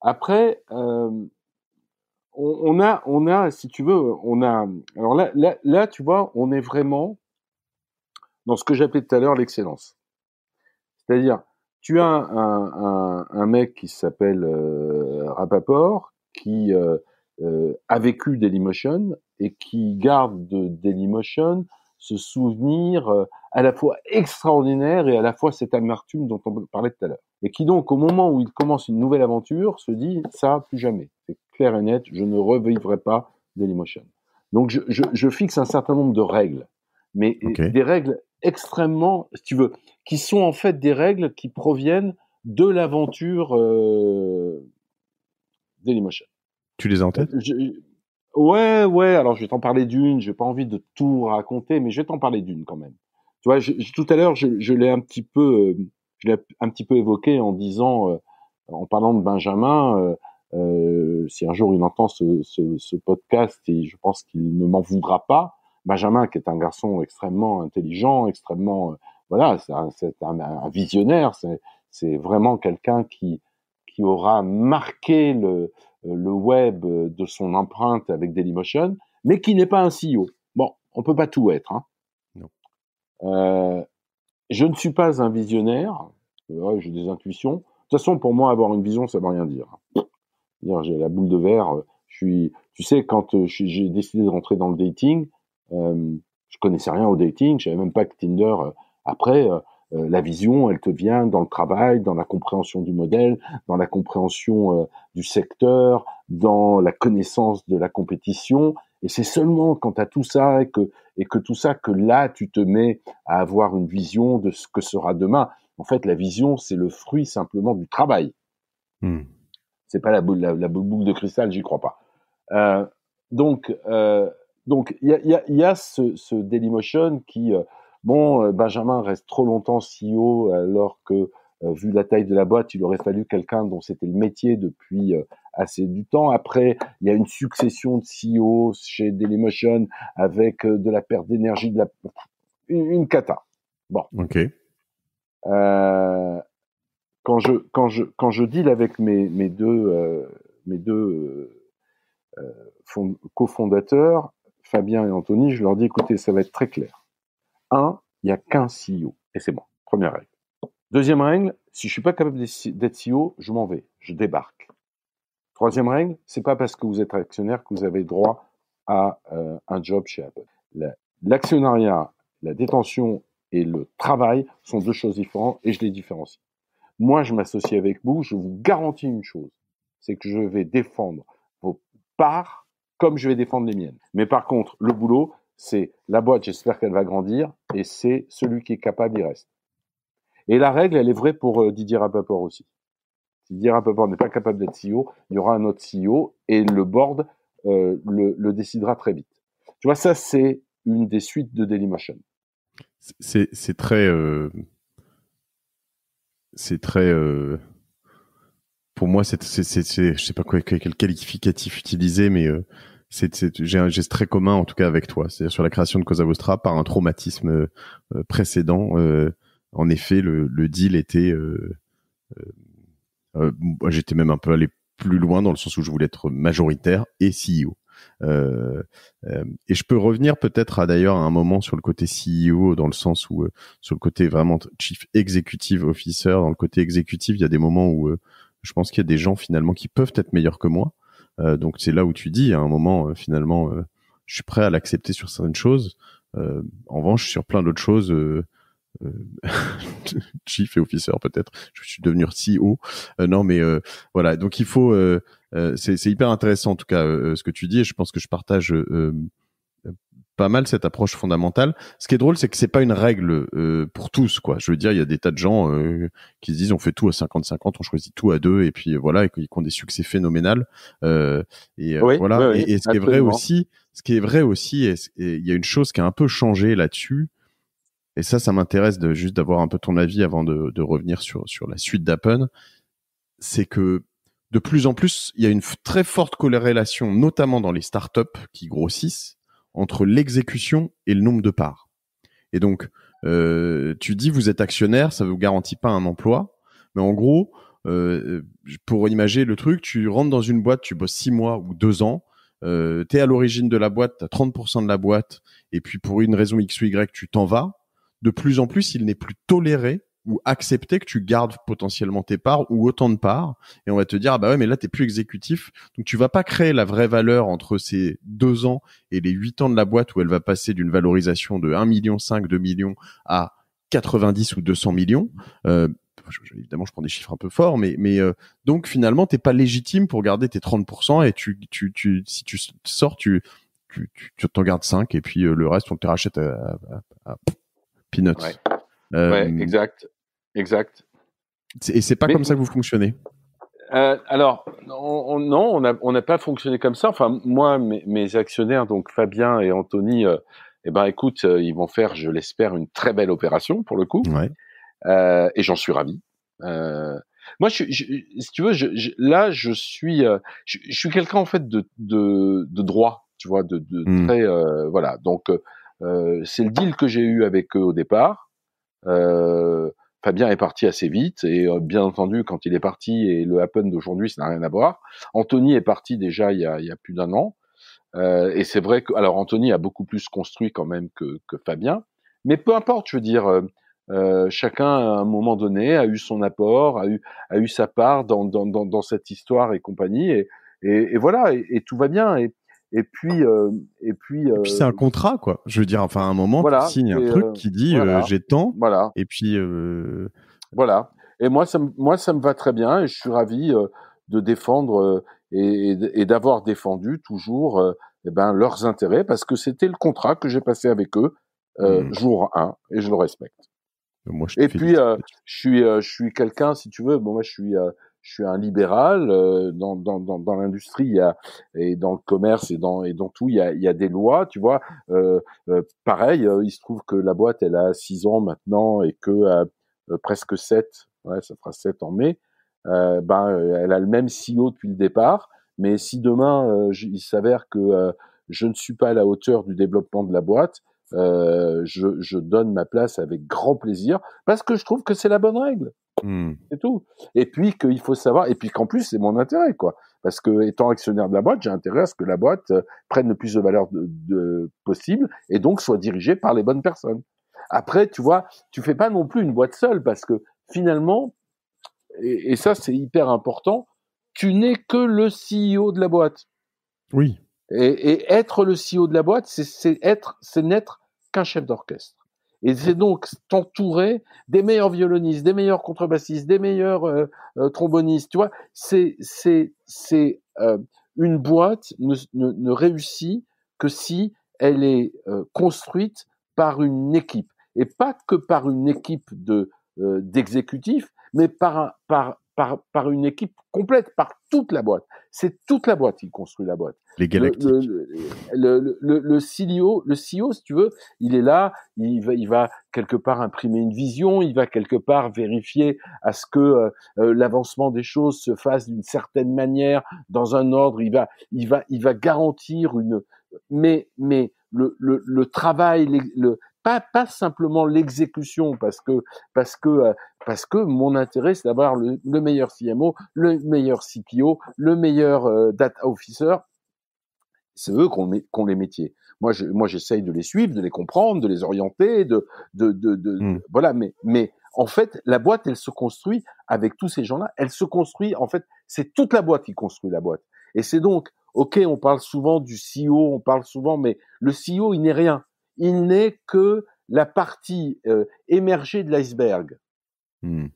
Après, euh, on, a, on a, si tu veux, on a. Alors là, là, là tu vois, on est vraiment dans ce que j'appelais tout à l'heure l'excellence. C'est-à-dire, tu as un, un, mec qui s'appelle euh, Rapaport, qui euh, euh, a vécu Dailymotion et qui garde de Dailymotion ce souvenir euh, à la fois extraordinaire et à la fois cette amertume dont on parlait tout à l'heure. Et qui donc, au moment où il commence une nouvelle aventure, se dit ça plus jamais. C'est clair et net, je ne revivrai pas Dailymotion. Donc je, fixe un certain nombre de règles, mais des règles extrêmement, si tu veux, qui sont en fait des règles qui proviennent de l'aventure euh, Dailymotion. Tu les as en euh, tête Ouais, ouais. Alors, je vais t'en parler d'une. J'ai pas envie de tout raconter, mais je vais t'en parler d'une quand même. Tu vois, tout à l'heure, je, l'ai un petit peu, euh, je l'ai un petit peu évoqué en disant, euh, en parlant de Benjamin. Euh, si un jour il entend ce, podcast, et je pense qu'il ne m'en voudra pas, Benjamin, qui est un garçon extrêmement intelligent, extrêmement voilà, c'est un, visionnaire. C'est vraiment quelqu'un qui qui aura marqué le, euh, le web de son empreinte avec Dailymotion, mais qui n'est pas un CEO. Bon, on peut pas tout être. Hein. Non. Euh, je ne suis pas un visionnaire. j'ai des intuitions. De toute façon, pour moi, avoir une vision, ça ne veut rien dire. j'ai la boule de verre. Euh, je suis, tu sais, quand j'ai décidé de rentrer dans le dating, je connaissais rien au dating. Je savais même pas que Tinder. après, euh, la vision, elle te vient dans le travail, dans la compréhension du modèle, dans la compréhension euh, du secteur, dans la connaissance de la compétition. Et c'est seulement quand tu tout ça et que, et que tout ça que là, tu te mets à avoir une vision de ce que sera demain. En fait, la vision, c'est le fruit simplement du travail. Hmm. C'est pas la boule, de cristal, j'y crois pas. Euh, donc, donc il y a, ce Dailymotion qui Bon, euh, Benjamin reste trop longtemps CEO alors que, euh, vu la taille de la boîte, il aurait fallu quelqu'un dont c'était le métier depuis euh, assez du temps. Après, il y a une succession de CEO chez Dailymotion avec de la perte d'énergie, de la une, cata. Bon. Ok. quand je quand je quand je deal avec mes mes deux mes deux cofondateurs, Fabien et Anthony, je leur dis écoutez, ça va être très clair. Un, il n'y a qu'un CEO. Et c'est bon, première règle. Deuxième règle, si je suis pas capable d'être CEO, e je m'en vais, je débarque. Troisième règle, c'est pas parce que vous êtes actionnaire que vous avez droit à euh, un job chez Apple. L'actionnariat, la détention et le travail sont deux choses différentes et je les différencie. Moi, je m'associe avec vous, je vous garantis une chose, c'est que je vais défendre vos parts comme je vais défendre les miennes. Mais par contre, le boulot, c'est la boîte, j'espère qu'elle va grandir, et c'est celui qui est capable, il reste. Et la règle, elle est vraie pour euh, Didier Rappaport aussi. Si Didier Rappaport n'est pas capable d'être CEO, il y aura un autre CEO, et le board euh, le, décidera très vite. Tu vois, ça, c'est une des suites de Dailymotion. C'est très... C'est très euh, pour moi, c'est, je sais pas quel qualificatif utiliser, mais c'est j'ai un geste très commun en tout cas avec toi, c'est-à-dire sur la création de Cosa par un traumatisme euh, euh, précédent. Euh, en effet, le, deal était, j'étais même un peu allé plus loin dans le sens où je voulais être majoritaire et CEO. et je peux revenir peut-être à d'ailleurs à un moment sur le côté CEO dans le sens où sur le côté vraiment chief executive officer dans le côté exécutif il y a des moments où je pense qu'il y a des gens finalement qui peuvent être meilleurs que moi euh, donc c'est là où tu dis à un moment euh, finalement, euh, je suis prêt à l'accepter sur certaines choses. en revanche, sur plein d'autres choses, chief et officer peut-être. Je suis devenu CEO. non, mais voilà. Donc il faut. c'est hyper intéressant en tout cas ce que tu dis. Et je pense que je partage pas mal cette approche fondamentale. Ce qui est drôle, c'est que c'est pas une règle euh, pour tous, quoi. Je veux dire, il y a des tas de gens euh, qui se disent on fait tout à 50-50, on choisit tout à deux, et puis voilà, et qu'ils ont des succès phénoménal. Euh, et voilà. et, ce qui est vrai aussi, ce qui est vrai aussi, et il y a une chose qui a un peu changé là-dessus. Et ça, ça m'intéresse de juste d'avoir un peu ton avis avant de, revenir sur sur la suite d'Appen. C'est que de plus en plus, il y a une très forte corrélation, notamment dans les startups qui grossissent, entre l'exécution et le nombre de parts. Et donc, euh, tu dis vous êtes actionnaire, ça ne vous garantit pas un emploi, mais en gros, euh, pour imaginer le truc, tu rentres dans une boîte, tu bosses six mois ou deux ans, euh, tu es à l'origine de la boîte, tu as 30% de la boîte, et puis pour une raison X ou Y, tu t'en vas. De plus en plus, il n'est plus toléré ou accepter que tu gardes potentiellement tes parts ou autant de parts et on va te dire ah bah ouais mais là t'es plus exécutif donc tu vas pas créer la vraie valeur entre ces deux ans et les huit ans de la boîte où elle va passer d'une valorisation de 1 million 5 2 millions à 90 ou 200 millions euh, évidemment je prends des chiffres un peu forts mais mais euh, donc finalement t'es pas légitime pour garder tes 30% et tu tu tu si tu sors tu tu tu t'en gardes 5 et puis euh, le reste on te rachète à, peanuts ouais, euh, exact. Exact. Et c'est pas comme ça que vous fonctionnez euh, Alors, non, on n'a pas fonctionné comme ça. Enfin, moi, mes, actionnaires, donc Fabien et Anthony, euh, eh ben, écoute, euh, ils vont faire, je l'espère, une très belle opération pour le coup. et j'en suis ravi. moi, si tu veux, là, je suis, je, suis quelqu'un en fait de, droit, tu vois, de, hmm. très, voilà. Donc, c'est le deal que j'ai eu avec eux au départ. Fabien est parti assez vite et euh, bien entendu quand il est parti et le happen d'aujourd'hui ça n'a rien à voir. Anthony est parti déjà il y a, plus d'un an euh, et c'est vrai que alors Anthony a beaucoup plus construit quand même que, que Fabien, mais peu importe, je veux dire. Euh, chacun à un moment donné a eu son apport, a eu, a eu sa part dans, dans, dans, cette histoire et compagnie, et, et, voilà, et, tout va bien. Et, euh, et puis, et puis, c'est un euh, contrat, quoi. Je veux dire, enfin, à un moment, tu signes un truc euh, qui dit j'ai tant. Voilà. Et puis, voilà. Et moi, ça, moi, ça me va très bien. Et je suis ravi de défendre et, d'avoir défendu toujours eh ben, leurs intérêts parce que c'était le contrat que j'ai passé avec eux hmm. jour 1 et je le respecte. et puis, je suis, je suis quelqu'un, si tu veux, bon, moi, je suis je suis un libéral. Euh, dans dans, dans, dans l'industrie, et dans le commerce et dans et dans tout, il y a, il y a des lois, tu vois. Euh, euh pareil, euh, il se trouve que la boîte, elle a 6 ans maintenant et que presque 7, ouais, ça fera 7 en mai. Euh, ben, elle a le même CEO depuis le départ. Mais si demain il s'avère que je ne suis pas à la hauteur du développement de la boîte, euh, je, je, donne ma place avec grand plaisir parce que je trouve que c'est la bonne règle. Mmh. C'est tout. Et puis qu'il faut savoir, et puis qu'en plus c'est mon intérêt, quoi. Parce que étant actionnaire de la boîte, j'ai intérêt à ce que la boîte euh, prenne le plus de valeur possible et donc soit dirigée par les bonnes personnes. Après, tu vois, tu fais pas non plus une boîte seule parce que finalement, et, ça c'est hyper important, tu n'es que le CEO de la boîte. Oui. Et, être le CEO de la boîte, c'est être, c'est n'être qu'un chef d'orchestre. Et c'est donc t'entourer des meilleurs violonistes, des meilleurs contrebassistes, des meilleurs euh, euh, trombonistes. Tu vois, c'est c'est c'est euh, une boîte ne, ne, réussit que si elle est construite par une équipe et pas que par une équipe de d'exécutifs, mais par un, par par, par une équipe complète, par toute la boîte. C'est toute la boîte qui construit la boîte. Les galactiques. Le, le, le, le, CEO, le CEO, si tu veux, il est là, il va, il va quelque part imprimer une vision, il va quelque part vérifier à ce que euh, euh, l'avancement des choses se fasse d'une certaine manière, dans un ordre, il va, il va, il va garantir une... Mais, mais le, le, le travail, pas, simplement l'exécution, parce que, parce que, euh, parce que mon intérêt, c'est d'avoir le, meilleur CMO, le meilleur CPO, le meilleur euh, data officer. C'est eux qu'on qu'on les métiers. Moi, je, moi, j'essaye de les suivre, de les comprendre, de les orienter, de, de, de, mmh. voilà. Mais, mais en fait, la boîte, elle se construit avec tous ces gens-là. Elle se construit, en fait, c'est toute la boîte qui construit la boîte. Et c'est donc, ok, on parle souvent du CEO, on parle souvent, mais le CEO, il n'est rien il n'est que la partie euh, émergée de l'iceberg. Hmm.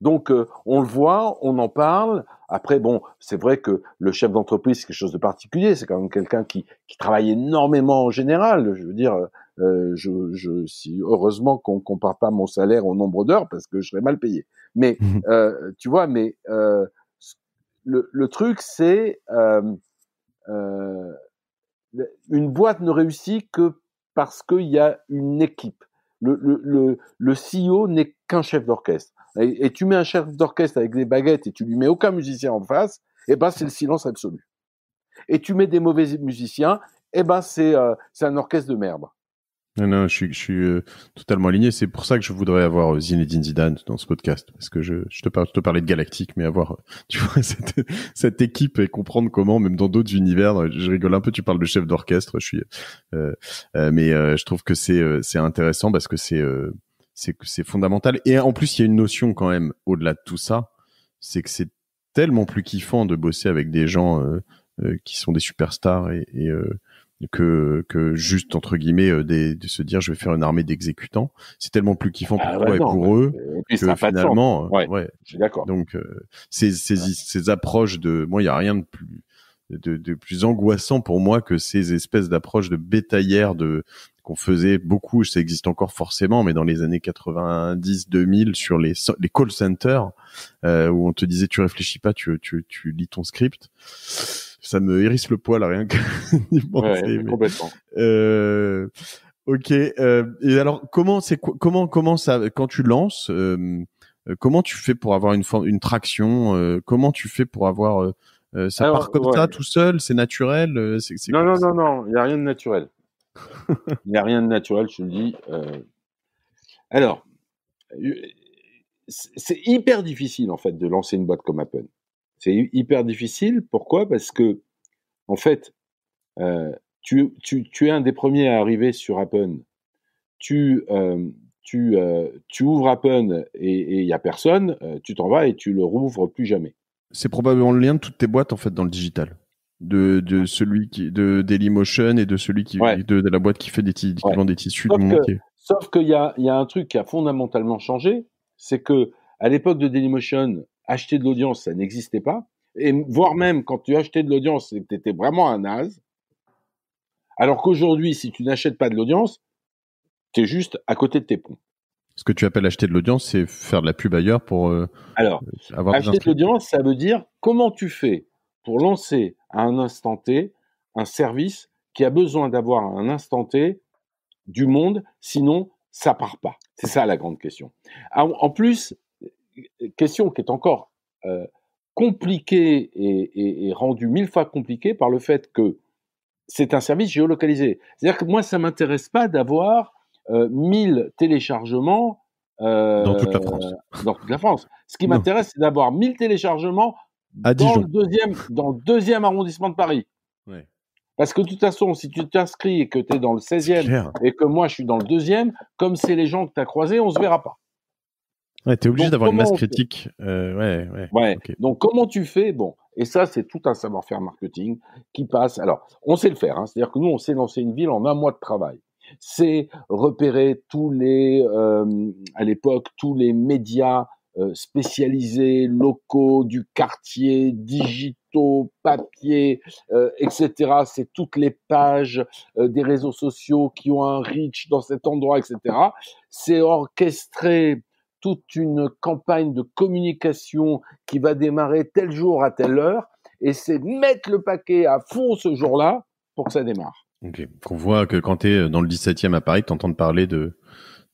Donc euh, on le voit, on en parle. Après, bon, c'est vrai que le chef d'entreprise, c'est quelque chose de particulier. C'est quand même quelqu'un qui, travaille énormément en général. Je veux dire, euh, je, je, si, heureusement qu'on ne compare pas mon salaire au nombre d'heures parce que je serais mal payé. Mais tu vois, mais le, le, truc, c'est une boîte ne réussit que parce qu'il y a une équipe. Le, CEO n'est qu'un chef d'orchestre. Et, tu mets un chef d'orchestre avec des baguettes et tu lui mets aucun musicien en face, et eh ben c'est le silence absolu. Et tu mets des mauvais musiciens, et eh ben euh, c'est un orchestre de merde. Non, je suis, je suis euh, totalement aligné. C'est pour ça que je voudrais avoir euh, Zinedine Zidane dans ce podcast, parce que je, je te, parle, je te parlais de Galactique, mais avoir, tu vois, cette, cette équipe et comprendre comment, même dans d'autres univers, euh, je rigole un peu. Tu parles de chef d'orchestre, je suis, mais je trouve que c'est c'est intéressant parce que c'est c'est c'est fondamental. Et en plus, il y a une notion quand même au-delà de tout ça, c'est que c'est tellement plus kiffant de bosser avec des gens qui sont des superstars et, et que que juste entre guillemets euh, de se dire je vais faire une armée d'exécutants. C'est tellement plus kiffant pour ah toi et pour eux euh, que finalement, euh, ouais, ouais. Je suis d'accord. Donc ces, ces, ces approches de moi, il y a rien de plus de, plus angoissant pour moi que ces espèces d'approches de bétaillère de qu'on faisait beaucoup, ça existe encore forcément, mais dans les années 90, 2000, sur les, les call centers, euh, où on te disait tu réfléchis pas, tu, tu, lis ton script. Ça me hérisse le poil, rien que penser, ouais, complètement. Euh, ok. Euh, et alors, comment c'est comment comment ça quand tu lances, comment tu fais pour avoir une une traction Comment tu fais pour avoir ça part comme tout seul, c'est naturel. C non, non, non, non, il y a rien de naturel. Il n'y a rien de naturel, je te dis. Euh. Alors, euh, c'est hyper difficile, en fait, de lancer une boîte comme Apple. C'est hyper difficile. Pourquoi Parce que, en fait, euh, tu, es un des premiers à arriver sur Apple. Tu, ouvres Apple et il n'y a personne. tu t'en vas et tu le rouvres plus jamais. C'est probablement le lien de toutes tes boîtes, en fait, dans le digital de, celui qui de Dailymotion et de celui qui de, la boîte qui fait des, des tissus sauf du que, qu'il y a, un truc qui a fondamentalement changé, c'est que à l'époque de Dailymotion, acheter de l'audience, ça n'existait pas. Et voire même quand tu achetais de l'audience, tu étais vraiment un naze. Alors qu'aujourd'hui, si tu n'achètes pas de l'audience, tu es juste à côté de tes ponts. Ce que tu appelles acheter de l'audience, c'est faire de la pub ailleurs pour euh, Alors, euh, acheter de l'audience, ça veut dire comment tu fais pour lancer à un instant T un service qui a besoin d'avoir à un instant T du monde, sinon ça part pas. C'est ça la grande question. Ah, en plus, question qui est encore euh, compliquée et, rendue mille fois compliquée par le fait que c'est un service géolocalisé. C'est-à-dire que moi, ça m'intéresse pas d'avoir euh, mille 1000 téléchargements euh, dans toute la France. Dans toute la France. Ce qui m'intéresse, c'est d'avoir 1000 téléchargements dans Le deuxième, dans deuxième arrondissement de Paris. Parce que de toute façon, si tu t'inscris et que tu es dans le 16e et que moi je suis dans le deuxième, comme c'est les gens que tu as croisés, on se verra pas. tu es obligé d'avoir une masse critique. Euh, ouais, Donc comment tu fais Bon, et ça c'est tout un savoir-faire marketing qui passe. Alors, on sait le faire, hein. c'est-à-dire que nous on sait lancer une ville en un mois de travail. C'est repérer tous les, euh, à l'époque, tous les médias euh, spécialisés, locaux, du quartier, digitaux, papier, euh, etc. C'est toutes les pages euh, des réseaux sociaux qui ont un reach dans cet endroit, etc. C'est orchestrer toute une campagne de communication qui va démarrer tel jour à telle heure, et c'est mettre le paquet à fond ce jour-là pour que ça démarre. On voit que quand tu es dans le 17e à Paris, tu entends parler de,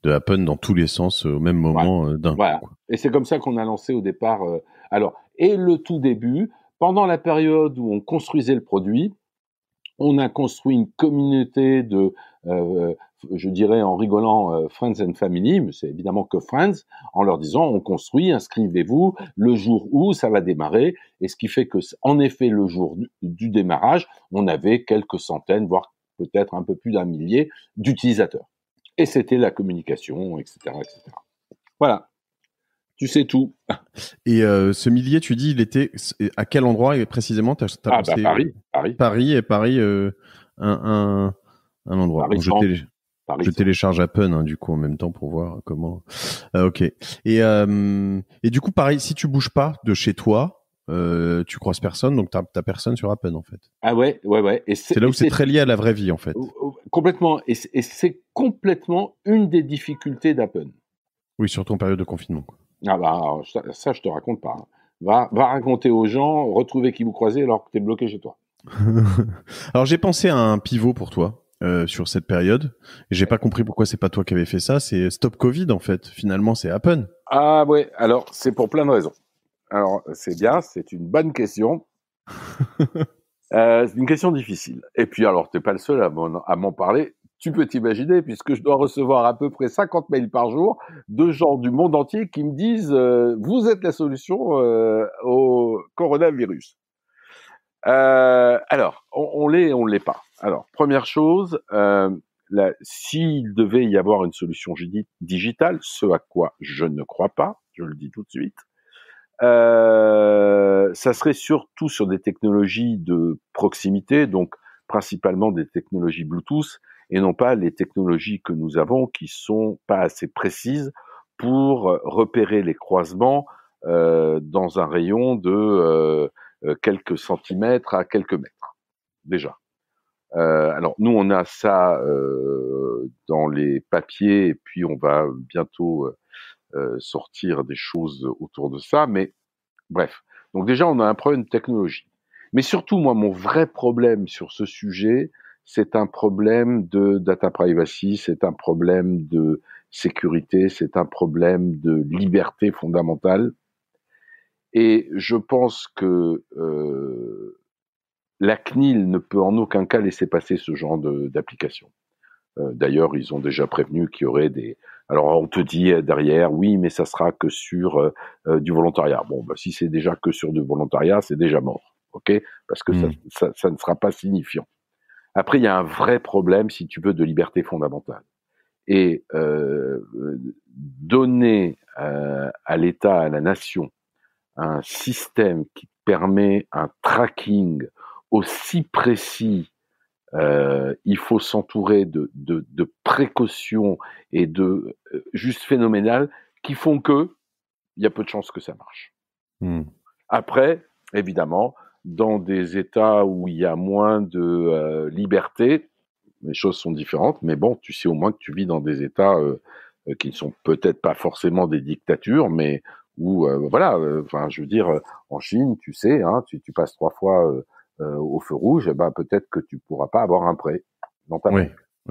de Happen dans tous les sens euh, au même moment euh, d'un voilà. Et c'est comme ça qu'on a lancé au départ. Euh, alors, et le tout début, pendant la période où on construisait le produit, on a construit une communauté de, je dirais en rigolant, Friends and Family, mais c'est évidemment que Friends, en leur disant on construit, inscrivez-vous, le jour où ça va démarrer, et ce qui fait que, en effet, le jour du démarrage, on avait quelques centaines, voire peut-être un peu plus d'un millier d'utilisateurs. Et c'était la communication, etc., etc. Voilà. Tu sais tout. Et euh, ce millier, tu dis, il était à quel endroit précisément ah, bah, Paris, Paris. Paris et Paris, euh, un, un, endroit. je, télécharge à hein, du coup en même temps pour voir comment. Euh, ok. Et, et du coup, Paris, si tu bouges pas de chez toi, euh, tu croises personne, donc tu n'as personne sur Appen en fait. Ah ouais, ouais, ouais. C'est là où c'est très lié à la vraie vie en fait. Complètement. Et c'est complètement une des difficultés d'Appen. Oui, surtout en période de confinement. Ah bah ça, je te raconte pas. Hein. Va, va raconter aux gens, retrouver qui vous croisez alors que tu es bloqué chez toi. alors j'ai pensé à un pivot pour toi. Euh, sur cette période. Et j'ai pas compris pourquoi c'est pas toi qui avais fait ça. C'est Stop Covid en fait. Finalement, c'est Appen. Ah ouais. Alors c'est pour plein de raisons. Alors, c'est bien, c'est une bonne question. Euh, c'est une question difficile. Et puis, alors, tu n'es pas le seul à m'en parler. Tu peux t'imaginer, puisque je dois recevoir à peu près 50 mails par jour de gens du monde entier qui me disent euh, Vous êtes la solution euh, au coronavirus. alors, on, on l'est on ne l'est pas. Alors, première chose, s'il devait y avoir une solution digitale, ce à quoi je ne crois pas, je le dis tout de suite, euh, ça serait surtout sur des technologies de proximité, donc principalement des technologies Bluetooth et non pas les technologies que nous avons qui sont pas assez précises pour euh, repérer les croisements euh, dans un rayon de euh, quelques centimètres à quelques mètres déjà. alors nous on a ça dans les papiers et puis on va bientôt euh, sortir des choses autour de ça. Mais bref. Donc déjà, on a un problème de technologie. Mais surtout, moi, mon vrai problème sur ce sujet, c'est un problème de data privacy, c'est un problème de sécurité, c'est un problème de liberté fondamentale. Et je pense que euh, la CNIL ne peut en aucun cas laisser passer ce genre d'application. Euh, d'ailleurs, ils ont déjà prévenu qu'il y aurait des, alors on te dit euh, derrière, oui, mais ça sera que sur euh, euh, du volontariat. Bon, bah, si c'est déjà que sur du volontariat, c'est déjà mort, ok Parce que hmm. ça, ne sera pas signifiant. Après, il y a un vrai problème, si tu veux, de liberté fondamentale. Et donner à l'État, à la nation, un système qui permet un tracking aussi précis euh, il faut s'entourer de, précautions et de euh, juste phénoménales qui font que il y a peu de chances que ça marche. Hmm. Après, évidemment, dans des États où il y a moins de euh, liberté, les choses sont différentes, mais bon, tu sais au moins que tu vis dans des États qui ne sont peut-être pas forcément des dictatures, mais où, voilà, enfin, je veux dire, en Chine, tu sais, hein, tu passes trois fois euh, au feu rouge, eh ben, peut-être que tu pourras pas avoir un prêt dans ta oui.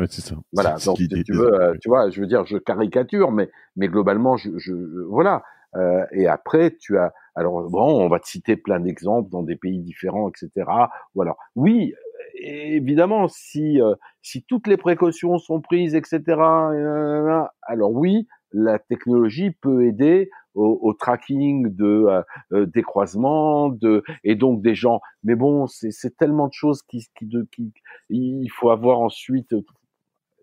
c'est ça. Voilà. tu veux, euh, tu vois, je veux dire, je caricature, mais mais globalement, je, je, voilà. Euh, et après, tu as, alors bon, on va te citer plein d'exemples dans des pays différents, etc. Ou alors, oui, évidemment, si si toutes les précautions sont prises, etc. alors oui, la technologie peut aider au, tracking de euh, euh, des croisements, de et donc des gens. Mais bon, c'est tellement de choses qui, qui, de, qui il faut avoir ensuite.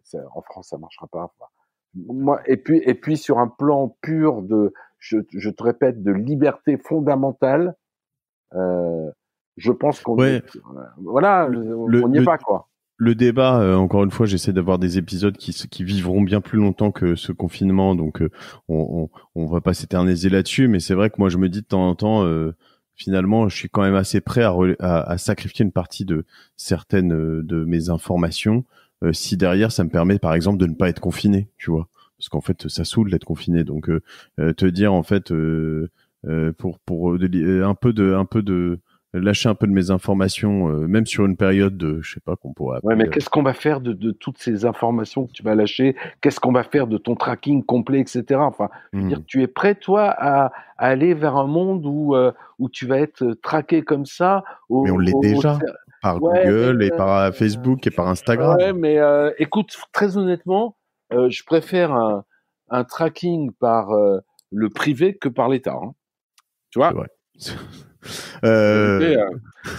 Ça, en France, ça marchera pas. Moi, et puis et puis sur un plan pur de, je, je te répète, de liberté fondamentale. Euh, je pense qu'on voilà, on n'y est pas quoi le débat, euh, encore une fois, j'essaie d'avoir des épisodes qui, qui vivront bien plus longtemps que ce confinement, donc euh, on, on, va pas s'éterniser là-dessus, mais c'est vrai que moi je me dis de temps en temps, euh, finalement, je suis quand même assez prêt à, sacrifier une partie de certaines de mes informations si derrière ça me permet, par exemple, de ne pas être confiné, tu vois, parce qu'en fait ça saoule d'être confiné, donc te dire en fait pour pour un peu de un peu de lâcher un peu de mes informations, euh, même sur une période de, je sais pas, qu'on pourrait. mais euh, qu'est-ce qu'on va faire de, toutes ces informations que tu vas lâcher Qu'est-ce qu'on va faire de ton tracking complet, etc. Enfin, hmm. tu es prêt toi à, aller vers un monde où euh, où tu vas être traqué comme ça Mais on l'est déjà. Par Google et par Facebook et par Instagram. Ouais, mais écoute, très honnêtement, je préfère un, tracking par le privé que par l'État. Hein. Tu vois Euh, c'est euh,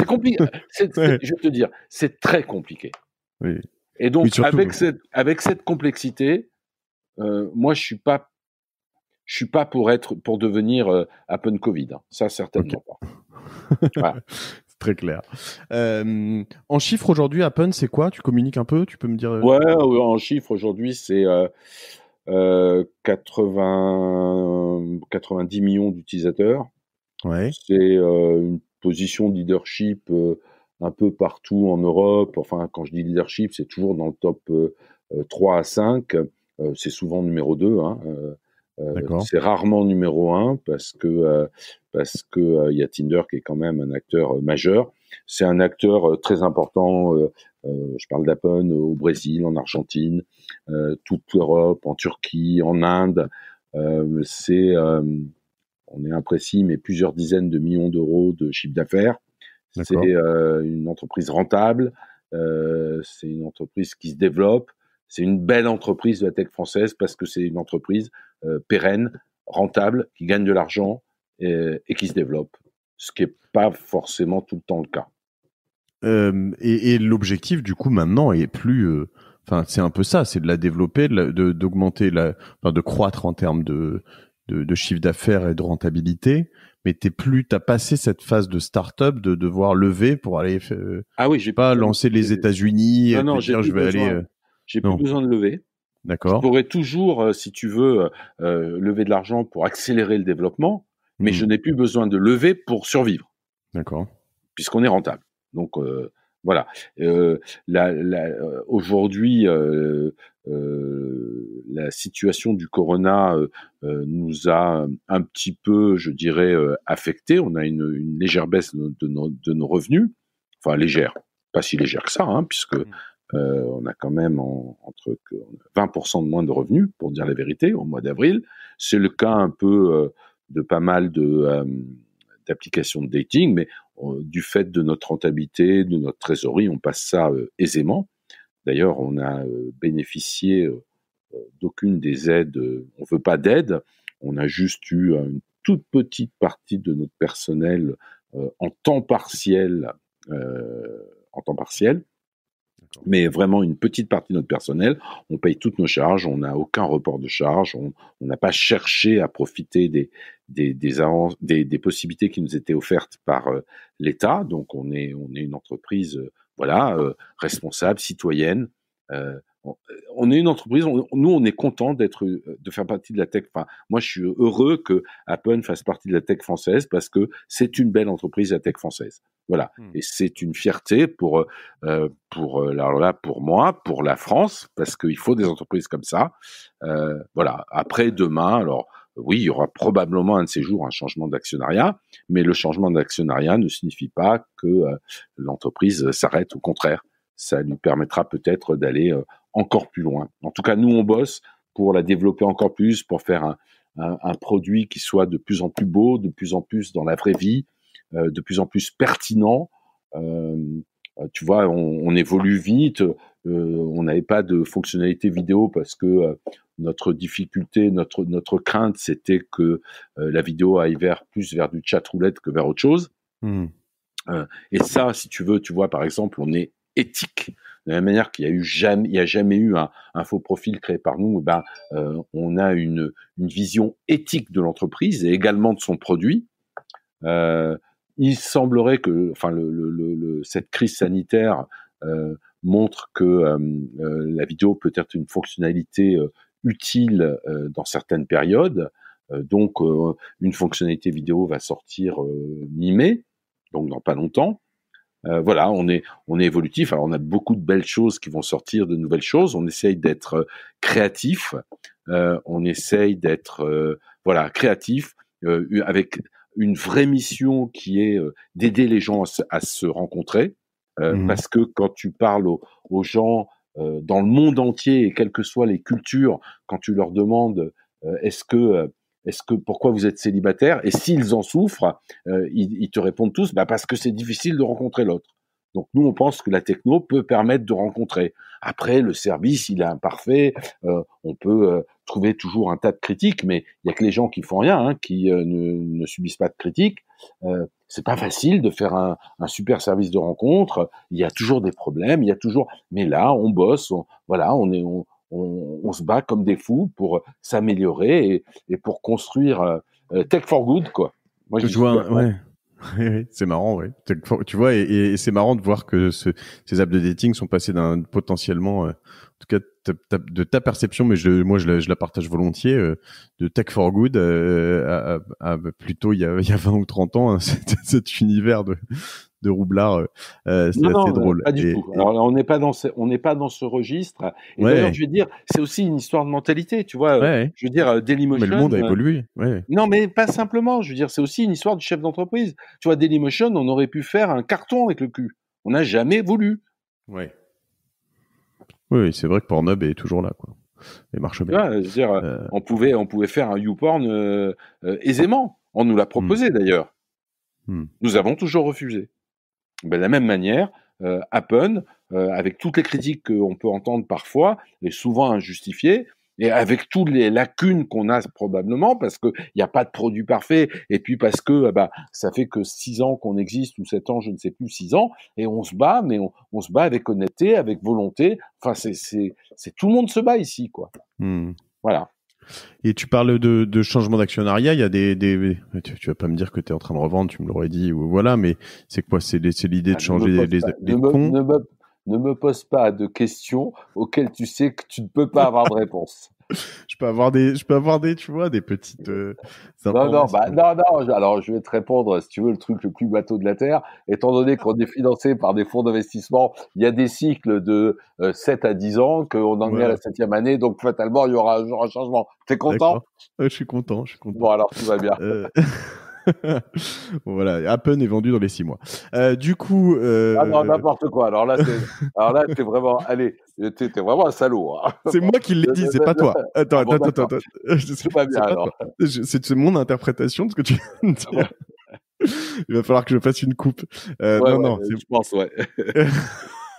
compliqué. Je vais te dire, c'est très compliqué. Et donc, avec, cette, avec cette complexité, euh, moi, je suis pas. Je suis pas pour être pour devenir euh, Covid, hein. ça certainement pas. très clair. en chiffres aujourd'hui, Appen, c'est quoi Tu communiques un peu Tu peux me dire Ouais, en chiffres aujourd'hui, c'est 90 millions d'utilisateurs. C'est euh, une position de leadership euh, un peu partout en Europe. Enfin, quand je dis leadership, c'est toujours dans le top 3 euh, à 5. c'est souvent numéro 2. Hein, c'est rarement numéro 1 parce que parce que il y a Tinder qui est quand même un acteur majeur. C'est un acteur très important. je parle d'Apple au Brésil, en Argentine, toute l'Europe, en Turquie, en Inde. c'est on est imprécis, mais plusieurs dizaines de millions d'euros de chiffre d'affaires. C'est euh, une entreprise rentable, euh, c'est une entreprise qui se développe, c'est une belle entreprise de la tech française parce que c'est une entreprise euh, pérenne, rentable, qui gagne de l'argent et, qui se développe, ce qui n'est pas forcément tout le temps le cas. et, l'objectif, du coup, maintenant, est plus... Enfin, c'est un peu ça, c'est de la développer, d'augmenter, de, la de croître en termes de, de, chiffre d'affaires et de rentabilité, mais t'es plus, t'as passé cette phase de start-up de devoir lever pour aller, euh, ah oui, j'ai pas lancé les États-Unis. Non, euh, non, j'ai je vais besoin, aller. Euh, j'ai plus besoin de lever. D'accord. Je pourrais toujours, si tu veux, lever de l'argent pour accélérer le développement, mais mmh. je n'ai plus besoin de lever pour survivre. D'accord. Puisqu'on est rentable. Donc, euh, voilà. Aujourd'hui, la situation du corona nous a un petit peu, je dirais, affecté. On a une, légère baisse de, nos, revenus. Enfin, légère, pas si légère que ça, hein, puisque mmh on a quand même entre 20% de moins de revenus, pour dire la vérité, au mois d'avril. C'est le cas un peu de pas mal de d'applications de dating, mais euh, du fait de notre rentabilité, de notre trésorerie, on passe ça euh, aisément. D'ailleurs, on a euh, bénéficié d'aucune des aides, on veut pas d'aide, on a juste eu une toute petite partie de notre personnel en temps partiel, en temps partiel, mais vraiment une petite partie de notre personnel. On paye toutes nos charges, on n'a aucun report de charges, on n'a pas cherché à profiter des, des, possibilités qui nous étaient offertes par euh, l'État. Donc on est, on est une entreprise euh, voilà, euh, responsable, citoyenne, euh, on est une entreprise, nous on est content d'être, euh, de faire partie de la tech. Enfin, moi je suis heureux que Apple fasse partie de la tech française parce que c'est une belle entreprise la tech française. Voilà, hmm. et c'est une fierté pour euh, pour alors là pour moi, pour la France parce qu'il faut des entreprises comme ça. voilà. Après demain, alors oui, il y aura probablement un de ces jours un changement d'actionnariat, mais le changement d'actionnariat ne signifie pas que l'entreprise s'arrête. Au contraire, ça lui permettra peut-être d'aller encore plus loin. En tout cas, nous, on bosse pour la développer encore plus, pour faire un, produit qui soit de plus en plus beau, de plus en plus dans la vraie vie, euh, de plus en plus pertinent. Euh, tu vois, on, évolue vite. Euh, on n'avait pas de fonctionnalité vidéo parce que notre difficulté, notre, notre crainte, c'était que la vidéo aille vers plus vers du chat roulette que vers autre chose. Hmm. et ça, si tu veux, tu vois, par exemple, on est éthique de la même manière qu'il n'y a, eu jamais, il a jamais eu un, faux profil créé par nous, eh ben, euh, on a une, vision éthique de l'entreprise et également de son produit. Euh, il semblerait que enfin, le, cette crise sanitaire euh, montre que la vidéo peut être une fonctionnalité utile dans certaines périodes. donc, une fonctionnalité vidéo va sortir mi-mai, donc dans pas longtemps. Euh, voilà, on est, on est évolutif. Alors, on a beaucoup de belles choses qui vont sortir, de nouvelles choses. On essaye d'être euh, créatif. Euh, on essaye d'être, voilà, créatif avec une vraie mission qui est d'aider les gens à se, rencontrer. Mmh. Parce que quand tu parles aux, gens dans le monde entier, et quelles que soient les cultures, quand tu leur demandes est-ce que est-ce que pourquoi vous êtes célibataire Et s'ils en souffrent, euh, ils, te répondent tous, bah parce que c'est difficile de rencontrer l'autre. Donc nous, on pense que la techno peut permettre de rencontrer. Après, le service, il est imparfait. Euh, on peut euh, trouver toujours un tas de critiques, mais il n'y a que les gens qui font rien, hein, qui ne, subissent pas de critiques. c'est pas facile de faire un, super service de rencontre. Il y a toujours des problèmes. Il y a toujours. Mais là, on bosse. voilà, on est. On, on, se bat comme des fous pour euh, s'améliorer et, pour construire euh, euh, tech for good quoi. Moi, je vois, ouais. c'est marrant, ouais. Tu vois, et, c'est marrant de voir que ces apps de dating sont passés d'un potentiellement, en tout cas de ta perception, mais je, moi je la, partage volontiers, de tech for good euh, à, plutôt il y, a, il 20 ou 30 ans, hein, cet, univers de, de roublard. Euh, euh, c'est assez drôle. du on n'est pas dans ce, on n'est pas dans ce registre. Et d'ailleurs, je veux dire, c'est aussi une histoire de mentalité, tu vois. Je veux dire, euh, Dailymotion. Mais le monde a évolué. Non, mais pas simplement. Je veux dire, c'est aussi une histoire du chef d'entreprise. Tu vois, Dailymotion, on aurait pu faire un carton avec le cul. On n'a jamais voulu. Ouais. Oui, c'est vrai que Pornhub est toujours là, quoi. Et marche bien. on pouvait, on pouvait faire un YouPorn aisément. On nous l'a proposé hmm. d'ailleurs. Hmm. Nous avons toujours refusé. Ben, de la même manière, euh, Happen, euh, avec toutes les critiques qu'on peut entendre parfois, et souvent injustifiées, et avec toutes les lacunes qu'on a probablement, parce qu'il n'y a pas de produit parfait, et puis parce que ah bah, ça fait que six ans qu'on existe, ou sept ans, je ne sais plus, six ans, et on se bat, mais on, se bat avec honnêteté, avec volonté. Enfin, c'est tout le monde se bat ici, quoi. Hmm. Voilà. Et tu parles de, changement d'actionnariat. Il y a des, tu, vas pas me dire que tu es en train de revendre, tu me l'aurais dit, ou voilà, mais c'est quoi C'est l'idée de ah, changer les, les, ne me pose pas de questions auxquelles tu sais que tu ne peux pas avoir de réponse. je peux avoir des, je peux avoir des, tu vois, des petites. Euh, non, non, bah, non, non. Alors, je vais te répondre, si tu veux, le truc le plus bateau de la terre. Étant donné qu'on est financé par des fonds d'investissement, il y a des cycles de 7 euh, à 10 ans, qu'on en est à la septième année, donc fatalement, il y aura un, un changement. T'es content Je suis content, je suis content. Bon, alors tout va bien. Euh, bon, voilà, Apple est vendu dans les 6 mois. Euh, du coup. Euh, ah non, n'importe quoi. Alors là, t'es vraiment. Allez, t'es vraiment un salaud. Hein. C'est moi qui l'ai dit, c'est pas toi. Attends, ah attends, attends. attends. C'est pas bien alors. C'est mon interprétation de ce que tu viens de dire. Il va falloir que je fasse une coupe. Euh, non, non. Je pense, ouais.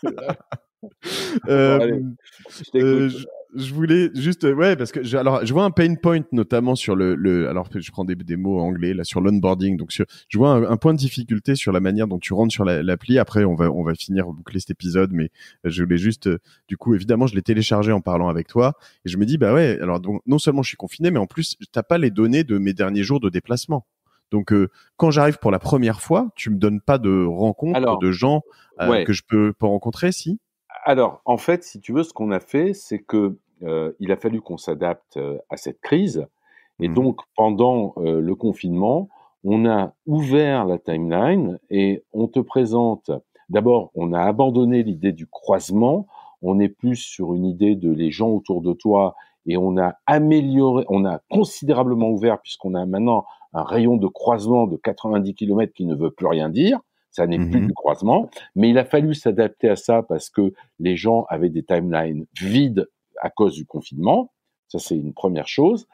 Euh, bon, allez, je voulais juste, euh, ouais, parce que je, alors je vois un pain point notamment sur le, le alors je prends des, des mots anglais là sur l'onboarding, donc je vois un, point de difficulté sur la manière dont tu rentres sur l'appli. Après, on va on va finir boucler cet épisode, mais euh, je voulais juste, euh, du coup, évidemment, je l'ai téléchargé en parlant avec toi et je me dis bah ouais, alors donc non seulement je suis confiné, mais en plus t'as pas les données de mes derniers jours de déplacement. Donc quand j'arrive pour la première fois, tu me donnes pas de rencontres de gens que je peux pas rencontrer, si alors, en fait, si tu veux, ce qu'on a fait, c'est que euh, il a fallu qu'on s'adapte euh, à cette crise. Et mmh donc, pendant euh, le confinement, on a ouvert la timeline et on te présente, d'abord, on a abandonné l'idée du croisement, on est plus sur une idée de les gens autour de toi et on a amélioré, on a considérablement ouvert puisqu'on a maintenant un rayon de croisement de 90 km qui ne veut plus rien dire. Ça n'est mmh plus du croisement, mais il a fallu s'adapter à ça parce que les gens avaient des timelines vides à cause du confinement. Ça, c'est une première chose.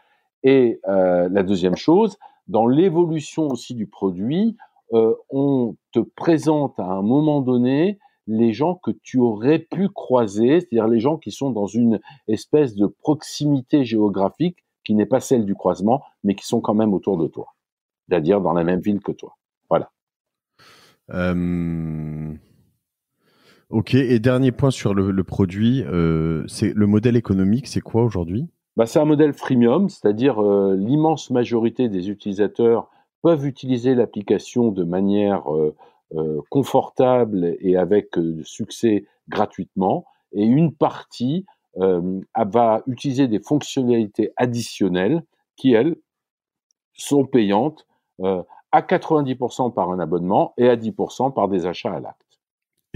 Et euh, la deuxième chose, dans l'évolution aussi du produit, euh, on te présente à un moment donné les gens que tu aurais pu croiser, c'est-à-dire les gens qui sont dans une espèce de proximité géographique qui n'est pas celle du croisement, mais qui sont quand même autour de toi, c'est-à-dire dans la même ville que toi. Voilà. Ok, et dernier point sur le, produit, euh, c'est le modèle économique, c'est quoi aujourd'hui bah, C'est un modèle freemium, c'est-à-dire euh, l'immense majorité des utilisateurs peuvent utiliser l'application de manière euh, confortable et avec succès gratuitement, et une partie va utiliser des fonctionnalités additionnelles qui, elles, sont payantes à 90% par un abonnement et à 10% par des achats à l'acte.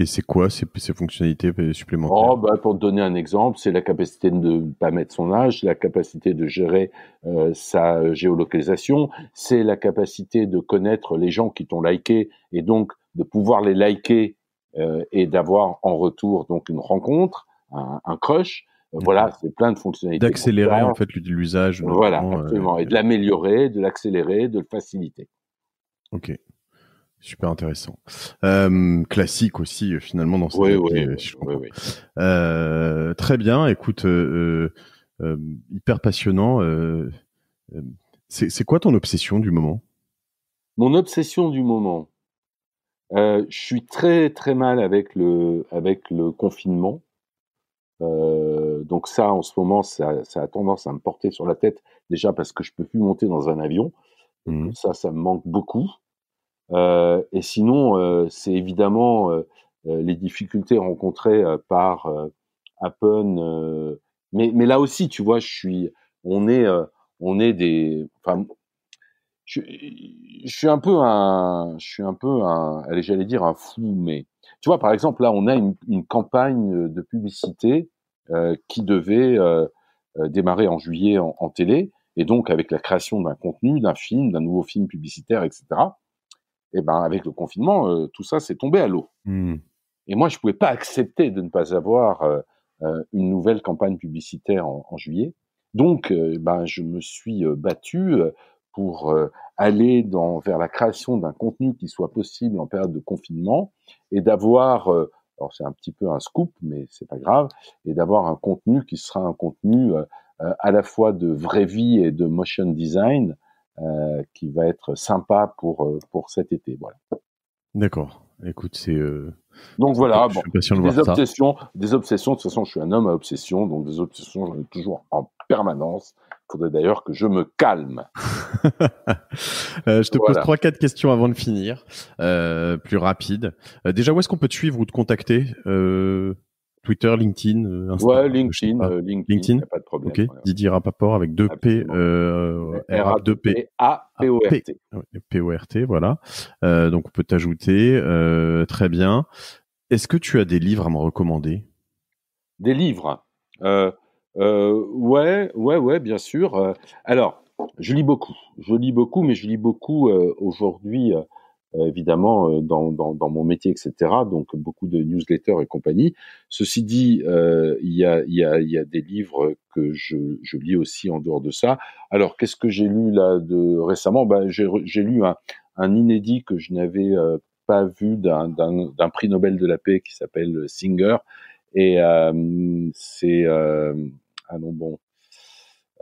Et c'est quoi ces, fonctionnalités euh, supplémentaires oh, bah, Pour donner un exemple, c'est la capacité de ne pas mettre son âge, la capacité de gérer euh, sa géolocalisation, c'est la capacité de connaître les gens qui t'ont liké et donc de pouvoir les liker euh, et d'avoir en retour donc une rencontre, un, crush. Voilà, c'est plein de fonctionnalités. D'accélérer en fait l'usage. Voilà, absolument. et de l'améliorer, de l'accélérer, de le faciliter. Ok. Super intéressant. Euh, classique aussi, euh, finalement, dans ce oui, euh, Très bien, écoute, hyper passionnant. c'est quoi ton obsession du moment Mon obsession du moment Je suis très très mal avec le, avec le confinement. donc ça, en ce moment, ça, a tendance à me porter sur la tête, déjà parce que je peux plus monter dans un avion. Mmh. Ça, ça me manque beaucoup. Euh, et sinon, euh, c'est évidemment euh, les difficultés rencontrées par Apple. mais, mais là aussi, tu vois, je suis, on est, on est des, enfin, je, suis un peu un, je suis un peu un, allez, j'allais dire un fou, mais tu vois, par exemple, là, on a une, une campagne de publicité qui devait démarrer en juillet en, en, télé, et donc avec la création d'un contenu, d'un film, d'un nouveau film publicitaire, etc et eh ben avec le confinement, euh, tout ça s'est tombé à l'eau. Hmm. Et moi, je pouvais pas accepter de ne pas avoir euh, euh, une nouvelle campagne publicitaire en, juillet. Donc, ben, je me suis battu pour aller dans, vers la création d'un contenu qui soit possible en période de confinement et d'avoir, alors c'est un petit peu un scoop, mais c'est pas grave, et d'avoir un contenu qui sera un contenu à la fois de vraie vie et de motion design euh, qui va être sympa pour, euh, pour cet été. Voilà. D'accord. Écoute, c'est. Euh, donc voilà, des, obsessions, des obsessions, de toute façon je suis un homme à obsession, donc des obsessions j'en ai toujours en permanence. Il faudrait d'ailleurs que je me calme. je te pose 3-4 questions avant de finir, plus rapide. déjà, où est-ce qu'on peut te suivre ou te contacter Twitter, LinkedIn, euh, Instagram, LinkedIn, euh, pas de problème. Didier Rapaport avec deux P, euh, R A 2 P P O R T, ah, ah P O R T, voilà. donc on peut t'ajouter, très bien. Est-ce que tu as des livres à me recommander Des livres, hein. ouais, ouais, ouais, bien sûr. Alors, je lis beaucoup, je lis beaucoup, mais je lis beaucoup aujourd'hui euh, évidemment euh, dans, dans, mon métier, etc. Donc beaucoup de newsletters et compagnie. Ceci dit, euh, il, y a, y a, y a des livres que je, je lis aussi en dehors de ça. Alors qu'est-ce que j'ai lu là de récemment ben, j'ai, lu un, un inédit que je n'avais pas vu d'un, prix Nobel de la paix qui s'appelle Singer et c'est ah bon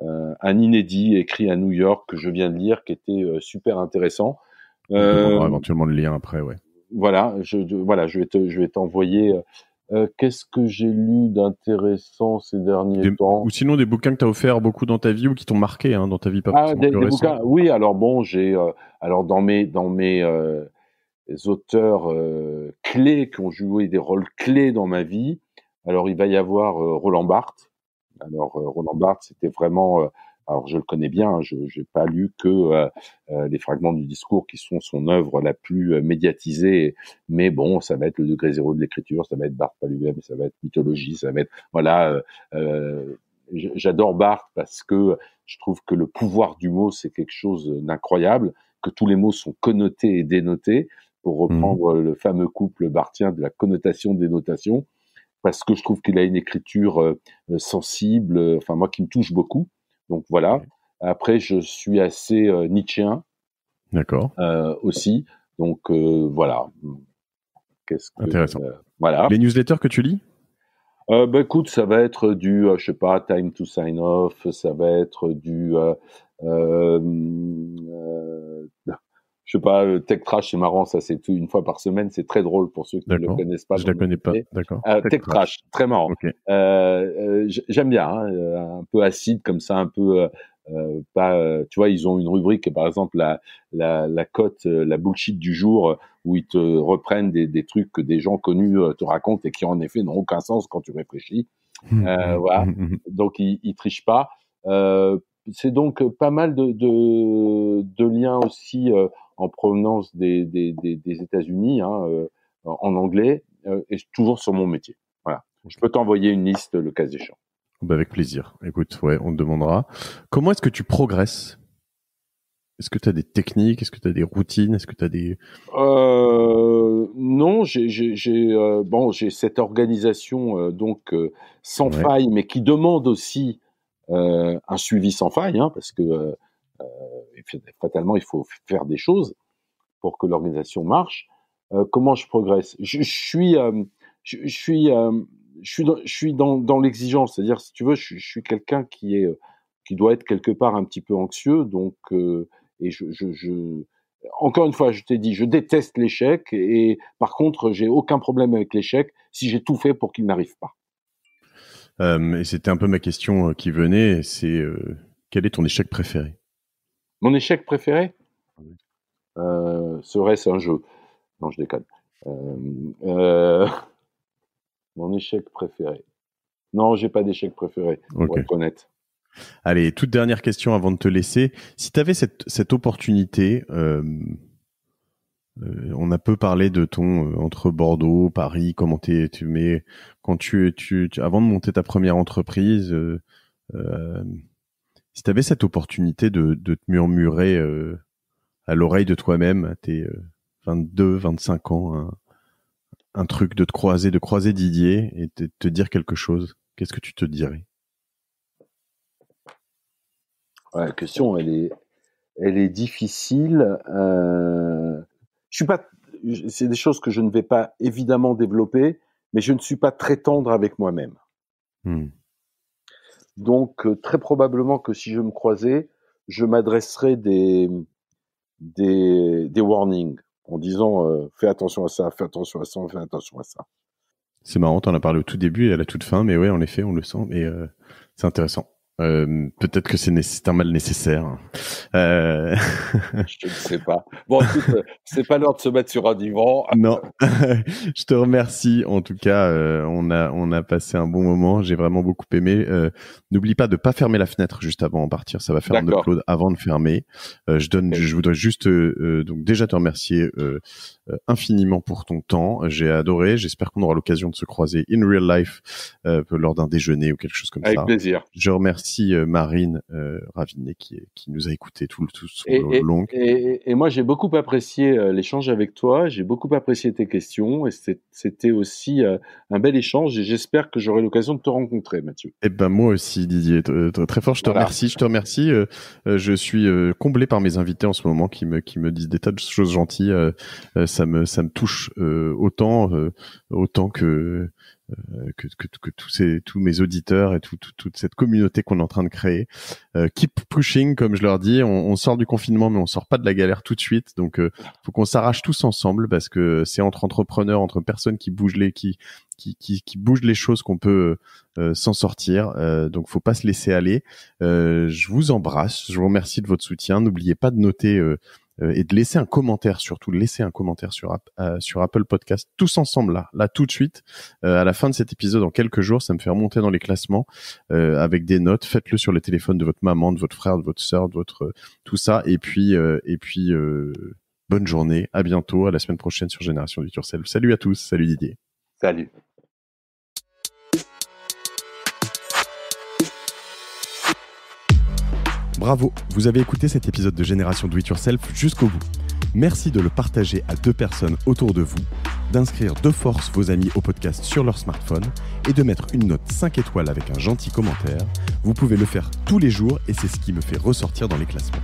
un inédit écrit à New York que je viens de lire qui était super intéressant euh, éventuellement le lien après, ouais. Voilà, je, voilà, je vais te, je vais t'envoyer. Euh, euh, qu'est-ce que j'ai lu d'intéressant ces derniers temps Ou sinon des bouquins que tu as offert beaucoup dans ta vie ou qui t'ont marqué hein, dans ta vie pas ah, Oui, alors bon, j'ai alors dans mes dans mes auteurs clés qui ont joué des rôles clés dans ma vie. Alors il va y avoir Roland Barthes. Alors Roland Barthes, c'était vraiment alors je le connais bien, hein, je n'ai pas lu que euh, euh, les fragments du discours qui sont son œuvre la plus euh, médiatisée, mais bon, ça va être le degré zéro de l'écriture, ça va être Barthes lui-même, ça va être mythologie, ça va être voilà. J'adore Barthes parce que je trouve que le pouvoir du mot c'est quelque chose d'incroyable, que tous les mots sont connotés et dénotés pour mmh. reprendre le fameux couple bartien de la connotation-dénotation, parce que je trouve qu'il a une écriture sensible, enfin moi qui me touche beaucoup. Donc voilà. Après, je suis assez euh, D'accord. Euh, aussi. Donc euh, voilà. Qu'est-ce que, Intéressant. voilà. Les newsletters que tu lis euh, bah, écoute, ça va être du, je euh, je sais pas, Time to Sign Off, ça va être du, je sais pas, Tech Trash, c'est marrant, ça c'est tout une fois par semaine, c'est très drôle pour ceux qui ne le connaissent pas. Je ne la connais pas, d'accord. Euh, tech, trash. très marrant. Euh, euh J'aime bien, hein, euh, un peu acide comme ça, un peu euh, pas, tu vois, ils ont une rubrique, par exemple la la, la cote, la bullshit du jour, où ils te reprennent des, des trucs que des gens connus te racontent et qui en effet n'ont aucun sens quand tu réfléchis. Mmh, mmh, voilà, mmh, donc ils, ils trichent pas. Euh, c'est donc euh, pas mal de, liens aussi euh, en provenance des, États-Unis hein, euh, en anglais et toujours sur mon métier. Voilà. Je peux t'envoyer une liste le cas échéant. Bah, avec plaisir. Écoute, ouais, on te demandera. Comment est-ce que tu progresses est-ce que tu as des techniques Est-ce que tu as des routines Est-ce que tu as des... non, j'ai cette organisation donc sans faille, mais qui demande aussi euh, un suivi sans faille, hein, parce que euh, euh, fatalement, il faut faire des choses pour que l'organisation marche. comment je progresse je, suis, je, suis je suis dans, je suis dans, dans l'exigence, c'est-à-dire si tu veux, je, suis quelqu'un qui est qui doit être quelque part un petit peu anxieux, donc et je, je, je, encore une fois, je t'ai dit, je déteste l'échec et par contre, j'ai aucun problème avec l'échec si j'ai tout fait pour qu'il n'arrive pas. Euh, et c'était un peu ma question euh, qui venait, c'est euh, quel est ton échec préféré Mon échec préféré ah Serait-ce un jeu Non, je déconne. mon échec préféré. Non, j'ai pas d'échec préféré, pour être honnête. Allez, toute dernière question avant de te laisser. Si tu avais cette, cette opportunité, euh, on a peu parlé de ton euh, entre Bordeaux, Paris, comment t'es, tu mais quand tu, tu, tu, avant de monter ta première entreprise, euh, si tu avais cette opportunité de, de te murmurer à l'oreille de toi-même à tes 22, 25 ans, un, truc de te croiser, de croiser Didier et de te dire quelque chose, qu'est-ce que tu te dirais La question, elle est, elle est difficile je suis pas, c'est des choses que je ne vais pas évidemment développer, mais je ne suis pas très tendre avec moi-même. Hmm. Donc, euh, très probablement que si je me croisais, je m'adresserais des, des, des, warnings en disant euh, fais attention à ça, fais attention à ça, fais attention à ça. C'est marrant, en as parlé au tout début et à la toute fin, mais ouais, en effet, on le sent, mais euh, c'est intéressant. Euh, peut-être que c'est un mal nécessaire. Euh, je ne sais pas. Bon, euh, c'est pas l'heure de se mettre sur un divan. non. je te remercie. En tout cas, on a on a passé un bon moment. J'ai vraiment beaucoup aimé. N'oublie pas de pas fermer la fenêtre juste avant de partir. Ça va faire un upload avant de fermer. je donne. Je voudrais juste donc déjà te remercier infiniment pour ton temps. J'ai adoré. J'espère qu'on aura l'occasion de se croiser in real life lors d'un déjeuner ou quelque chose comme ça. Avec plaisir. Je remercie Merci euh, Marine euh, Ravinet qui, nous a écouté tout, le long. Et, et, moi, j'ai beaucoup apprécié euh, l'échange avec toi. J'ai beaucoup apprécié tes questions et c'était aussi un bel échange. Et j'espère que j'aurai l'occasion de te rencontrer, Mathieu. Eh ben moi aussi, Didier, très fort. Je te remercie. Je te remercie. je suis comblé par mes invités en ce moment qui me qui me disent des tas de choses gentilles. ça me ça me touche autant autant que euh, que, que, que, tous, ces, tous mes auditeurs et tout, toute cette communauté qu'on est en train de créer. Euh, keep pushing, comme je leur dis. On, sort du confinement, mais on sort pas de la galère tout de suite. Donc, euh, faut qu'on s'arrache tous ensemble parce que c'est entre entrepreneurs, entre personnes qui bougent les qui qui, qui, bougent les choses qu'on peut euh, s'en sortir. donc, faut pas se laisser aller. je vous embrasse. Je vous remercie de votre soutien. N'oubliez pas de noter euh, et de laisser un commentaire, surtout laisser un commentaire sur, euh, sur Apple Podcast, tous ensemble là, là tout de suite, euh, à la fin de cet épisode, en quelques jours, ça me fait remonter dans les classements avec des notes. Faites-le sur le téléphone de votre maman, de votre frère, de votre soeur, de votre tout ça, et puis et puis bonne journée, à bientôt, à la semaine prochaine sur Génération du Turcel. Salut à tous, salut Didier. Salut. Bravo, vous avez écouté cet épisode de Génération Do It Yourself jusqu'au bout. Merci de le partager à deux personnes autour de vous, d'inscrire de force vos amis au podcast sur leur smartphone et de mettre une note 5 étoiles avec un gentil commentaire. Vous pouvez le faire tous les jours et c'est ce qui me fait ressortir dans les classements.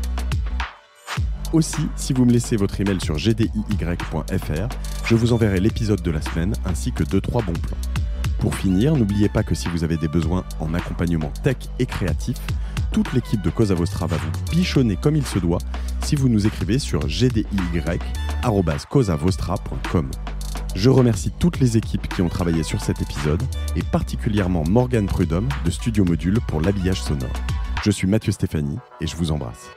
Aussi, si vous me laissez votre email sur gdiy.fr, je vous enverrai l'épisode de la semaine ainsi que 2-3 bons plans. Pour finir, n'oubliez pas que si vous avez des besoins en accompagnement tech et créatif, toute l'équipe de CosaVostra va vous bichonner comme il se doit si vous nous écrivez sur gdy.causavostra.com. Je remercie toutes les équipes qui ont travaillé sur cet épisode et particulièrement Morgan Prudhomme de Studio Module pour l'habillage sonore. Je suis Mathieu Stéphanie et je vous embrasse.